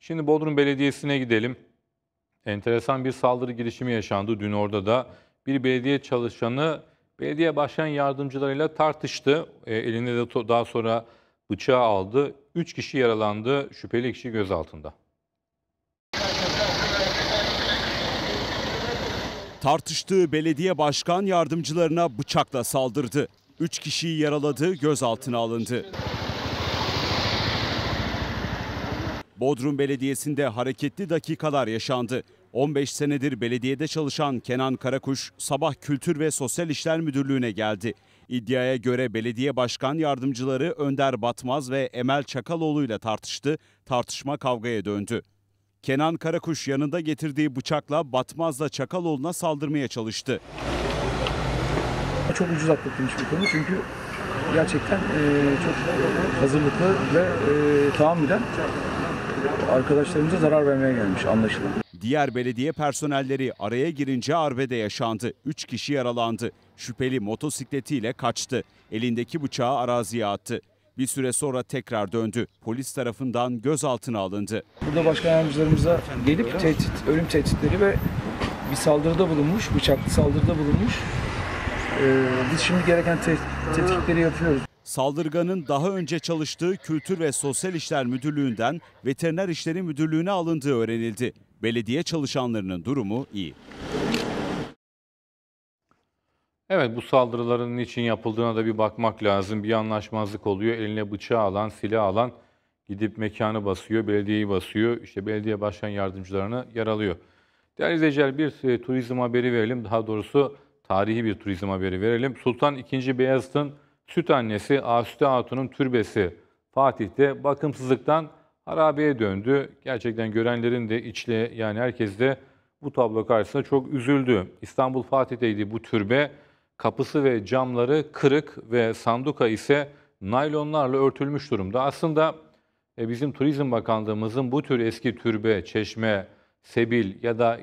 Şimdi Bodrum Belediyesi'ne gidelim. Enteresan bir saldırı girişimi yaşandı dün orada da. Bir belediye çalışanı belediye başkan yardımcılarıyla tartıştı. E, eline de daha sonra bıçağı aldı. Üç kişi yaralandı, şüpheli kişi gözaltında. Tartıştığı belediye başkan yardımcılarına bıçakla saldırdı. Üç kişiyi yaraladı, gözaltına alındı. Bodrum Belediyesi'nde hareketli dakikalar yaşandı. 15 senedir belediyede çalışan Kenan Karakuş sabah Kültür ve Sosyal İşler Müdürlüğü'ne geldi. İddiaya göre belediye başkan yardımcıları Önder Batmaz ve Emel Çakaloğlu ile tartıştı. Tartışma kavgaya döndü. Kenan Karakuş yanında getirdiği bıçakla Batmaz'la Çakaloğlu'na saldırmaya çalıştı. Çok ucuz atlatılmış bir konu çünkü gerçekten e, çok hazırlıklı ve e, tahammüden arkadaşlarımıza zarar vermeye gelmiş anlaşılan. Diğer belediye personelleri araya girince arbede yaşandı. üç kişi yaralandı. Şüpheli motosikletiyle kaçtı. Elindeki bıçağı araziye attı. Bir süre sonra tekrar döndü. Polis tarafından gözaltına alındı. Burada başkan yardımcılarımıza gelip tehdit, ölüm tehditleri ve bir saldırıda bulunmuş, bıçaklı saldırıda bulunmuş. Ee, biz şimdi gereken te tetkikleri yapıyoruz. Saldırganın daha önce çalıştığı Kültür ve Sosyal İşler Müdürlüğü'nden Veteriner İşleri Müdürlüğü'ne alındığı öğrenildi. Belediye çalışanlarının durumu iyi. Evet bu saldırıların niçin yapıldığına da bir bakmak lazım. Bir anlaşmazlık oluyor. Eline bıçağı alan, silah alan gidip mekanı basıyor, belediyeyi basıyor. İşte belediye başkan yardımcılarını yaralıyor. Değerli izleyiciler bir e, turizm haberi verelim. Daha doğrusu tarihi bir turizm haberi verelim. Sultan II. Beyazıt'ın süt annesi Asüte Hatun'un türbesi Fatih'te bakımsızlıktan harabeye döndü. Gerçekten görenlerin de içli yani herkes de bu tablo karşısında çok üzüldü. İstanbul Fatih'teydi bu türbe. Kapısı ve camları kırık ve sanduka ise naylonlarla örtülmüş durumda. Aslında e, bizim Turizm Bakanlığımızın bu tür eski türbe, çeşme, sebil ya da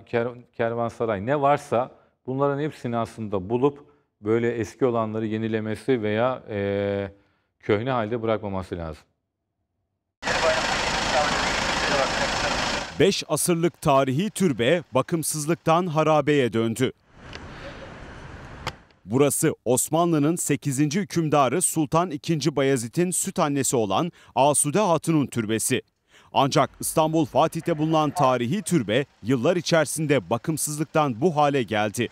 kervansaray ne varsa bunların hepsini aslında bulup böyle eski olanları yenilemesi veya e, köhne halde bırakmaması lazım. 5 asırlık tarihi türbe bakımsızlıktan harabeye döndü. Burası Osmanlı'nın 8. hükümdarı Sultan II. Bayezid'in süt annesi olan Asude Hatun'un türbesi. Ancak İstanbul Fatih'te bulunan tarihi türbe yıllar içerisinde bakımsızlıktan bu hale geldi.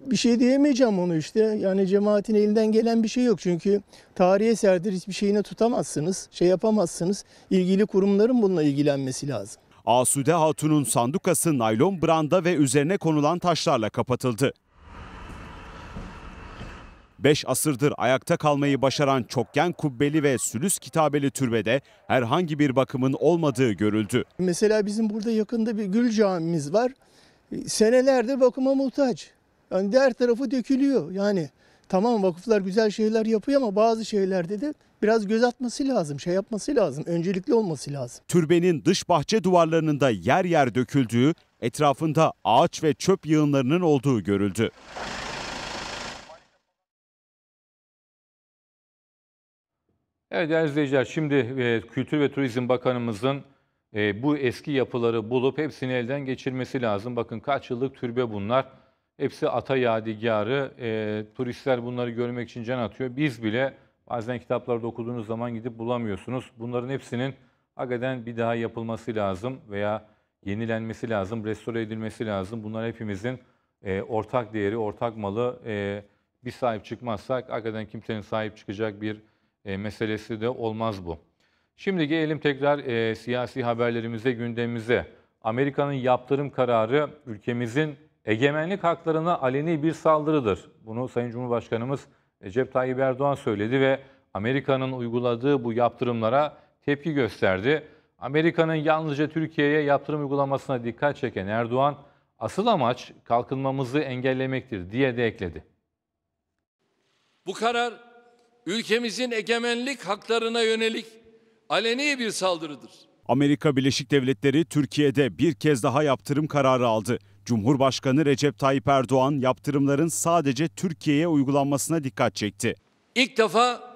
Bir şey diyemeyeceğim onu işte. Yani cemaatin elinden gelen bir şey yok. Çünkü tarihe serdir, hiçbir şeyine tutamazsınız, şey yapamazsınız. İlgili kurumların bununla ilgilenmesi lazım. Asude Hatun'un sandukası naylon branda ve üzerine konulan taşlarla kapatıldı. 5 asırdır ayakta kalmayı başaran çokgen kubbeli ve sülüs kitabeli türbede herhangi bir bakımın olmadığı görüldü. Mesela bizim burada yakında bir gül camimiz var. E, senelerdir bakıma muhtaç. Yani diğer tarafı dökülüyor. Yani tamam vakıflar güzel şeyler yapıyor ama bazı şeylerde de biraz göz atması lazım, şey yapması lazım, öncelikli olması lazım. Türbenin dış bahçe duvarlarının da yer yer döküldüğü, etrafında ağaç ve çöp yığınlarının olduğu görüldü. Evet değerli izleyiciler şimdi e, Kültür ve Turizm Bakanımızın e, bu eski yapıları bulup hepsini elden geçirmesi lazım. Bakın kaç yıllık türbe bunlar. Hepsi ata yadigarı. E, turistler bunları görmek için can atıyor. Biz bile bazen kitaplarda okuduğunuz zaman gidip bulamıyorsunuz. Bunların hepsinin hakikaten bir daha yapılması lazım veya yenilenmesi lazım, restore edilmesi lazım. Bunlar hepimizin e, ortak değeri, ortak malı. E, bir sahip çıkmazsak hakikaten kimsenin sahip çıkacak bir e, meselesi de olmaz bu. Şimdi gelelim tekrar e, siyasi haberlerimize, gündemimize. Amerika'nın yaptırım kararı ülkemizin egemenlik haklarına aleni bir saldırıdır. Bunu Sayın Cumhurbaşkanımız Recep Tayyip Erdoğan söyledi ve Amerika'nın uyguladığı bu yaptırımlara tepki gösterdi. Amerika'nın yalnızca Türkiye'ye yaptırım uygulamasına dikkat çeken Erdoğan, asıl amaç kalkınmamızı engellemektir diye de ekledi. Bu karar ülkemizin egemenlik haklarına yönelik aleni bir saldırıdır. Amerika Birleşik Devletleri Türkiye'de bir kez daha yaptırım kararı aldı. Cumhurbaşkanı Recep Tayyip Erdoğan yaptırımların sadece Türkiye'ye uygulanmasına dikkat çekti. İlk defa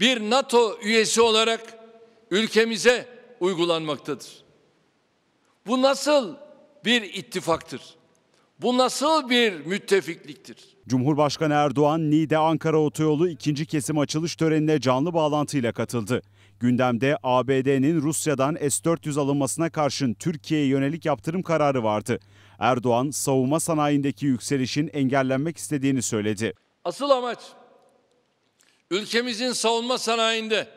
bir NATO üyesi olarak ülkemize uygulanmaktadır. Bu nasıl bir ittifaktır? Bu nasıl bir müttefikliktir? Cumhurbaşkanı Erdoğan Niğde Ankara Otoyolu 2. kesim açılış törenine canlı bağlantıyla katıldı. Gündemde ABD'nin Rusya'dan S-400 alınmasına karşın Türkiye'ye yönelik yaptırım kararı vardı. Erdoğan savunma sanayindeki yükselişin engellenmek istediğini söyledi. Asıl amaç ülkemizin savunma sanayinde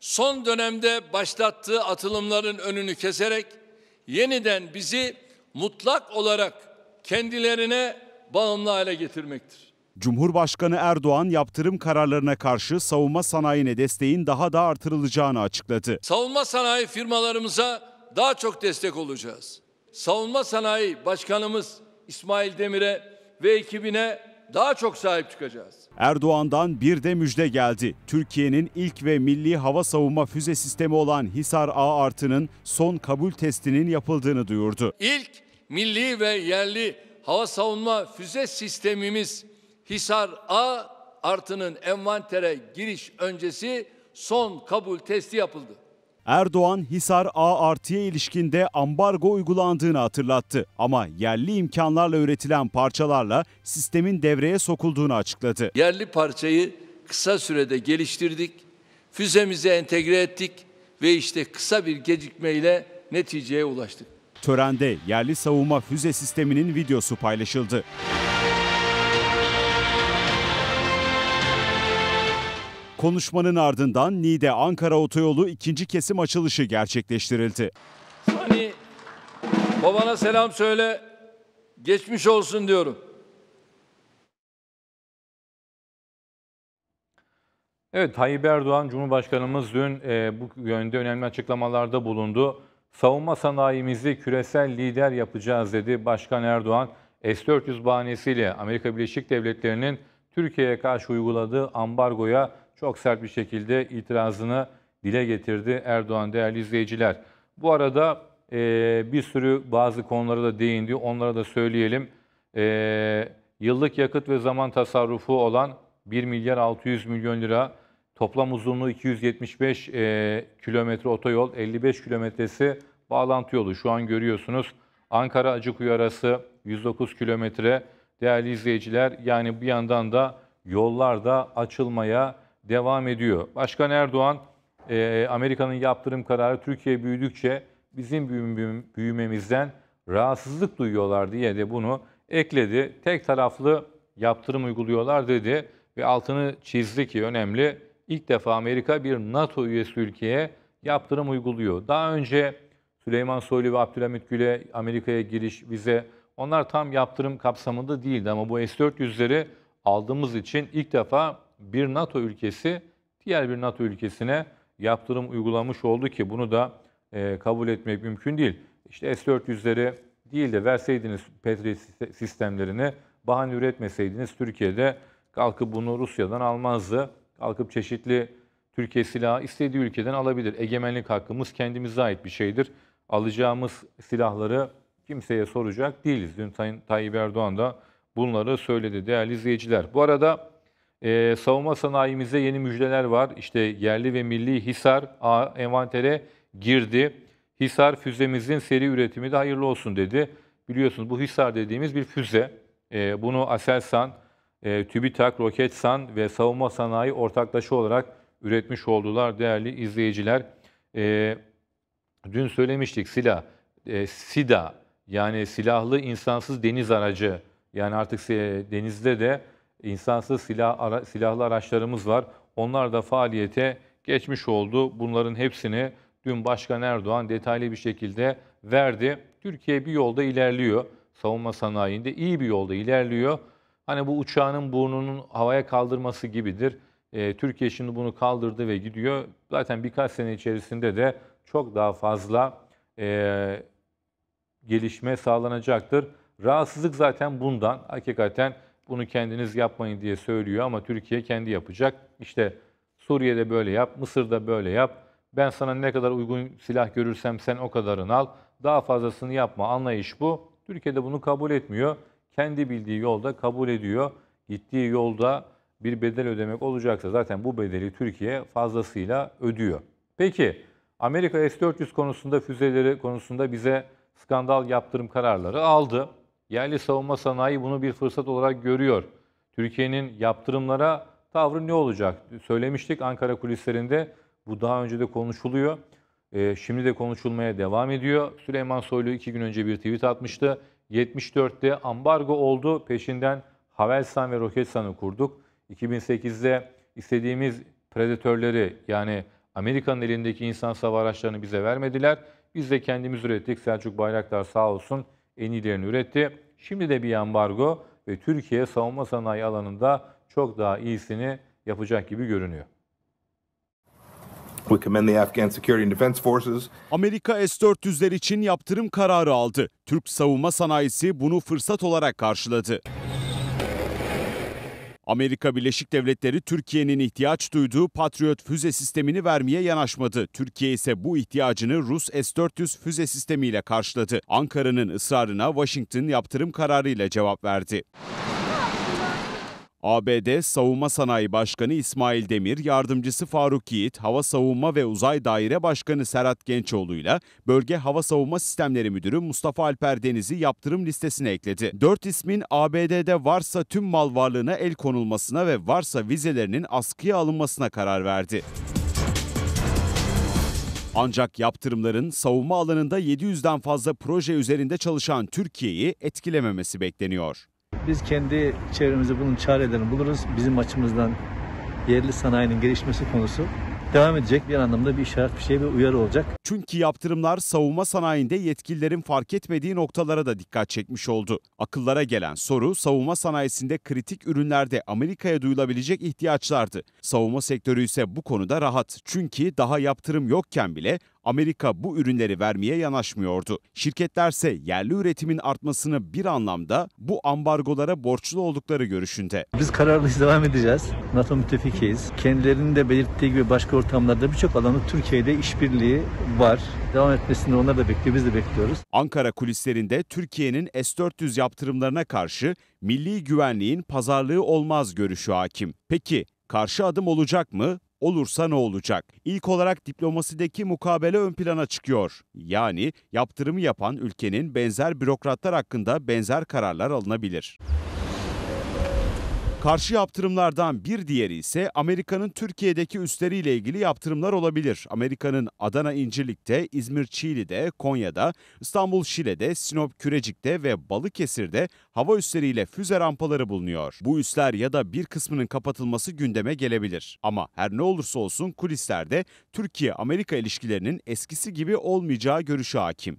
son dönemde başlattığı atılımların önünü keserek yeniden bizi mutlak olarak kendilerine bağımlı hale getirmektir. Cumhurbaşkanı Erdoğan yaptırım kararlarına karşı savunma sanayine desteğin daha da artırılacağını açıkladı. Savunma sanayi firmalarımıza daha çok destek olacağız. Savunma sanayi başkanımız İsmail Demir'e ve ekibine daha çok sahip çıkacağız. Erdoğan'dan bir de müjde geldi. Türkiye'nin ilk ve milli hava savunma füze sistemi olan Hisar A artı'nın son kabul testinin yapıldığını duyurdu. İlk milli ve yerli hava savunma füze sistemimiz Hisar A artının envantere giriş öncesi son kabul testi yapıldı. Erdoğan Hisar A artıya ilişkinde ambargo uygulandığını hatırlattı ama yerli imkanlarla üretilen parçalarla sistemin devreye sokulduğunu açıkladı. Yerli parçayı kısa sürede geliştirdik, füzemize entegre ettik ve işte kısa bir gecikmeyle neticeye ulaştık. Törende yerli savunma füze sisteminin videosu paylaşıldı. Konuşmanın ardından Niğde Ankara Otoyolu ikinci kesim açılışı gerçekleştirildi. Hani babana selam söyle, geçmiş olsun diyorum. Evet Tayyip Erdoğan Cumhurbaşkanımız dün e, bu yönde önemli açıklamalarda bulundu savunma sanayimizi küresel lider yapacağız dedi Başkan Erdoğan. S-400 bahanesiyle Amerika Birleşik Devletleri'nin Türkiye'ye karşı uyguladığı ambargoya çok sert bir şekilde itirazını dile getirdi Erdoğan değerli izleyiciler. Bu arada e, bir sürü bazı konulara da değindi onlara da söyleyelim. E, yıllık yakıt ve zaman tasarrufu olan 1 milyar 600 milyon lira toplam uzunluğu 275 e, kilometre otoyol 55 kilometresi bağlantı yolu. Şu an görüyorsunuz Ankara Acıkuyu arası 109 kilometre. Değerli izleyiciler yani bir yandan da yollar da açılmaya devam ediyor. Başkan Erdoğan e, Amerika'nın yaptırım kararı Türkiye büyüdükçe bizim büyümemizden rahatsızlık duyuyorlar diye de bunu ekledi. Tek taraflı yaptırım uyguluyorlar dedi ve altını çizdi ki önemli. İlk defa Amerika bir NATO üyesi ülkeye yaptırım uyguluyor. Daha önce Süleyman Soylu ve Abdülhamit Gül'e Amerika'ya giriş, vize onlar tam yaptırım kapsamında değildi ama bu S-400'leri aldığımız için ilk defa bir NATO ülkesi diğer bir NATO ülkesine yaptırım uygulamış oldu ki bunu da e, kabul etmek mümkün değil. İşte S-400'leri değil de verseydiniz Patriot sistemlerini bahane üretmeseydiniz Türkiye'de kalkıp bunu Rusya'dan almazdı. Kalkıp çeşitli Türkiye silahı istediği ülkeden alabilir. Egemenlik hakkımız kendimize ait bir şeydir alacağımız silahları kimseye soracak değiliz. Dün Sayın Tayyip Erdoğan da bunları söyledi değerli izleyiciler. Bu arada e, savunma sanayimize yeni müjdeler var. İşte yerli ve milli Hisar A, envantere girdi. Hisar füzemizin seri üretimi de hayırlı olsun dedi. Biliyorsunuz bu Hisar dediğimiz bir füze. E, bunu Aselsan, e, TÜBİTAK, Roketsan ve savunma sanayi ortaklaşa olarak üretmiş oldular değerli izleyiciler. E, Dün söylemiştik silah, e, SIDA yani silahlı insansız deniz aracı yani artık denizde de insansız silah ara, silahlı araçlarımız var. Onlar da faaliyete geçmiş oldu. Bunların hepsini dün Başkan Erdoğan detaylı bir şekilde verdi. Türkiye bir yolda ilerliyor. Savunma sanayinde iyi bir yolda ilerliyor. Hani bu uçağının burnunun havaya kaldırması gibidir. E, Türkiye şimdi bunu kaldırdı ve gidiyor. Zaten birkaç sene içerisinde de çok daha fazla e, gelişme sağlanacaktır. Rahatsızlık zaten bundan. Hakikaten bunu kendiniz yapmayın diye söylüyor ama Türkiye kendi yapacak. İşte Suriye'de böyle yap, Mısır'da böyle yap. Ben sana ne kadar uygun silah görürsem sen o kadarını al. Daha fazlasını yapma. Anlayış bu. Türkiye'de bunu kabul etmiyor. Kendi bildiği yolda kabul ediyor. Gittiği yolda bir bedel ödemek olacaksa zaten bu bedeli Türkiye fazlasıyla ödüyor. Peki Amerika S-400 konusunda füzeleri konusunda bize skandal yaptırım kararları aldı. Yerli savunma sanayi bunu bir fırsat olarak görüyor. Türkiye'nin yaptırımlara tavrı ne olacak? Söylemiştik Ankara kulislerinde bu daha önce de konuşuluyor. E, şimdi de konuşulmaya devam ediyor. Süleyman Soylu iki gün önce bir tweet atmıştı. 74'te ambargo oldu. Peşinden Havelsan ve Roketsan'ı kurduk. 2008'de istediğimiz predatörleri yani Amerika'nın elindeki insan savaş araçlarını bize vermediler. Biz de kendimiz ürettik. Selçuk Bayraktar sağ olsun en iyilerini üretti. Şimdi de bir ambargo ve Türkiye savunma sanayi alanında çok daha iyisini yapacak gibi görünüyor. Amerika S-400'ler için yaptırım kararı aldı. Türk savunma sanayisi bunu fırsat olarak karşıladı. Amerika Birleşik Devletleri Türkiye'nin ihtiyaç duyduğu Patriot füze sistemini vermeye yanaşmadı. Türkiye ise bu ihtiyacını Rus S-400 füze sistemiyle karşıladı. Ankara'nın ısrarına Washington yaptırım kararıyla cevap verdi. ABD Savunma Sanayi Başkanı İsmail Demir, yardımcısı Faruk Yiğit, Hava Savunma ve Uzay Daire Başkanı Serhat Gençoğlu ile Bölge Hava Savunma Sistemleri Müdürü Mustafa Alper Deniz'i yaptırım listesine ekledi. Dört ismin ABD'de varsa tüm mal varlığına el konulmasına ve varsa vizelerinin askıya alınmasına karar verdi. Ancak yaptırımların savunma alanında 700'den fazla proje üzerinde çalışan Türkiye'yi etkilememesi bekleniyor. Biz kendi çevremizi bunun çarelerini buluruz. Bizim açımızdan yerli sanayinin gelişmesi konusu devam edecek bir anlamda bir işaret, bir şey, bir uyarı olacak. Çünkü yaptırımlar savunma sanayinde yetkililerin fark etmediği noktalara da dikkat çekmiş oldu. Akıllara gelen soru savunma sanayisinde kritik ürünlerde Amerika'ya duyulabilecek ihtiyaçlardı. Savunma sektörü ise bu konuda rahat. Çünkü daha yaptırım yokken bile Amerika bu ürünleri vermeye yanaşmıyordu. Şirketlerse yerli üretimin artmasını bir anlamda bu ambargolara borçlu oldukları görüşünde. Biz kararlıyız devam edeceğiz. NATO müttefikiyiz. Kendilerinin de belirttiği gibi başka ortamlarda birçok alanda Türkiye'de işbirliği var. Devam etmesini onlar da bekliyor, biz de bekliyoruz. Ankara kulislerinde Türkiye'nin S-400 yaptırımlarına karşı milli güvenliğin pazarlığı olmaz görüşü hakim. Peki karşı adım olacak mı? olursa ne olacak? İlk olarak diplomasideki mukabele ön plana çıkıyor. Yani yaptırımı yapan ülkenin benzer bürokratlar hakkında benzer kararlar alınabilir. Karşı yaptırımlardan bir diğeri ise Amerika'nın Türkiye'deki üsleriyle ilgili yaptırımlar olabilir. Amerika'nın Adana İncirlik'te, İzmir Çiğli'de, Konya'da, İstanbul Şile'de, Sinop Kürecik'te ve Balıkesir'de hava üsleriyle füze rampaları bulunuyor. Bu üsler ya da bir kısmının kapatılması gündeme gelebilir. Ama her ne olursa olsun kulislerde Türkiye-Amerika ilişkilerinin eskisi gibi olmayacağı görüşü hakim.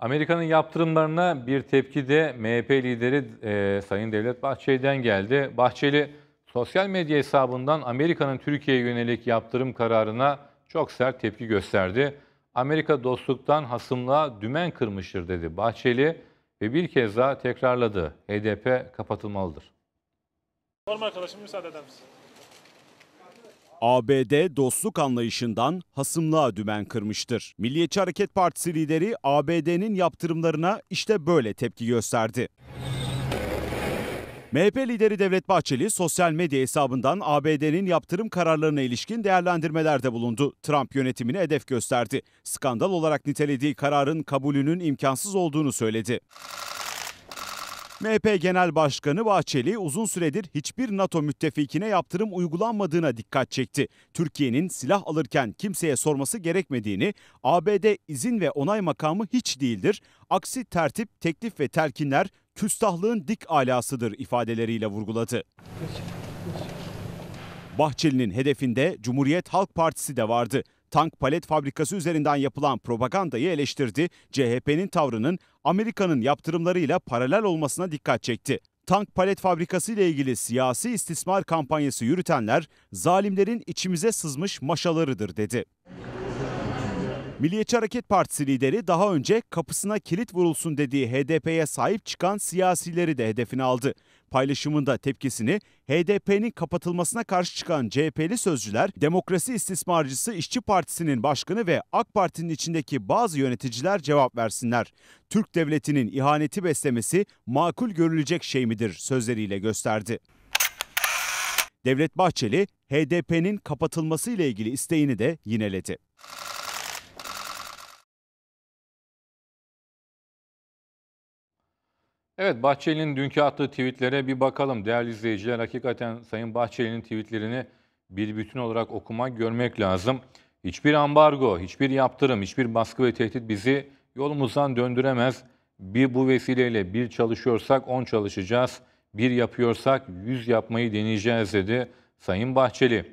Amerika'nın yaptırımlarına bir tepki de MHP lideri e, Sayın Devlet Bahçeli'den geldi. Bahçeli sosyal medya hesabından Amerika'nın Türkiye'ye yönelik yaptırım kararına çok sert tepki gösterdi. Amerika dostluktan hasımlığa dümen kırmıştır dedi Bahçeli ve bir kez daha tekrarladı. HDP kapatılmalıdır. Normal arkadaşım müsaade eder misin? ABD dostluk anlayışından hasımlığa dümen kırmıştır. Milliyetçi Hareket Partisi lideri ABD'nin yaptırımlarına işte böyle tepki gösterdi. MHP lideri Devlet Bahçeli sosyal medya hesabından ABD'nin yaptırım kararlarına ilişkin değerlendirmelerde bulundu. Trump yönetimini hedef gösterdi. Skandal olarak nitelediği kararın kabulünün imkansız olduğunu söyledi. MHP Genel Başkanı Bahçeli uzun süredir hiçbir NATO müttefikine yaptırım uygulanmadığına dikkat çekti. Türkiye'nin silah alırken kimseye sorması gerekmediğini, ABD izin ve onay makamı hiç değildir. Aksi tertip, teklif ve telkinler küstahlığın dik alasıdır ifadeleriyle vurguladı. Bahçeli'nin hedefinde Cumhuriyet Halk Partisi de vardı tank palet fabrikası üzerinden yapılan propagandayı eleştirdi, CHP'nin tavrının Amerika'nın yaptırımlarıyla paralel olmasına dikkat çekti. Tank palet fabrikası ile ilgili siyasi istismar kampanyası yürütenler zalimlerin içimize sızmış maşalarıdır dedi. Milliyetçi Hareket Partisi lideri daha önce kapısına kilit vurulsun dediği HDP'ye sahip çıkan siyasileri de hedefine aldı. Paylaşımında tepkisini HDP'nin kapatılmasına karşı çıkan CHP'li sözcüler, Demokrasi İstismarcısı İşçi Partisi'nin başkanı ve AK Parti'nin içindeki bazı yöneticiler cevap versinler. Türk devletinin ihaneti beslemesi makul görülecek şey midir sözleriyle gösterdi. Devlet Bahçeli, HDP'nin kapatılması ile ilgili isteğini de yineledi. Evet Bahçeli'nin dünkü attığı tweetlere bir bakalım. Değerli izleyiciler hakikaten Sayın Bahçeli'nin tweetlerini bir bütün olarak okumak, görmek lazım. Hiçbir ambargo, hiçbir yaptırım, hiçbir baskı ve tehdit bizi yolumuzdan döndüremez. Bir bu vesileyle bir çalışıyorsak on çalışacağız, bir yapıyorsak yüz yapmayı deneyeceğiz dedi Sayın Bahçeli.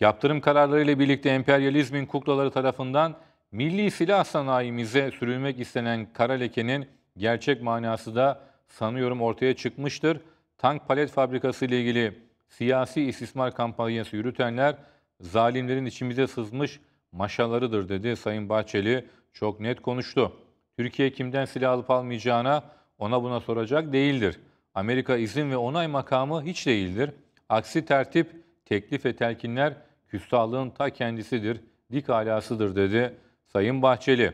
Yaptırım kararlarıyla birlikte emperyalizmin kuklaları tarafından milli silah sanayimize sürülmek istenen kara lekenin gerçek manası da sanıyorum ortaya çıkmıştır. Tank palet fabrikası ile ilgili siyasi istismar kampanyası yürütenler zalimlerin içimize sızmış maşalarıdır dedi Sayın Bahçeli. Çok net konuştu. Türkiye kimden silah alıp almayacağına ona buna soracak değildir. Amerika izin ve onay makamı hiç değildir. Aksi tertip, teklif ve telkinler küstahlığın ta kendisidir, dik alasıdır dedi Sayın Bahçeli.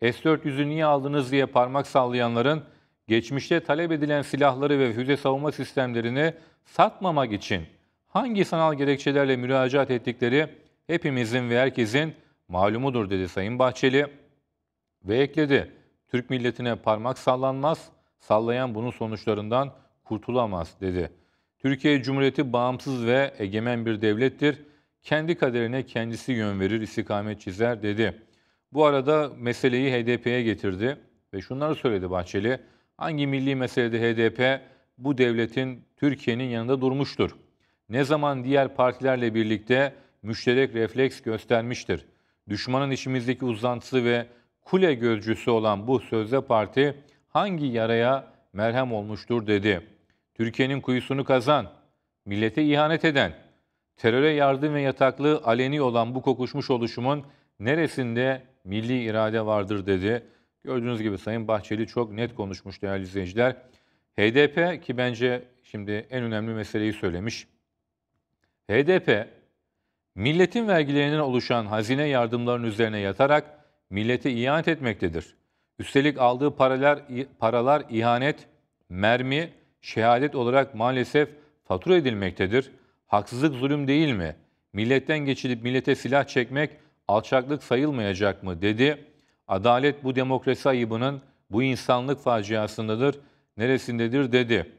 S-400'ü niye aldınız diye parmak sallayanların geçmişte talep edilen silahları ve füze savunma sistemlerini satmamak için hangi sanal gerekçelerle müracaat ettikleri hepimizin ve herkesin malumudur dedi Sayın Bahçeli ve ekledi. Türk milletine parmak sallanmaz, sallayan bunun sonuçlarından kurtulamaz dedi. Türkiye Cumhuriyeti bağımsız ve egemen bir devlettir. Kendi kaderine kendisi yön verir, istikamet çizer dedi. Bu arada meseleyi HDP'ye getirdi ve şunları söyledi Bahçeli hangi milli meselede HDP bu devletin Türkiye'nin yanında durmuştur? Ne zaman diğer partilerle birlikte müşterek refleks göstermiştir? Düşmanın işimizdeki uzantısı ve kule gözcüsü olan bu sözde parti hangi yaraya merhem olmuştur dedi. Türkiye'nin kuyusunu kazan, millete ihanet eden, teröre yardım ve yataklığı aleni olan bu kokuşmuş oluşumun neresinde milli irade vardır dedi. Gördüğünüz gibi Sayın Bahçeli çok net konuşmuş değerli izleyiciler. HDP ki bence şimdi en önemli meseleyi söylemiş. HDP milletin vergilerinden oluşan hazine yardımlarının üzerine yatarak millete ihanet etmektedir. Üstelik aldığı paralar, paralar ihanet, mermi, şehadet olarak maalesef fatura edilmektedir. Haksızlık zulüm değil mi? Milletten geçilip millete silah çekmek alçaklık sayılmayacak mı dedi. Adalet bu demokrasi ayıbının, bu insanlık faciasındadır, neresindedir dedi.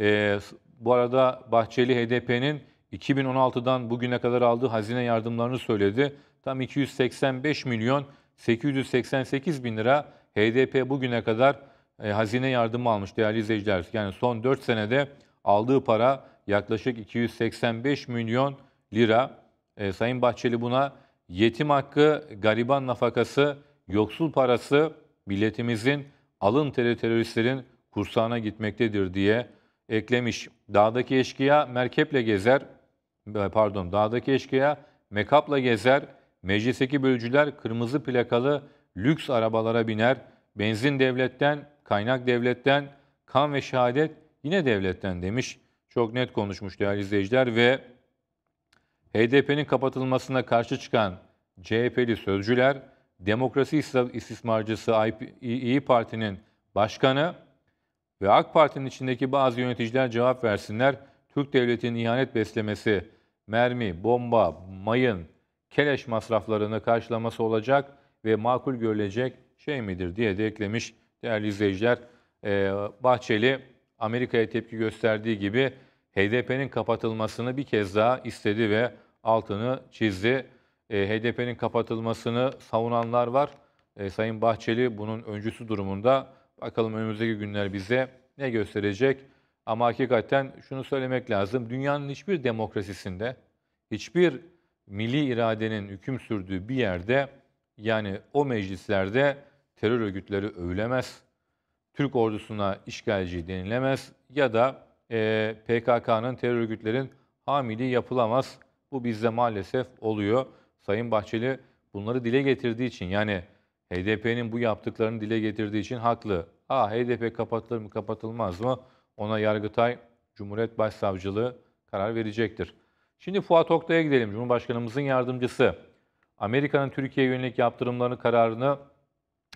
E, bu arada Bahçeli HDP'nin 2016'dan bugüne kadar aldığı hazine yardımlarını söyledi. Tam 285 milyon 888 bin lira HDP bugüne kadar e, hazine yardımı almış değerli izleyiciler. Yani son 4 senede aldığı para yaklaşık 285 milyon lira. E, Sayın Bahçeli buna yetim hakkı, gariban nafakası yoksul parası biletimizin alın teri teröristlerin kursağına gitmektedir diye eklemiş. Dağdaki eşkıya merkeple gezer, e, pardon dağdaki eşkıya mekapla gezer, meclisteki bölücüler kırmızı plakalı lüks arabalara biner, benzin devletten, kaynak devletten, kan ve şehadet yine devletten demiş. Çok net konuşmuş değerli izleyiciler ve HDP'nin kapatılmasına karşı çıkan CHP'li sözcüler demokrasi istismarcısı İyi Parti'nin başkanı ve AK Parti'nin içindeki bazı yöneticiler cevap versinler. Türk devletinin ihanet beslemesi, mermi, bomba, mayın, keleş masraflarını karşılaması olacak ve makul görülecek şey midir diye de eklemiş değerli izleyiciler. Ee, Bahçeli Amerika'ya tepki gösterdiği gibi HDP'nin kapatılmasını bir kez daha istedi ve altını çizdi. E, HDP'nin kapatılmasını savunanlar var. E, Sayın Bahçeli bunun öncüsü durumunda. Bakalım önümüzdeki günler bize ne gösterecek? Ama hakikaten şunu söylemek lazım. Dünyanın hiçbir demokrasisinde, hiçbir milli iradenin hüküm sürdüğü bir yerde yani o meclislerde terör örgütleri övülemez. Türk ordusuna işgalci denilemez ya da e, PKK'nın terör örgütlerin hamili yapılamaz. Bu bizde maalesef oluyor. Sayın Bahçeli bunları dile getirdiği için yani HDP'nin bu yaptıklarını dile getirdiği için haklı. Ha HDP kapatılır mı kapatılmaz mı ona Yargıtay Cumhuriyet Başsavcılığı karar verecektir. Şimdi Fuat Oktay'a gidelim. Cumhurbaşkanımızın yardımcısı. Amerika'nın Türkiye yönelik yaptırımlarını kararını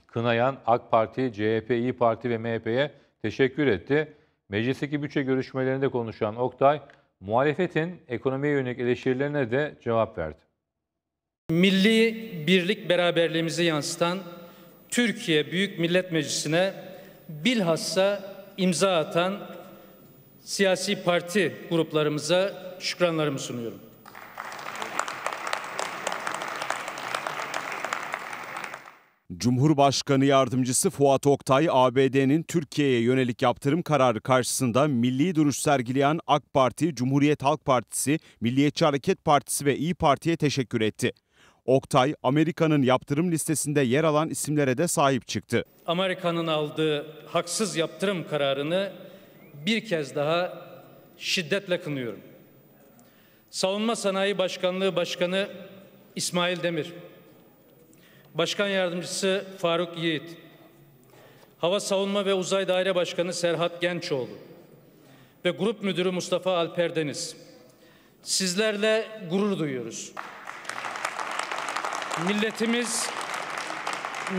kınayan AK Parti, CHP, İyi Parti ve MHP'ye teşekkür etti. Meclisteki bütçe görüşmelerinde konuşan Oktay, muhalefetin ekonomiye yönelik eleştirilerine de cevap verdi. Milli birlik beraberliğimizi yansıtan Türkiye Büyük Millet Meclisi'ne bilhassa imza atan siyasi parti gruplarımıza şükranlarımı sunuyorum. Cumhurbaşkanı yardımcısı Fuat Oktay, ABD'nin Türkiye'ye yönelik yaptırım kararı karşısında milli duruş sergileyen AK Parti, Cumhuriyet Halk Partisi, Milliyetçi Hareket Partisi ve İyi Parti'ye teşekkür etti. Oktay, Amerika'nın yaptırım listesinde yer alan isimlere de sahip çıktı. Amerika'nın aldığı haksız yaptırım kararını bir kez daha şiddetle kınıyorum. Savunma Sanayi Başkanlığı Başkanı İsmail Demir, Başkan Yardımcısı Faruk Yiğit, Hava Savunma ve Uzay Daire Başkanı Serhat Gençoğlu ve Grup Müdürü Mustafa Alper Deniz. Sizlerle gurur duyuyoruz milletimiz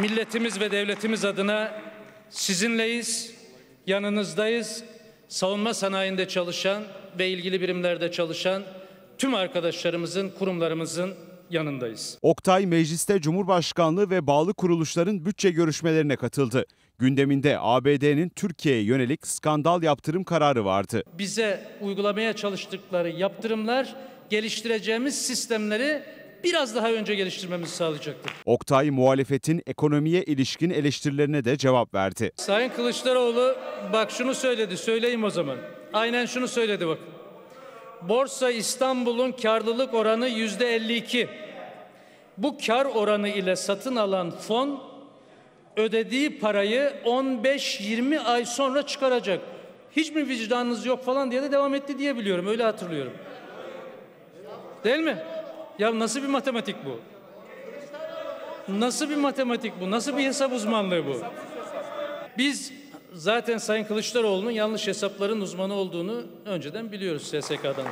milletimiz ve devletimiz adına sizinleyiz, yanınızdayız. Savunma sanayinde çalışan ve ilgili birimlerde çalışan tüm arkadaşlarımızın, kurumlarımızın yanındayız. Oktay mecliste Cumhurbaşkanlığı ve bağlı kuruluşların bütçe görüşmelerine katıldı. Gündeminde ABD'nin Türkiye'ye yönelik skandal yaptırım kararı vardı. Bize uygulamaya çalıştıkları yaptırımlar geliştireceğimiz sistemleri biraz daha önce geliştirmemizi sağlayacaktır. Oktay muhalefetin ekonomiye ilişkin eleştirilerine de cevap verdi. Sayın Kılıçdaroğlu bak şunu söyledi söyleyeyim o zaman. Aynen şunu söyledi bak. Borsa İstanbul'un karlılık oranı yüzde 52. Bu kar oranı ile satın alan fon ödediği parayı 15-20 ay sonra çıkaracak. Hiç mi vicdanınız yok falan diye de devam etti diye biliyorum. Öyle hatırlıyorum. Değil mi? Ya nasıl bir matematik bu? Nasıl bir matematik bu? Nasıl bir hesap uzmanlığı bu? Biz zaten Sayın Kılıçdaroğlu'nun yanlış hesapların uzmanı olduğunu önceden biliyoruz SSK'dan.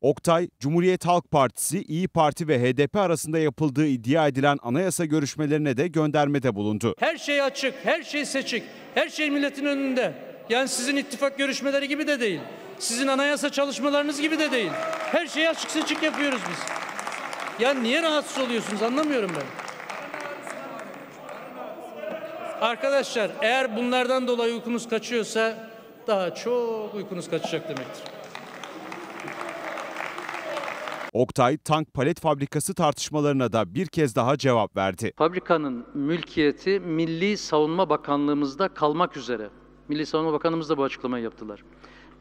Oktay, Cumhuriyet Halk Partisi, İyi Parti ve HDP arasında yapıldığı iddia edilen anayasa görüşmelerine de göndermede bulundu. Her şey açık, her şey seçik, her şey milletin önünde. Yani sizin ittifak görüşmeleri gibi de değil. Sizin anayasa çalışmalarınız gibi de değil. Her şeyi açık seçik yapıyoruz biz. Ya niye rahatsız oluyorsunuz anlamıyorum ben. Arkadaşlar eğer bunlardan dolayı uykunuz kaçıyorsa daha çok uykunuz kaçacak demektir. Oktay tank palet fabrikası tartışmalarına da bir kez daha cevap verdi. Fabrikanın mülkiyeti Milli Savunma Bakanlığımızda kalmak üzere. Milli Savunma Bakanımız da bu açıklamayı yaptılar.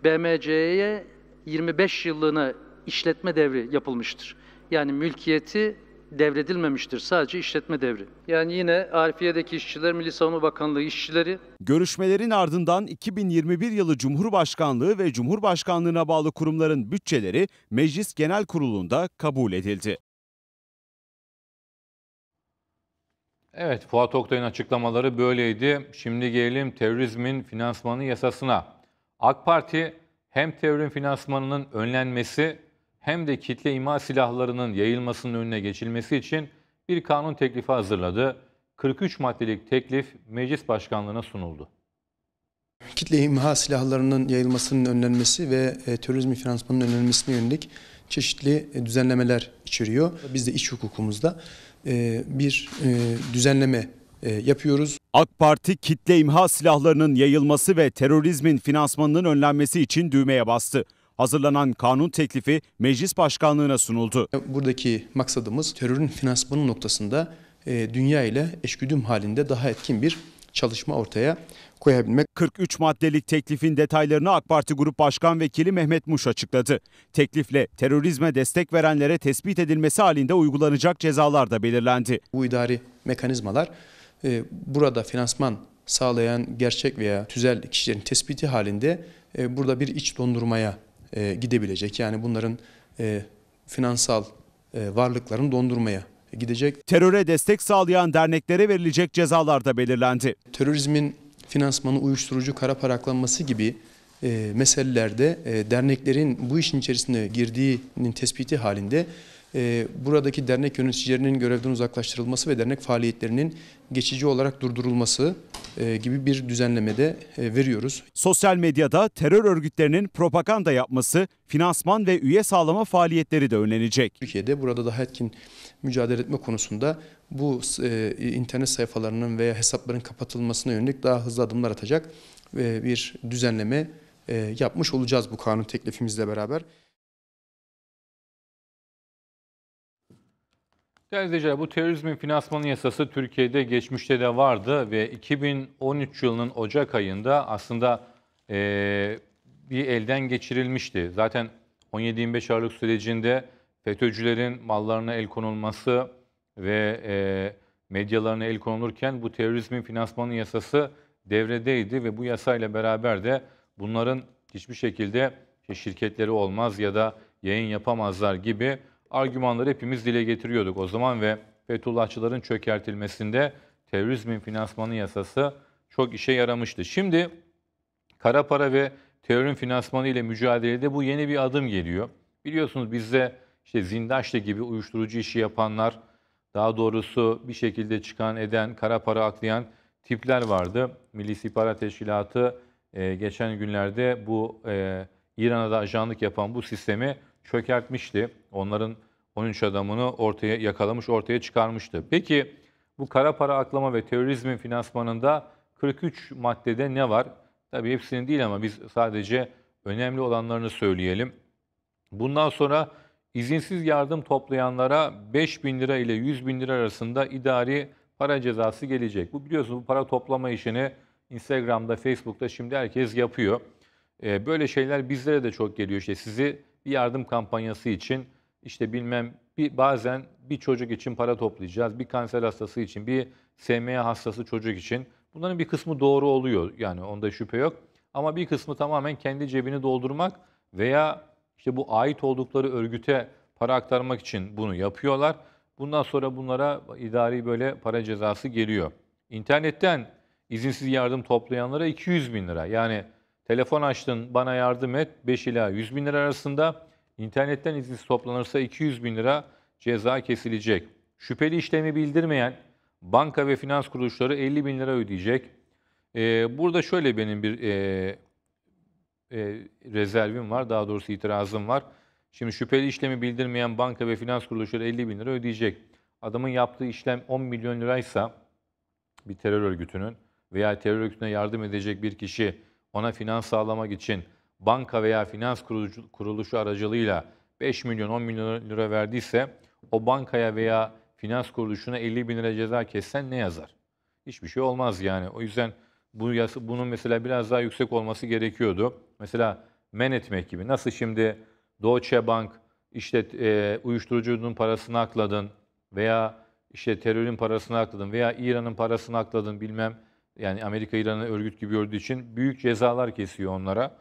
BMC'ye 25 yıllığına işletme devri yapılmıştır. Yani mülkiyeti devredilmemiştir. Sadece işletme devri. Yani yine Arifiye'deki işçiler, Milli Savunma Bakanlığı işçileri. Görüşmelerin ardından 2021 yılı Cumhurbaşkanlığı ve Cumhurbaşkanlığına bağlı kurumların bütçeleri Meclis Genel Kurulu'nda kabul edildi. Evet, Fuat Oktay'ın açıklamaları böyleydi. Şimdi gelelim terörizmin finansmanı yasasına. AK Parti hem terörün finansmanının önlenmesi hem de kitle imha silahlarının yayılmasının önüne geçilmesi için bir kanun teklifi hazırladı. 43 maddelik teklif meclis başkanlığına sunuldu. Kitle imha silahlarının yayılmasının önlenmesi ve e, terörizmi finansmanının önlenmesine yönelik çeşitli e, düzenlemeler içeriyor. Biz de iç hukukumuzda e, bir düzenleme e, yapıyoruz. AK Parti kitle imha silahlarının yayılması ve terörizmin finansmanının önlenmesi için düğmeye bastı. Hazırlanan kanun teklifi meclis başkanlığına sunuldu. E, buradaki maksadımız terörün finansmanı noktasında e, dünya ile eşgüdüm halinde daha etkin bir çalışma ortaya koyabilmek. 43 maddelik teklifin detaylarını AK Parti Grup Başkan Vekili Mehmet Muş açıkladı. Teklifle terörizme destek verenlere tespit edilmesi halinde uygulanacak cezalar da belirlendi. Bu idari mekanizmalar e, burada finansman sağlayan gerçek veya tüzel kişilerin tespiti halinde e, burada bir iç dondurmaya e, gidebilecek. Yani bunların finansal varlıklarını dondurmaya gidecek. Teröre destek sağlayan derneklere verilecek cezalar da belirlendi. Terörizmin finansmanı, uyuşturucu, kara paraklanması gibi meselelerde derneklerin bu işin içerisinde girdiğinin tespiti halinde ee, buradaki dernek yöneticilerinin görevden uzaklaştırılması ve dernek faaliyetlerinin geçici olarak durdurulması e, gibi bir düzenlemede e, veriyoruz. Sosyal medyada terör örgütlerinin propaganda yapması, finansman ve üye sağlama faaliyetleri de önlenecek. Türkiye'de burada daha etkin mücadele etme konusunda bu e, internet sayfalarının veya hesapların kapatılmasına yönelik daha hızlı adımlar atacak e, bir düzenleme e, yapmış olacağız bu kanun teklifimizle beraber. Geldice bu terörizmin finansmanı yasası Türkiye'de geçmişte de vardı ve 2013 yılının Ocak ayında aslında e, bir elden geçirilmişti. Zaten 17-25 Aralık sürecinde FETÖ'cülerin mallarına el konulması ve e, medyalarına el konulurken bu terörizmin finansmanı yasası devredeydi ve bu yasayla beraber de bunların hiçbir şekilde şirketleri olmaz ya da yayın yapamazlar gibi argümanları hepimiz dile getiriyorduk o zaman ve Fethullahçıların çökertilmesinde terörizmin finansmanı yasası çok işe yaramıştı. Şimdi kara para ve terörün finansmanı ile mücadelede bu yeni bir adım geliyor. Biliyorsunuz bizde işte Zindaşlı gibi uyuşturucu işi yapanlar, daha doğrusu bir şekilde çıkan eden, kara para aklayan tipler vardı. Milli İstihbarat Teşkilatı e, geçen günlerde bu e, İran'a da ajanlık yapan bu sistemi çökertmişti. Onların 13 adamını ortaya yakalamış, ortaya çıkarmıştı. Peki bu kara para aklama ve terörizmin finansmanında 43 maddede ne var? Tabii hepsinin değil ama biz sadece önemli olanlarını söyleyelim. Bundan sonra izinsiz yardım toplayanlara 5 bin lira ile 100 bin lira arasında idari para cezası gelecek. Bu biliyorsunuz bu para toplama işini Instagram'da, Facebook'ta şimdi herkes yapıyor. Ee, böyle şeyler bizlere de çok geliyor. İşte sizi bir yardım kampanyası için işte bilmem bir bazen bir çocuk için para toplayacağız, bir kanser hastası için, bir SMA hastası çocuk için. Bunların bir kısmı doğru oluyor yani onda şüphe yok. Ama bir kısmı tamamen kendi cebini doldurmak veya işte bu ait oldukları örgüte para aktarmak için bunu yapıyorlar. Bundan sonra bunlara idari böyle para cezası geliyor. İnternetten izinsiz yardım toplayanlara 200 bin lira. Yani Telefon açtın bana yardım et 5 ila 100 bin lira arasında. İnternetten izin toplanırsa 200 bin lira ceza kesilecek. Şüpheli işlemi bildirmeyen banka ve finans kuruluşları 50 bin lira ödeyecek. Ee, burada şöyle benim bir e, e, rezervim var, daha doğrusu itirazım var. Şimdi şüpheli işlemi bildirmeyen banka ve finans kuruluşları 50 bin lira ödeyecek. Adamın yaptığı işlem 10 milyon liraysa bir terör örgütünün veya terör örgütüne yardım edecek bir kişi ona finans sağlamak için banka veya finans kuruluşu aracılığıyla 5 milyon 10 milyon lira verdiyse o bankaya veya finans kuruluşuna 50 bin lira ceza kessen ne yazar? Hiçbir şey olmaz yani. O yüzden bu yasa, bunun mesela biraz daha yüksek olması gerekiyordu. Mesela men etmek gibi. Nasıl şimdi Deutsche Bank işte e, uyuşturucunun parasını akladın veya işte terörün parasını akladın veya İran'ın parasını akladın bilmem yani Amerika İran'ı örgüt gibi gördüğü için büyük cezalar kesiyor onlara.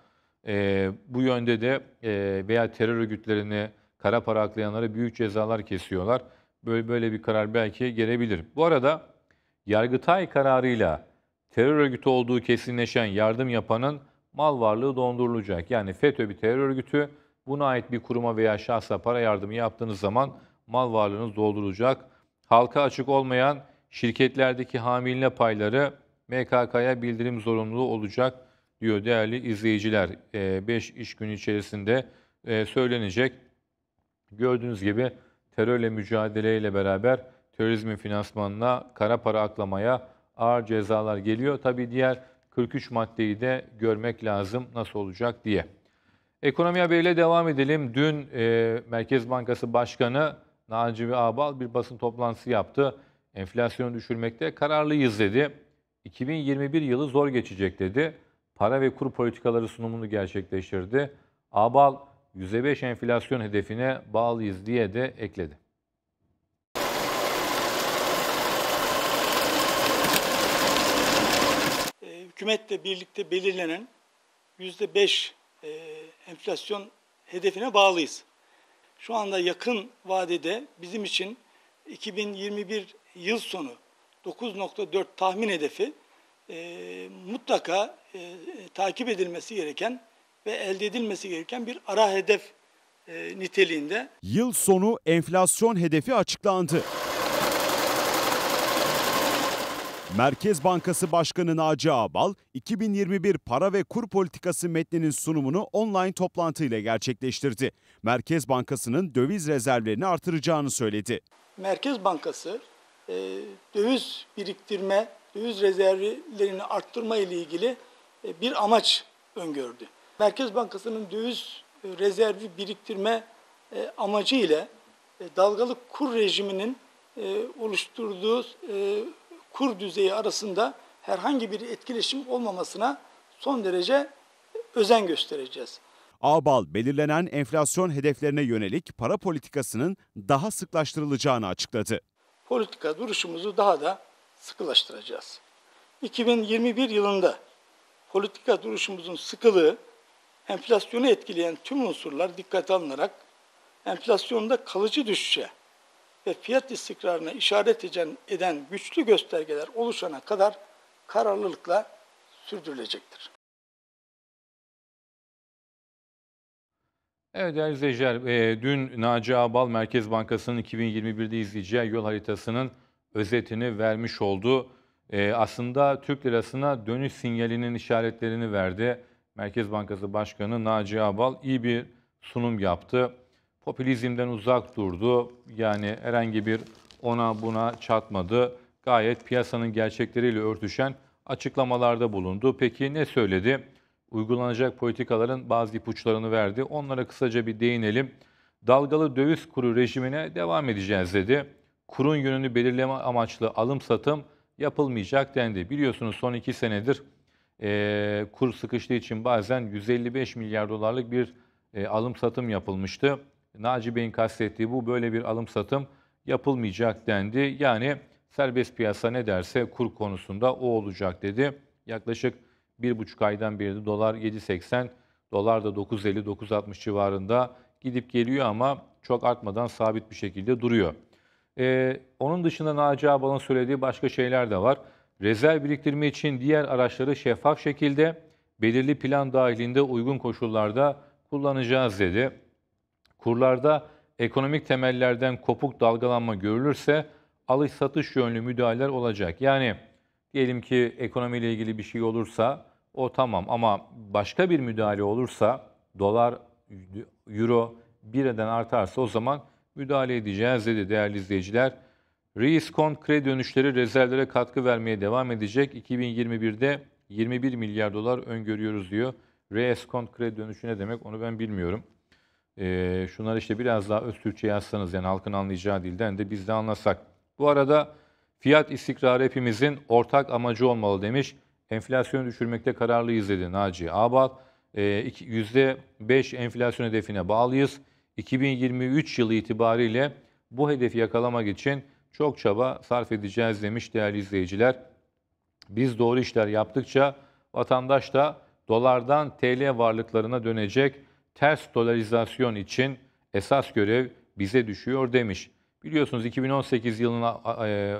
E, bu yönde de e, veya terör örgütlerini, kara para aklayanlara büyük cezalar kesiyorlar. Böyle böyle bir karar belki gelebilir. Bu arada Yargıtay kararıyla terör örgütü olduğu kesinleşen yardım yapanın mal varlığı dondurulacak. Yani FETÖ bir terör örgütü. Buna ait bir kuruma veya şahsa para yardımı yaptığınız zaman mal varlığınız doldurulacak. Halka açık olmayan şirketlerdeki hamiline payları MKK'ya bildirim zorunlu olacak diyor değerli izleyiciler. 5 e, iş günü içerisinde e, söylenecek. Gördüğünüz gibi terörle mücadeleyle beraber terörizmin finansmanına, kara para aklamaya ağır cezalar geliyor. Tabii diğer 43 maddeyi de görmek lazım nasıl olacak diye. Ekonomi haberiyle devam edelim. Dün e, Merkez Bankası Başkanı Naci Abal bir basın toplantısı yaptı. Enflasyonu düşürmekte kararlıyız dedi. 2021 yılı zor geçecek dedi. Para ve kur politikaları sunumunu gerçekleştirdi. Abal %5 enflasyon hedefine bağlıyız diye de ekledi. Ee, hükümetle birlikte belirlenen yüzde beş e, enflasyon hedefine bağlıyız. Şu anda yakın vadede bizim için 2021 yıl sonu 9.4 tahmin hedefi e, mutlaka e, takip edilmesi gereken ve elde edilmesi gereken bir ara hedef e, niteliğinde. Yıl sonu enflasyon hedefi açıklandı. Merkez Bankası Başkanı Naci Ağbal, 2021 para ve kur politikası metninin sunumunu online toplantıyla gerçekleştirdi. Merkez Bankası'nın döviz rezervlerini artıracağını söyledi. Merkez Bankası e, döviz biriktirme, döviz rezervlerini arttırma ile ilgili e, bir amaç öngördü. Merkez Bankası'nın döviz e, rezervi biriktirme e, amacı ile e, dalgalı kur rejiminin e, oluşturduğu e, kur düzeyi arasında herhangi bir etkileşim olmamasına son derece e, özen göstereceğiz. Ağbal belirlenen enflasyon hedeflerine yönelik para politikasının daha sıklaştırılacağını açıkladı politika duruşumuzu daha da sıkılaştıracağız. 2021 yılında politika duruşumuzun sıkılığı enflasyonu etkileyen tüm unsurlar dikkate alınarak enflasyonda kalıcı düşüşe ve fiyat istikrarına işaret eden güçlü göstergeler oluşana kadar kararlılıkla sürdürülecektir. Evet değerli izleyiciler, e, dün Naci Abal Merkez Bankası'nın 2021'de izleyeceği yol haritasının özetini vermiş oldu. E, aslında Türk lirasına dönüş sinyalinin işaretlerini verdi. Merkez Bankası Başkanı Naci Abal iyi bir sunum yaptı. Popülizmden uzak durdu. Yani herhangi bir ona buna çatmadı. Gayet piyasanın gerçekleriyle örtüşen açıklamalarda bulundu. Peki ne söyledi? uygulanacak politikaların bazı ipuçlarını verdi. Onlara kısaca bir değinelim. Dalgalı döviz kuru rejimine devam edeceğiz dedi. Kurun yönünü belirleme amaçlı alım satım yapılmayacak dendi. Biliyorsunuz son iki senedir e, kur sıkıştığı için bazen 155 milyar dolarlık bir e, alım satım yapılmıştı. Naci Bey'in kastettiği bu böyle bir alım satım yapılmayacak dendi. Yani serbest piyasa ne derse kur konusunda o olacak dedi. Yaklaşık bir buçuk aydan beri dolar 7.80, dolar da 9.50, 9.60 civarında gidip geliyor ama çok artmadan sabit bir şekilde duruyor. Ee, onun dışında Naci Abal'ın söylediği başka şeyler de var. Rezerv biriktirme için diğer araçları şeffaf şekilde belirli plan dahilinde uygun koşullarda kullanacağız dedi. Kurlarda ekonomik temellerden kopuk dalgalanma görülürse alış satış yönlü müdahaleler olacak. Yani diyelim ki ekonomiyle ilgili bir şey olursa o tamam ama başka bir müdahale olursa dolar, euro bireden artarsa o zaman müdahale edeceğiz dedi değerli izleyiciler. Reiskont kredi dönüşleri rezervlere katkı vermeye devam edecek. 2021'de 21 milyar dolar öngörüyoruz diyor. Reiskont kredi dönüşü ne demek onu ben bilmiyorum. Ee, şunları işte biraz daha öz Türkçe yazsanız yani halkın anlayacağı dilden de biz de anlasak. Bu arada fiyat istikrarı hepimizin ortak amacı olmalı demiş enflasyonu düşürmekte kararlıyız dedi Naci Abal. E, %5 enflasyon hedefine bağlıyız. 2023 yılı itibariyle bu hedefi yakalamak için çok çaba sarf edeceğiz demiş değerli izleyiciler. Biz doğru işler yaptıkça vatandaş da dolardan TL varlıklarına dönecek ters dolarizasyon için esas görev bize düşüyor demiş. Biliyorsunuz 2018 yılının e,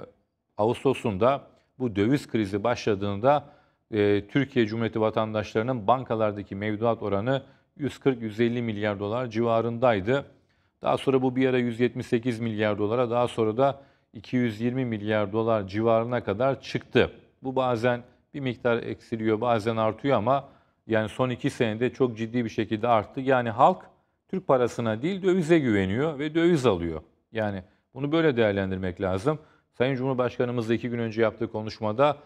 Ağustos'unda bu döviz krizi başladığında ee, Türkiye Cumhuriyeti vatandaşlarının bankalardaki mevduat oranı 140-150 milyar dolar civarındaydı. Daha sonra bu bir ara 178 milyar dolara, daha sonra da 220 milyar dolar civarına kadar çıktı. Bu bazen bir miktar eksiliyor, bazen artıyor ama yani son iki senede çok ciddi bir şekilde arttı. Yani halk Türk parasına değil dövize güveniyor ve döviz alıyor. Yani bunu böyle değerlendirmek lazım. Sayın Cumhurbaşkanımız da iki gün önce yaptığı konuşmada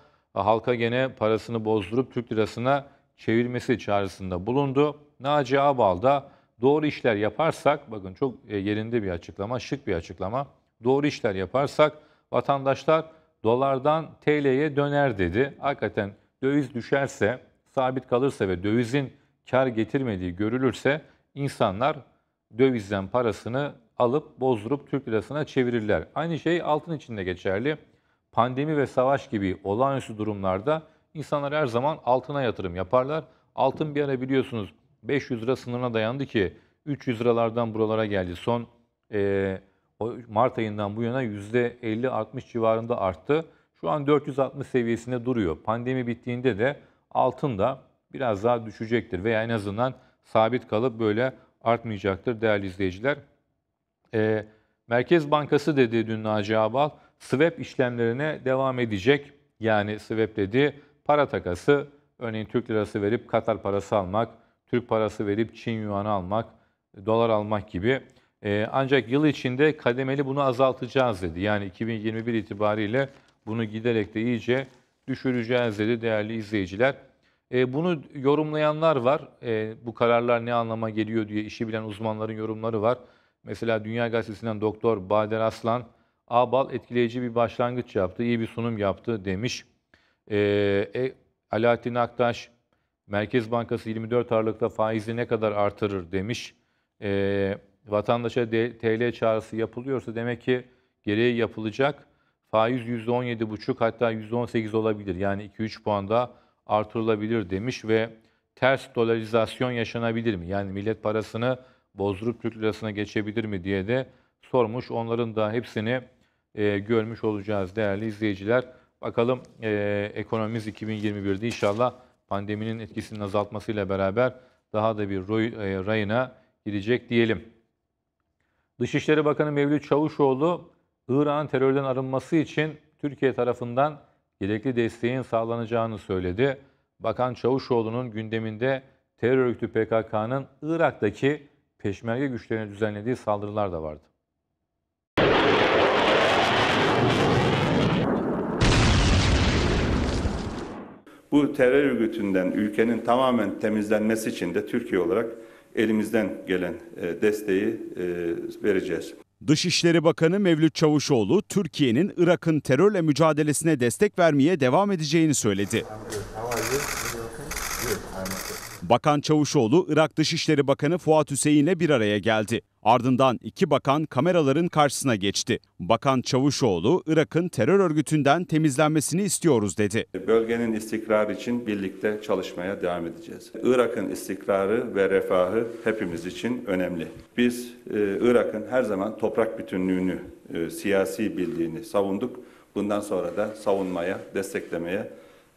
halka gene parasını bozdurup Türk lirasına çevirmesi çağrısında bulundu. Naci Ağbal da doğru işler yaparsak, bakın çok e, yerinde bir açıklama, şık bir açıklama. Doğru işler yaparsak vatandaşlar dolardan TL'ye döner dedi. Hakikaten döviz düşerse, sabit kalırsa ve dövizin kar getirmediği görülürse insanlar dövizden parasını alıp bozdurup Türk lirasına çevirirler. Aynı şey altın içinde geçerli pandemi ve savaş gibi olağanüstü durumlarda insanlar her zaman altına yatırım yaparlar. Altın bir ara biliyorsunuz 500 lira sınırına dayandı ki 300 liralardan buralara geldi. Son e, Mart ayından bu yana %50-60 civarında arttı. Şu an 460 seviyesinde duruyor. Pandemi bittiğinde de altın da biraz daha düşecektir veya en azından sabit kalıp böyle artmayacaktır değerli izleyiciler. E, Merkez Bankası dedi dün Naci Abal swap işlemlerine devam edecek. Yani swap dediği para takası, örneğin Türk lirası verip Katar parası almak, Türk parası verip Çin yuanı almak, dolar almak gibi. Ee, ancak yıl içinde kademeli bunu azaltacağız dedi. Yani 2021 itibariyle bunu giderek de iyice düşüreceğiz dedi değerli izleyiciler. Ee, bunu yorumlayanlar var. Ee, bu kararlar ne anlama geliyor diye işi bilen uzmanların yorumları var. Mesela Dünya Gazetesi'nden Doktor Bader Aslan Abal etkileyici bir başlangıç yaptı, iyi bir sunum yaptı demiş. E, e, Alaaddin Aktaş, Merkez Bankası 24 Aralık'ta faizi ne kadar artırır demiş. E, vatandaşa de, TL çağrısı yapılıyorsa demek ki gereği yapılacak. Faiz %17,5 hatta %18 olabilir. Yani 2-3 puanda artırılabilir demiş ve ters dolarizasyon yaşanabilir mi? Yani millet parasını bozdurup Türk lirasına geçebilir mi diye de sormuş. Onların da hepsini e, görmüş olacağız değerli izleyiciler. Bakalım e, ekonomimiz 2021'de inşallah pandeminin etkisinin azaltmasıyla beraber daha da bir roy, e, rayına girecek diyelim. Dışişleri Bakanı Mevlüt Çavuşoğlu, İran terörden arınması için Türkiye tarafından gerekli desteğin sağlanacağını söyledi. Bakan Çavuşoğlu'nun gündeminde terör örgütü PKK'nın Irak'taki peşmerge güçlerine düzenlediği saldırılar da vardı. Bu terör örgütünden ülkenin tamamen temizlenmesi için de Türkiye olarak elimizden gelen e, desteği e, vereceğiz. Dışişleri Bakanı Mevlüt Çavuşoğlu, Türkiye'nin Irak'ın terörle mücadelesine destek vermeye devam edeceğini söyledi. Bakan Çavuşoğlu, Irak Dışişleri Bakanı Fuat Hüseyin'le bir araya geldi. Ardından iki bakan kameraların karşısına geçti. Bakan Çavuşoğlu, Irak'ın terör örgütünden temizlenmesini istiyoruz dedi. Bölgenin istikrarı için birlikte çalışmaya devam edeceğiz. Irak'ın istikrarı ve refahı hepimiz için önemli. Biz e, Irak'ın her zaman toprak bütünlüğünü, e, siyasi birliğini savunduk. Bundan sonra da savunmaya, desteklemeye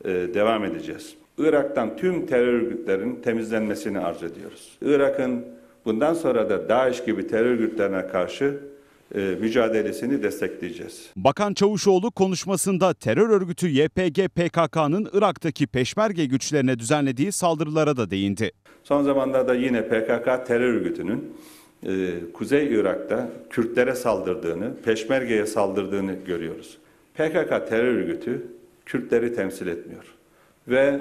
e, devam edeceğiz. Irak'tan tüm terör örgütlerin temizlenmesini arz ediyoruz. Irak'ın Bundan sonra da DAEŞ gibi terör örgütlerine karşı e, mücadelesini destekleyeceğiz. Bakan Çavuşoğlu konuşmasında terör örgütü YPG PKK'nın Irak'taki peşmerge güçlerine düzenlediği saldırılara da değindi. Son zamanlarda yine PKK terör örgütünün e, Kuzey Irak'ta Kürtlere saldırdığını, peşmergeye saldırdığını görüyoruz. PKK terör örgütü Kürtleri temsil etmiyor ve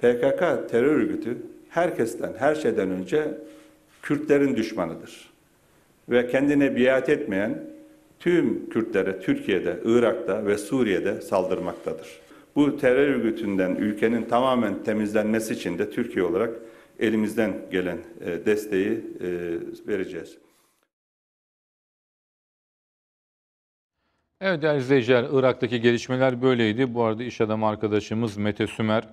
PKK terör örgütü herkesten, her şeyden önce Kürtlerin düşmanıdır. Ve kendine biat etmeyen tüm Kürtlere Türkiye'de, Irak'ta ve Suriye'de saldırmaktadır. Bu terör örgütünden ülkenin tamamen temizlenmesi için de Türkiye olarak elimizden gelen e, desteği e, vereceğiz. Evet değerli izleyiciler, Irak'taki gelişmeler böyleydi. Bu arada iş adamı arkadaşımız Mete Sümer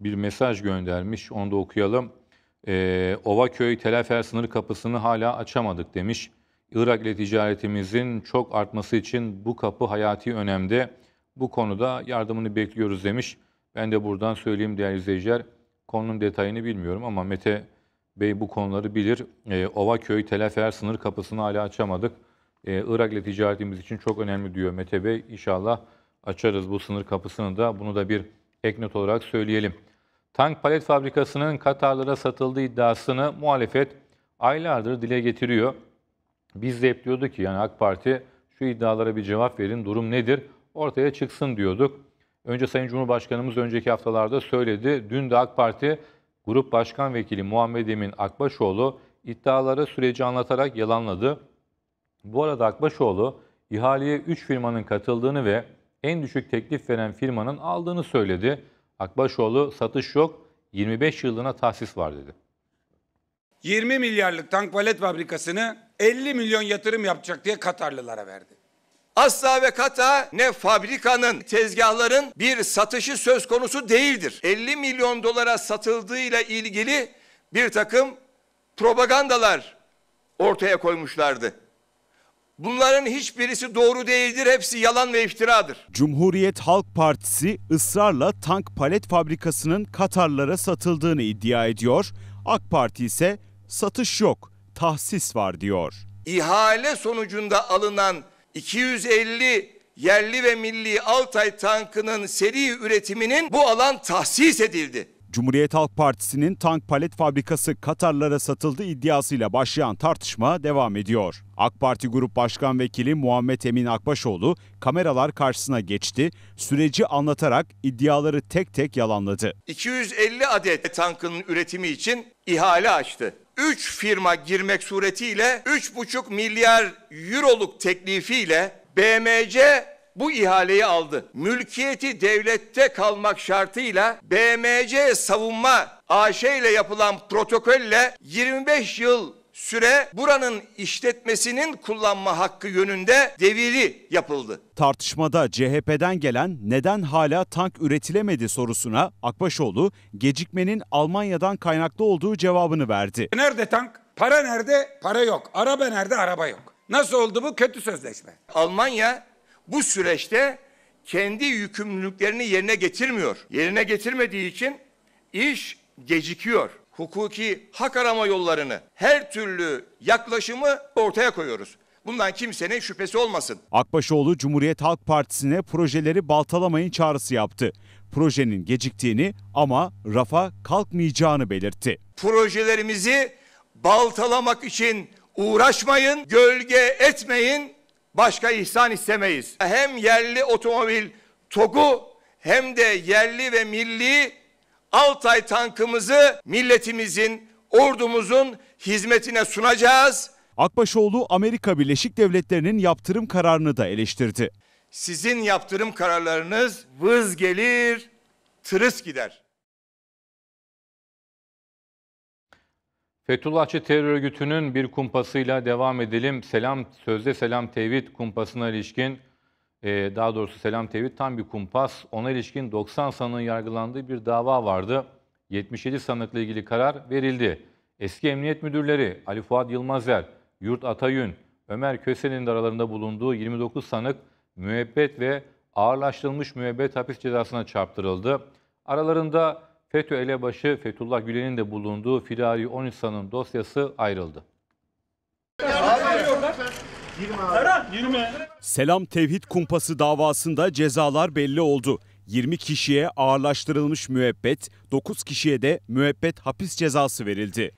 bir mesaj göndermiş. Onu da okuyalım. Ee, Ovaköy Telafer sınır kapısını hala açamadık demiş. Irak ile ticaretimizin çok artması için bu kapı hayati önemde. Bu konuda yardımını bekliyoruz demiş. Ben de buradan söyleyeyim değerli izleyiciler. Konunun detayını bilmiyorum ama Mete Bey bu konuları bilir. Ee, Ovaköy Telafer sınır kapısını hala açamadık. Ee, Irak ile ticaretimiz için çok önemli diyor Mete Bey. İnşallah açarız bu sınır kapısını da. Bunu da bir eknot olarak söyleyelim tank palet fabrikasının Katarlara satıldığı iddiasını muhalefet aylardır dile getiriyor. Biz de hep diyorduk ki yani AK Parti şu iddialara bir cevap verin, durum nedir ortaya çıksın diyorduk. Önce Sayın Cumhurbaşkanımız önceki haftalarda söyledi. Dün de AK Parti Grup Başkan Vekili Muhammed Emin Akbaşoğlu iddialara süreci anlatarak yalanladı. Bu arada Akbaşoğlu ihaleye 3 firmanın katıldığını ve en düşük teklif veren firmanın aldığını söyledi. Akbaşoğlu satış yok 25 yılına tahsis var dedi. 20 milyarlık tank palet fabrikasını 50 milyon yatırım yapacak diye Katarlılara verdi. Asla ve kata ne fabrikanın, tezgahların bir satışı söz konusu değildir. 50 milyon dolara satıldığıyla ilgili bir takım propagandalar ortaya koymuşlardı. Bunların hiçbirisi doğru değildir, hepsi yalan ve iftiradır. Cumhuriyet Halk Partisi ısrarla tank palet fabrikasının Katarlara satıldığını iddia ediyor. AK Parti ise satış yok, tahsis var diyor. İhale sonucunda alınan 250 yerli ve milli Altay tankının seri üretiminin bu alan tahsis edildi. Cumhuriyet Halk Partisi'nin tank palet fabrikası Katarlara satıldı iddiasıyla başlayan tartışma devam ediyor. AK Parti Grup Başkan Vekili Muhammed Emin Akbaşoğlu kameralar karşısına geçti, süreci anlatarak iddiaları tek tek yalanladı. 250 adet tankın üretimi için ihale açtı. 3 firma girmek suretiyle 3,5 milyar euroluk teklifiyle BMC bu ihaleyi aldı. Mülkiyeti devlette kalmak şartıyla BMC Savunma AŞ ile yapılan protokolle 25 yıl süre buranın işletmesinin kullanma hakkı yönünde deviri yapıldı. Tartışmada CHP'den gelen neden hala tank üretilemedi sorusuna Akbaşoğlu gecikmenin Almanya'dan kaynaklı olduğu cevabını verdi. Nerede tank? Para nerede? Para yok. Araba nerede? Araba yok. Nasıl oldu bu? Kötü sözleşme. Almanya bu süreçte kendi yükümlülüklerini yerine getirmiyor. Yerine getirmediği için iş gecikiyor. Hukuki hak arama yollarını, her türlü yaklaşımı ortaya koyuyoruz. Bundan kimsenin şüphesi olmasın. Akbaşoğlu Cumhuriyet Halk Partisi'ne projeleri baltalamayın çağrısı yaptı. Projenin geciktiğini ama rafa kalkmayacağını belirtti. Projelerimizi baltalamak için uğraşmayın, gölge etmeyin, başka ihsan istemeyiz. Hem yerli otomobil TOG'u hem de yerli ve milli Altay tankımızı milletimizin, ordumuzun hizmetine sunacağız. Akbaşoğlu Amerika Birleşik Devletleri'nin yaptırım kararını da eleştirdi. Sizin yaptırım kararlarınız vız gelir, tırıs gider. Fethullahçı terör örgütünün bir kumpasıyla devam edelim. Selam sözde Selam Tevhid kumpasına ilişkin e, daha doğrusu Selam Tevhid tam bir kumpas. Ona ilişkin 90 sanığın yargılandığı bir dava vardı. 77 sanıkla ilgili karar verildi. Eski emniyet müdürleri Ali Fuat Yılmazer, Yurt Atayün, Ömer Köse'nin de aralarında bulunduğu 29 sanık müebbet ve ağırlaştırılmış müebbet hapis cezasına çarptırıldı. Aralarında FETÖ elebaşı Fethullah Gülen'in de bulunduğu Firari 10 dosyası ayrıldı. Selam Tevhid Kumpası davasında cezalar belli oldu. 20 kişiye ağırlaştırılmış müebbet, 9 kişiye de müebbet hapis cezası verildi.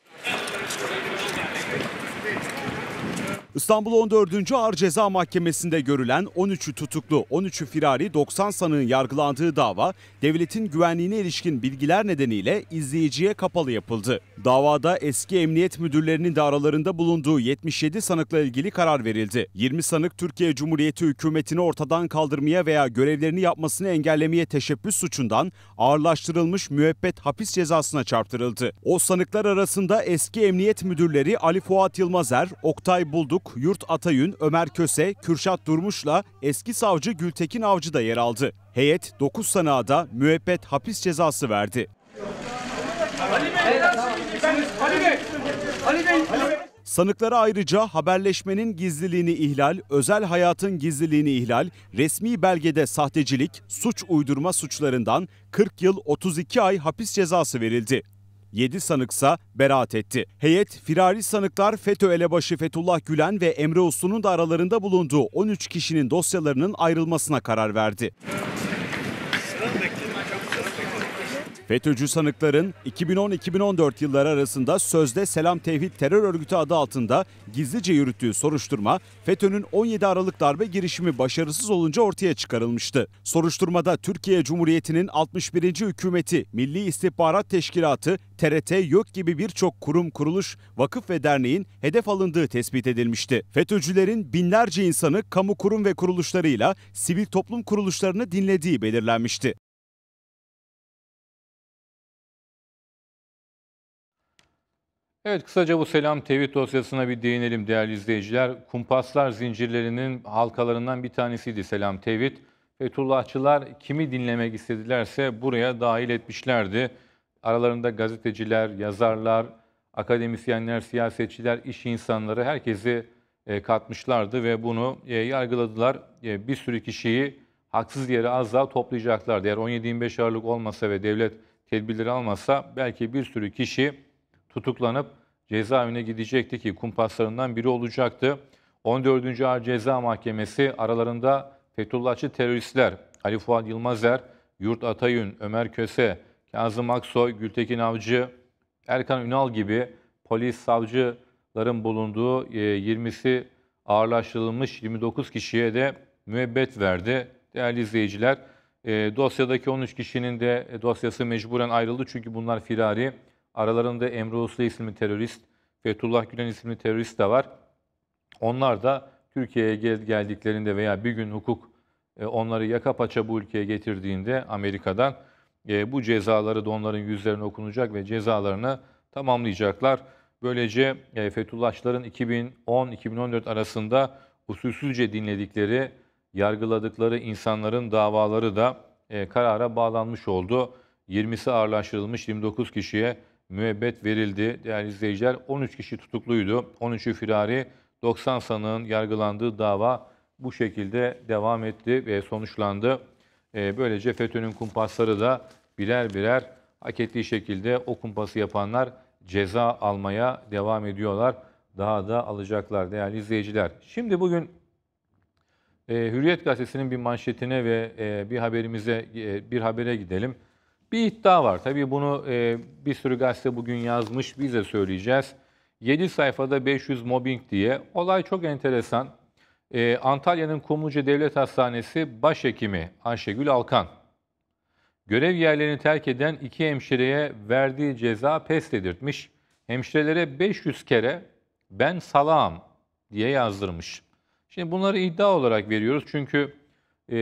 İstanbul 14. Ağır Ceza Mahkemesi'nde görülen 13'ü tutuklu, 13'ü firari 90 sanığın yargılandığı dava devletin güvenliğine ilişkin bilgiler nedeniyle izleyiciye kapalı yapıldı. Davada eski emniyet müdürlerinin de aralarında bulunduğu 77 sanıkla ilgili karar verildi. 20 sanık Türkiye Cumhuriyeti hükümetini ortadan kaldırmaya veya görevlerini yapmasını engellemeye teşebbüs suçundan ağırlaştırılmış müebbet hapis cezasına çarptırıldı. O sanıklar arasında eski emniyet müdürleri Ali Fuat Yılmazer, Oktay Bulduk, Doruk, Yurt Atayün, Ömer Köse, Kürşat Durmuş'la eski savcı Gültekin Avcı da yer aldı. Heyet 9 sanığa da müebbet hapis cezası verdi. Sanıklara ayrıca haberleşmenin gizliliğini ihlal, özel hayatın gizliliğini ihlal, resmi belgede sahtecilik, suç uydurma suçlarından 40 yıl 32 ay hapis cezası verildi. 7 sanıksa beraat etti. Heyet firari sanıklar FETÖ elebaşı Fethullah Gülen ve Emre Uslu'nun da aralarında bulunduğu 13 kişinin dosyalarının ayrılmasına karar verdi. Sıra FETÖ'cü sanıkların 2010-2014 yılları arasında sözde Selam Tevhid terör örgütü adı altında gizlice yürüttüğü soruşturma FETÖ'nün 17 Aralık darbe girişimi başarısız olunca ortaya çıkarılmıştı. Soruşturmada Türkiye Cumhuriyeti'nin 61. hükümeti, Milli İstihbarat Teşkilatı, TRT, yok gibi birçok kurum, kuruluş, vakıf ve derneğin hedef alındığı tespit edilmişti. FETÖ'cülerin binlerce insanı kamu kurum ve kuruluşlarıyla sivil toplum kuruluşlarını dinlediği belirlenmişti. Evet kısaca bu selam tevhid dosyasına bir değinelim değerli izleyiciler. Kumpaslar zincirlerinin halkalarından bir tanesiydi selam tevhid. Fethullahçılar kimi dinlemek istedilerse buraya dahil etmişlerdi. Aralarında gazeteciler, yazarlar, akademisyenler, siyasetçiler, iş insanları herkesi e, katmışlardı ve bunu e, yargıladılar. E, bir sürü kişiyi haksız yere az daha toplayacaklardı. Eğer 17-25 Aralık olmasa ve devlet tedbirleri almasa belki bir sürü kişi tutuklanıp cezaevine gidecekti ki kumpaslarından biri olacaktı. 14. Ağır Ceza Mahkemesi aralarında Fethullahçı teröristler Ali Fuat Yılmazer, Yurt Atayün, Ömer Köse, Kazım Aksoy, Gültekin Avcı, Erkan Ünal gibi polis, savcıların bulunduğu 20'si e, ağırlaştırılmış 29 kişiye de müebbet verdi. Değerli izleyiciler, e, dosyadaki 13 kişinin de e, dosyası mecburen ayrıldı çünkü bunlar firari. Aralarında Emre Uslu isimli terörist, Fethullah Gülen isimli terörist de var. Onlar da Türkiye'ye geldiklerinde veya bir gün hukuk e, onları yaka paça bu ülkeye getirdiğinde Amerika'dan e, bu cezaları da onların yüzlerine okunacak ve cezalarını tamamlayacaklar. Böylece e, Fethullahçıların 2010-2014 arasında usulsüzce dinledikleri, yargıladıkları insanların davaları da karara bağlanmış oldu. 20'si ağırlaştırılmış 29 kişiye müebbet verildi. Değerli izleyiciler 13 kişi tutukluydu. 13'ü firari 90 sanığın yargılandığı dava bu şekilde devam etti ve sonuçlandı. Ee, böylece FETÖ'nün kumpasları da birer birer hak ettiği şekilde o kumpası yapanlar ceza almaya devam ediyorlar. Daha da alacaklar değerli izleyiciler. Şimdi bugün e, Hürriyet Gazetesi'nin bir manşetine ve e, bir haberimize e, bir habere gidelim. Bir iddia var. Tabii bunu e, bir sürü gazete bugün yazmış. Biz de söyleyeceğiz. 7 sayfada 500 mobbing diye. Olay çok enteresan. E, Antalya'nın Kumluca Devlet Hastanesi başhekimi Ayşegül Alkan. Görev yerlerini terk eden iki hemşireye verdiği ceza pes dedirtmiş. Hemşirelere 500 kere ben salağım diye yazdırmış. Şimdi bunları iddia olarak veriyoruz çünkü e,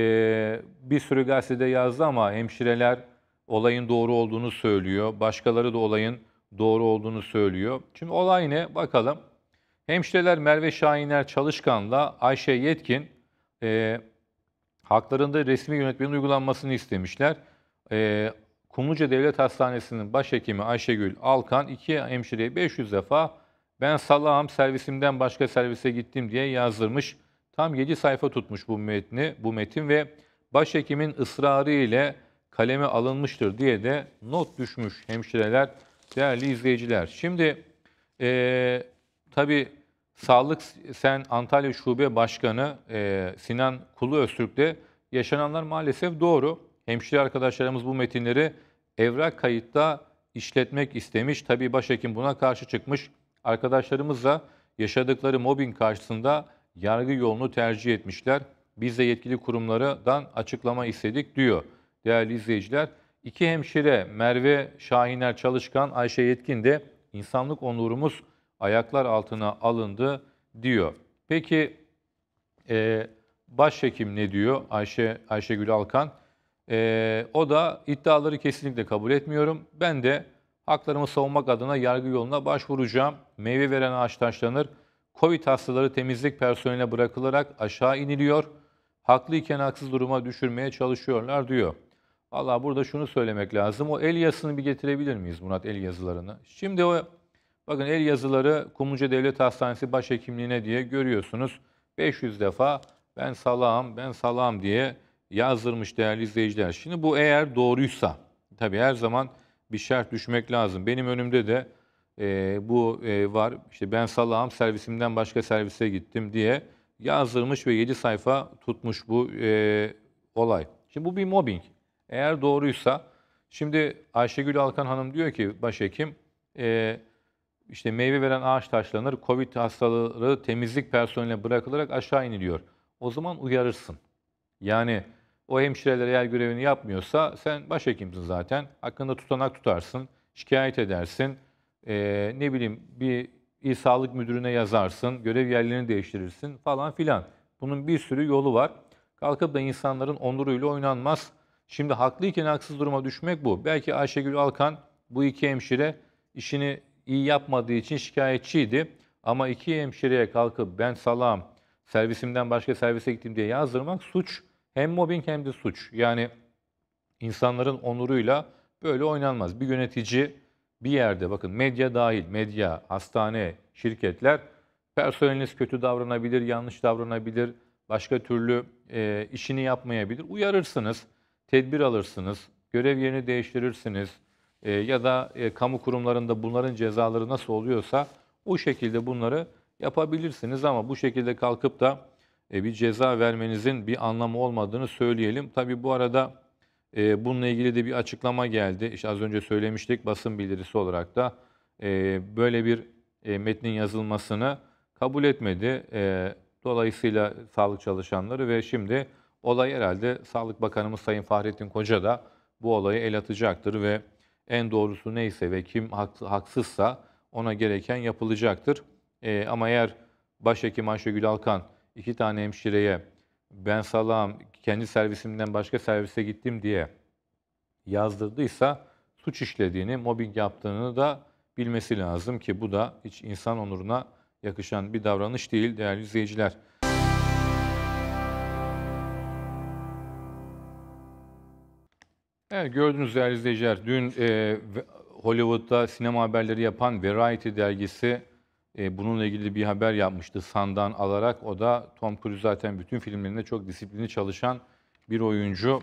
bir sürü gazetede yazdı ama hemşireler olayın doğru olduğunu söylüyor. Başkaları da olayın doğru olduğunu söylüyor. Şimdi olay ne? Bakalım. Hemşireler Merve Şahiner Çalışkan'la Ayşe Yetkin e, haklarında resmi yönetmenin uygulanmasını istemişler. E, Kumluca Devlet Hastanesi'nin başhekimi Ayşegül Alkan iki hemşireye 500 defa ben salağım servisimden başka servise gittim diye yazdırmış. Tam 7 sayfa tutmuş bu metni, bu metin ve başhekimin ısrarı ile kaleme alınmıştır diye de not düşmüş hemşireler, değerli izleyiciler. Şimdi e, tabii Sağlık Sen Antalya Şube Başkanı e, Sinan Kulu Öztürk'te yaşananlar maalesef doğru. Hemşire arkadaşlarımız bu metinleri evrak kayıtta işletmek istemiş. Tabii başhekim buna karşı çıkmış. Arkadaşlarımız da yaşadıkları mobbing karşısında yargı yolunu tercih etmişler. Biz de yetkili kurumlardan açıklama istedik diyor değerli izleyiciler. İki hemşire Merve Şahiner Çalışkan, Ayşe Yetkin de insanlık onurumuz ayaklar altına alındı diyor. Peki e, başhekim ne diyor Ayşe Ayşegül Alkan? E, o da iddiaları kesinlikle kabul etmiyorum. Ben de haklarımı savunmak adına yargı yoluna başvuracağım. Meyve veren ağaç taşlanır. Covid hastaları temizlik personeline bırakılarak aşağı iniliyor. Haklı iken haksız duruma düşürmeye çalışıyorlar diyor. Allah burada şunu söylemek lazım. O el yazısını bir getirebilir miyiz Murat el yazılarını? Şimdi o bakın el yazıları Kumluca Devlet Hastanesi Başhekimliğine diye görüyorsunuz. 500 defa ben salağım, ben salağım diye yazdırmış değerli izleyiciler. Şimdi bu eğer doğruysa, tabi her zaman bir şart düşmek lazım. Benim önümde de e, bu e, var. İşte ben salağım servisimden başka servise gittim diye yazdırmış ve 7 sayfa tutmuş bu e, olay. Şimdi bu bir mobbing. Eğer doğruysa şimdi Ayşegül Alkan Hanım diyor ki başhekim e, işte meyve veren ağaç taşlanır. Covid hastaları temizlik personeline bırakılarak aşağı iniliyor. O zaman uyarırsın. Yani o hemşireler eğer görevini yapmıyorsa sen başhekimsin zaten. Hakkında tutanak tutarsın, şikayet edersin. E, ne bileyim bir il sağlık müdürüne yazarsın, görev yerlerini değiştirirsin falan filan. Bunun bir sürü yolu var. Kalkıp da insanların onuruyla oynanmaz. Şimdi haklıyken haksız duruma düşmek bu. Belki Ayşegül Alkan bu iki hemşire işini iyi yapmadığı için şikayetçiydi. Ama iki hemşireye kalkıp ben salam servisimden başka servise gittim diye yazdırmak suç. Hem mobbing hem de suç. Yani insanların onuruyla böyle oynanmaz. Bir yönetici bir yerde bakın medya dahil, medya, hastane, şirketler personeliniz kötü davranabilir, yanlış davranabilir, başka türlü e, işini yapmayabilir. Uyarırsınız tedbir alırsınız, görev yerini değiştirirsiniz e, ya da e, kamu kurumlarında bunların cezaları nasıl oluyorsa o şekilde bunları yapabilirsiniz ama bu şekilde kalkıp da e, bir ceza vermenizin bir anlamı olmadığını söyleyelim. Tabii bu arada e, bununla ilgili de bir açıklama geldi. İşte az önce söylemiştik basın bildirisi olarak da e, böyle bir e, metnin yazılmasını kabul etmedi. E, dolayısıyla sağlık çalışanları ve şimdi Olay herhalde Sağlık Bakanımız Sayın Fahrettin Koca da bu olayı el atacaktır ve en doğrusu neyse ve kim haksızsa ona gereken yapılacaktır. E, ama eğer Başhekim Ayşegül Alkan iki tane hemşireye ben salağım kendi servisimden başka servise gittim diye yazdırdıysa suç işlediğini, mobbing yaptığını da bilmesi lazım ki bu da hiç insan onuruna yakışan bir davranış değil değerli izleyiciler. Evet gördünüz değerli izleyiciler. Dün e, Hollywood'da sinema haberleri yapan Variety dergisi e, bununla ilgili bir haber yapmıştı Sandan alarak. O da Tom Cruise zaten bütün filmlerinde çok disiplini çalışan bir oyuncu.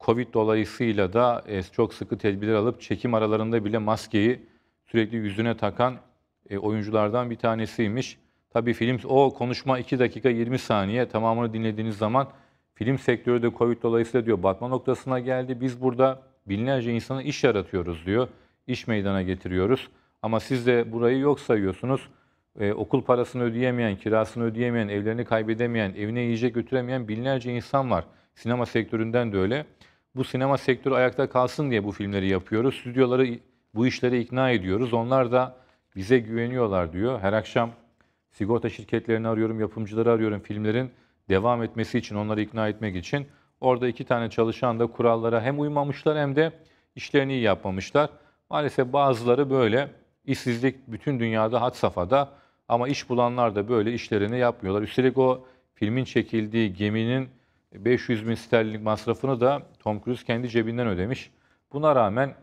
Covid dolayısıyla da e, çok sıkı tedbirler alıp çekim aralarında bile maskeyi sürekli yüzüne takan e, oyunculardan bir tanesiymiş. Tabii film o konuşma 2 dakika 20 saniye tamamını dinlediğiniz zaman Film sektörü de Covid dolayısıyla diyor batma noktasına geldi. Biz burada binlerce insanı iş yaratıyoruz diyor. İş meydana getiriyoruz. Ama siz de burayı yok sayıyorsunuz. Ee, okul parasını ödeyemeyen, kirasını ödeyemeyen, evlerini kaybedemeyen, evine yiyecek götüremeyen binlerce insan var. Sinema sektöründen de öyle. Bu sinema sektörü ayakta kalsın diye bu filmleri yapıyoruz. Stüdyoları bu işlere ikna ediyoruz. Onlar da bize güveniyorlar diyor. Her akşam sigorta şirketlerini arıyorum, yapımcıları arıyorum filmlerin devam etmesi için, onları ikna etmek için orada iki tane çalışan da kurallara hem uymamışlar hem de işlerini iyi yapmamışlar. Maalesef bazıları böyle işsizlik bütün dünyada hat safhada ama iş bulanlar da böyle işlerini yapmıyorlar. Üstelik o filmin çekildiği geminin 500 bin sterlinlik masrafını da Tom Cruise kendi cebinden ödemiş. Buna rağmen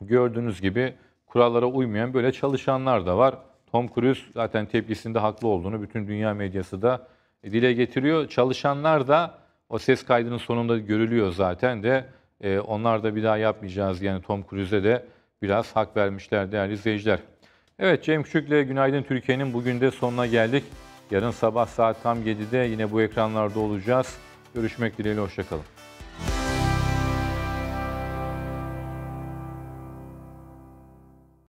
gördüğünüz gibi kurallara uymayan böyle çalışanlar da var. Tom Cruise zaten tepkisinde haklı olduğunu bütün dünya medyası da e, dile getiriyor. Çalışanlar da o ses kaydının sonunda görülüyor zaten de e, onlar da bir daha yapmayacağız. Yani Tom Cruise'e de biraz hak vermişler değerli izleyiciler. Evet Cem Küçük'le Günaydın Türkiye'nin bugün de sonuna geldik. Yarın sabah saat tam 7'de yine bu ekranlarda olacağız. Görüşmek dileğiyle, hoşçakalın.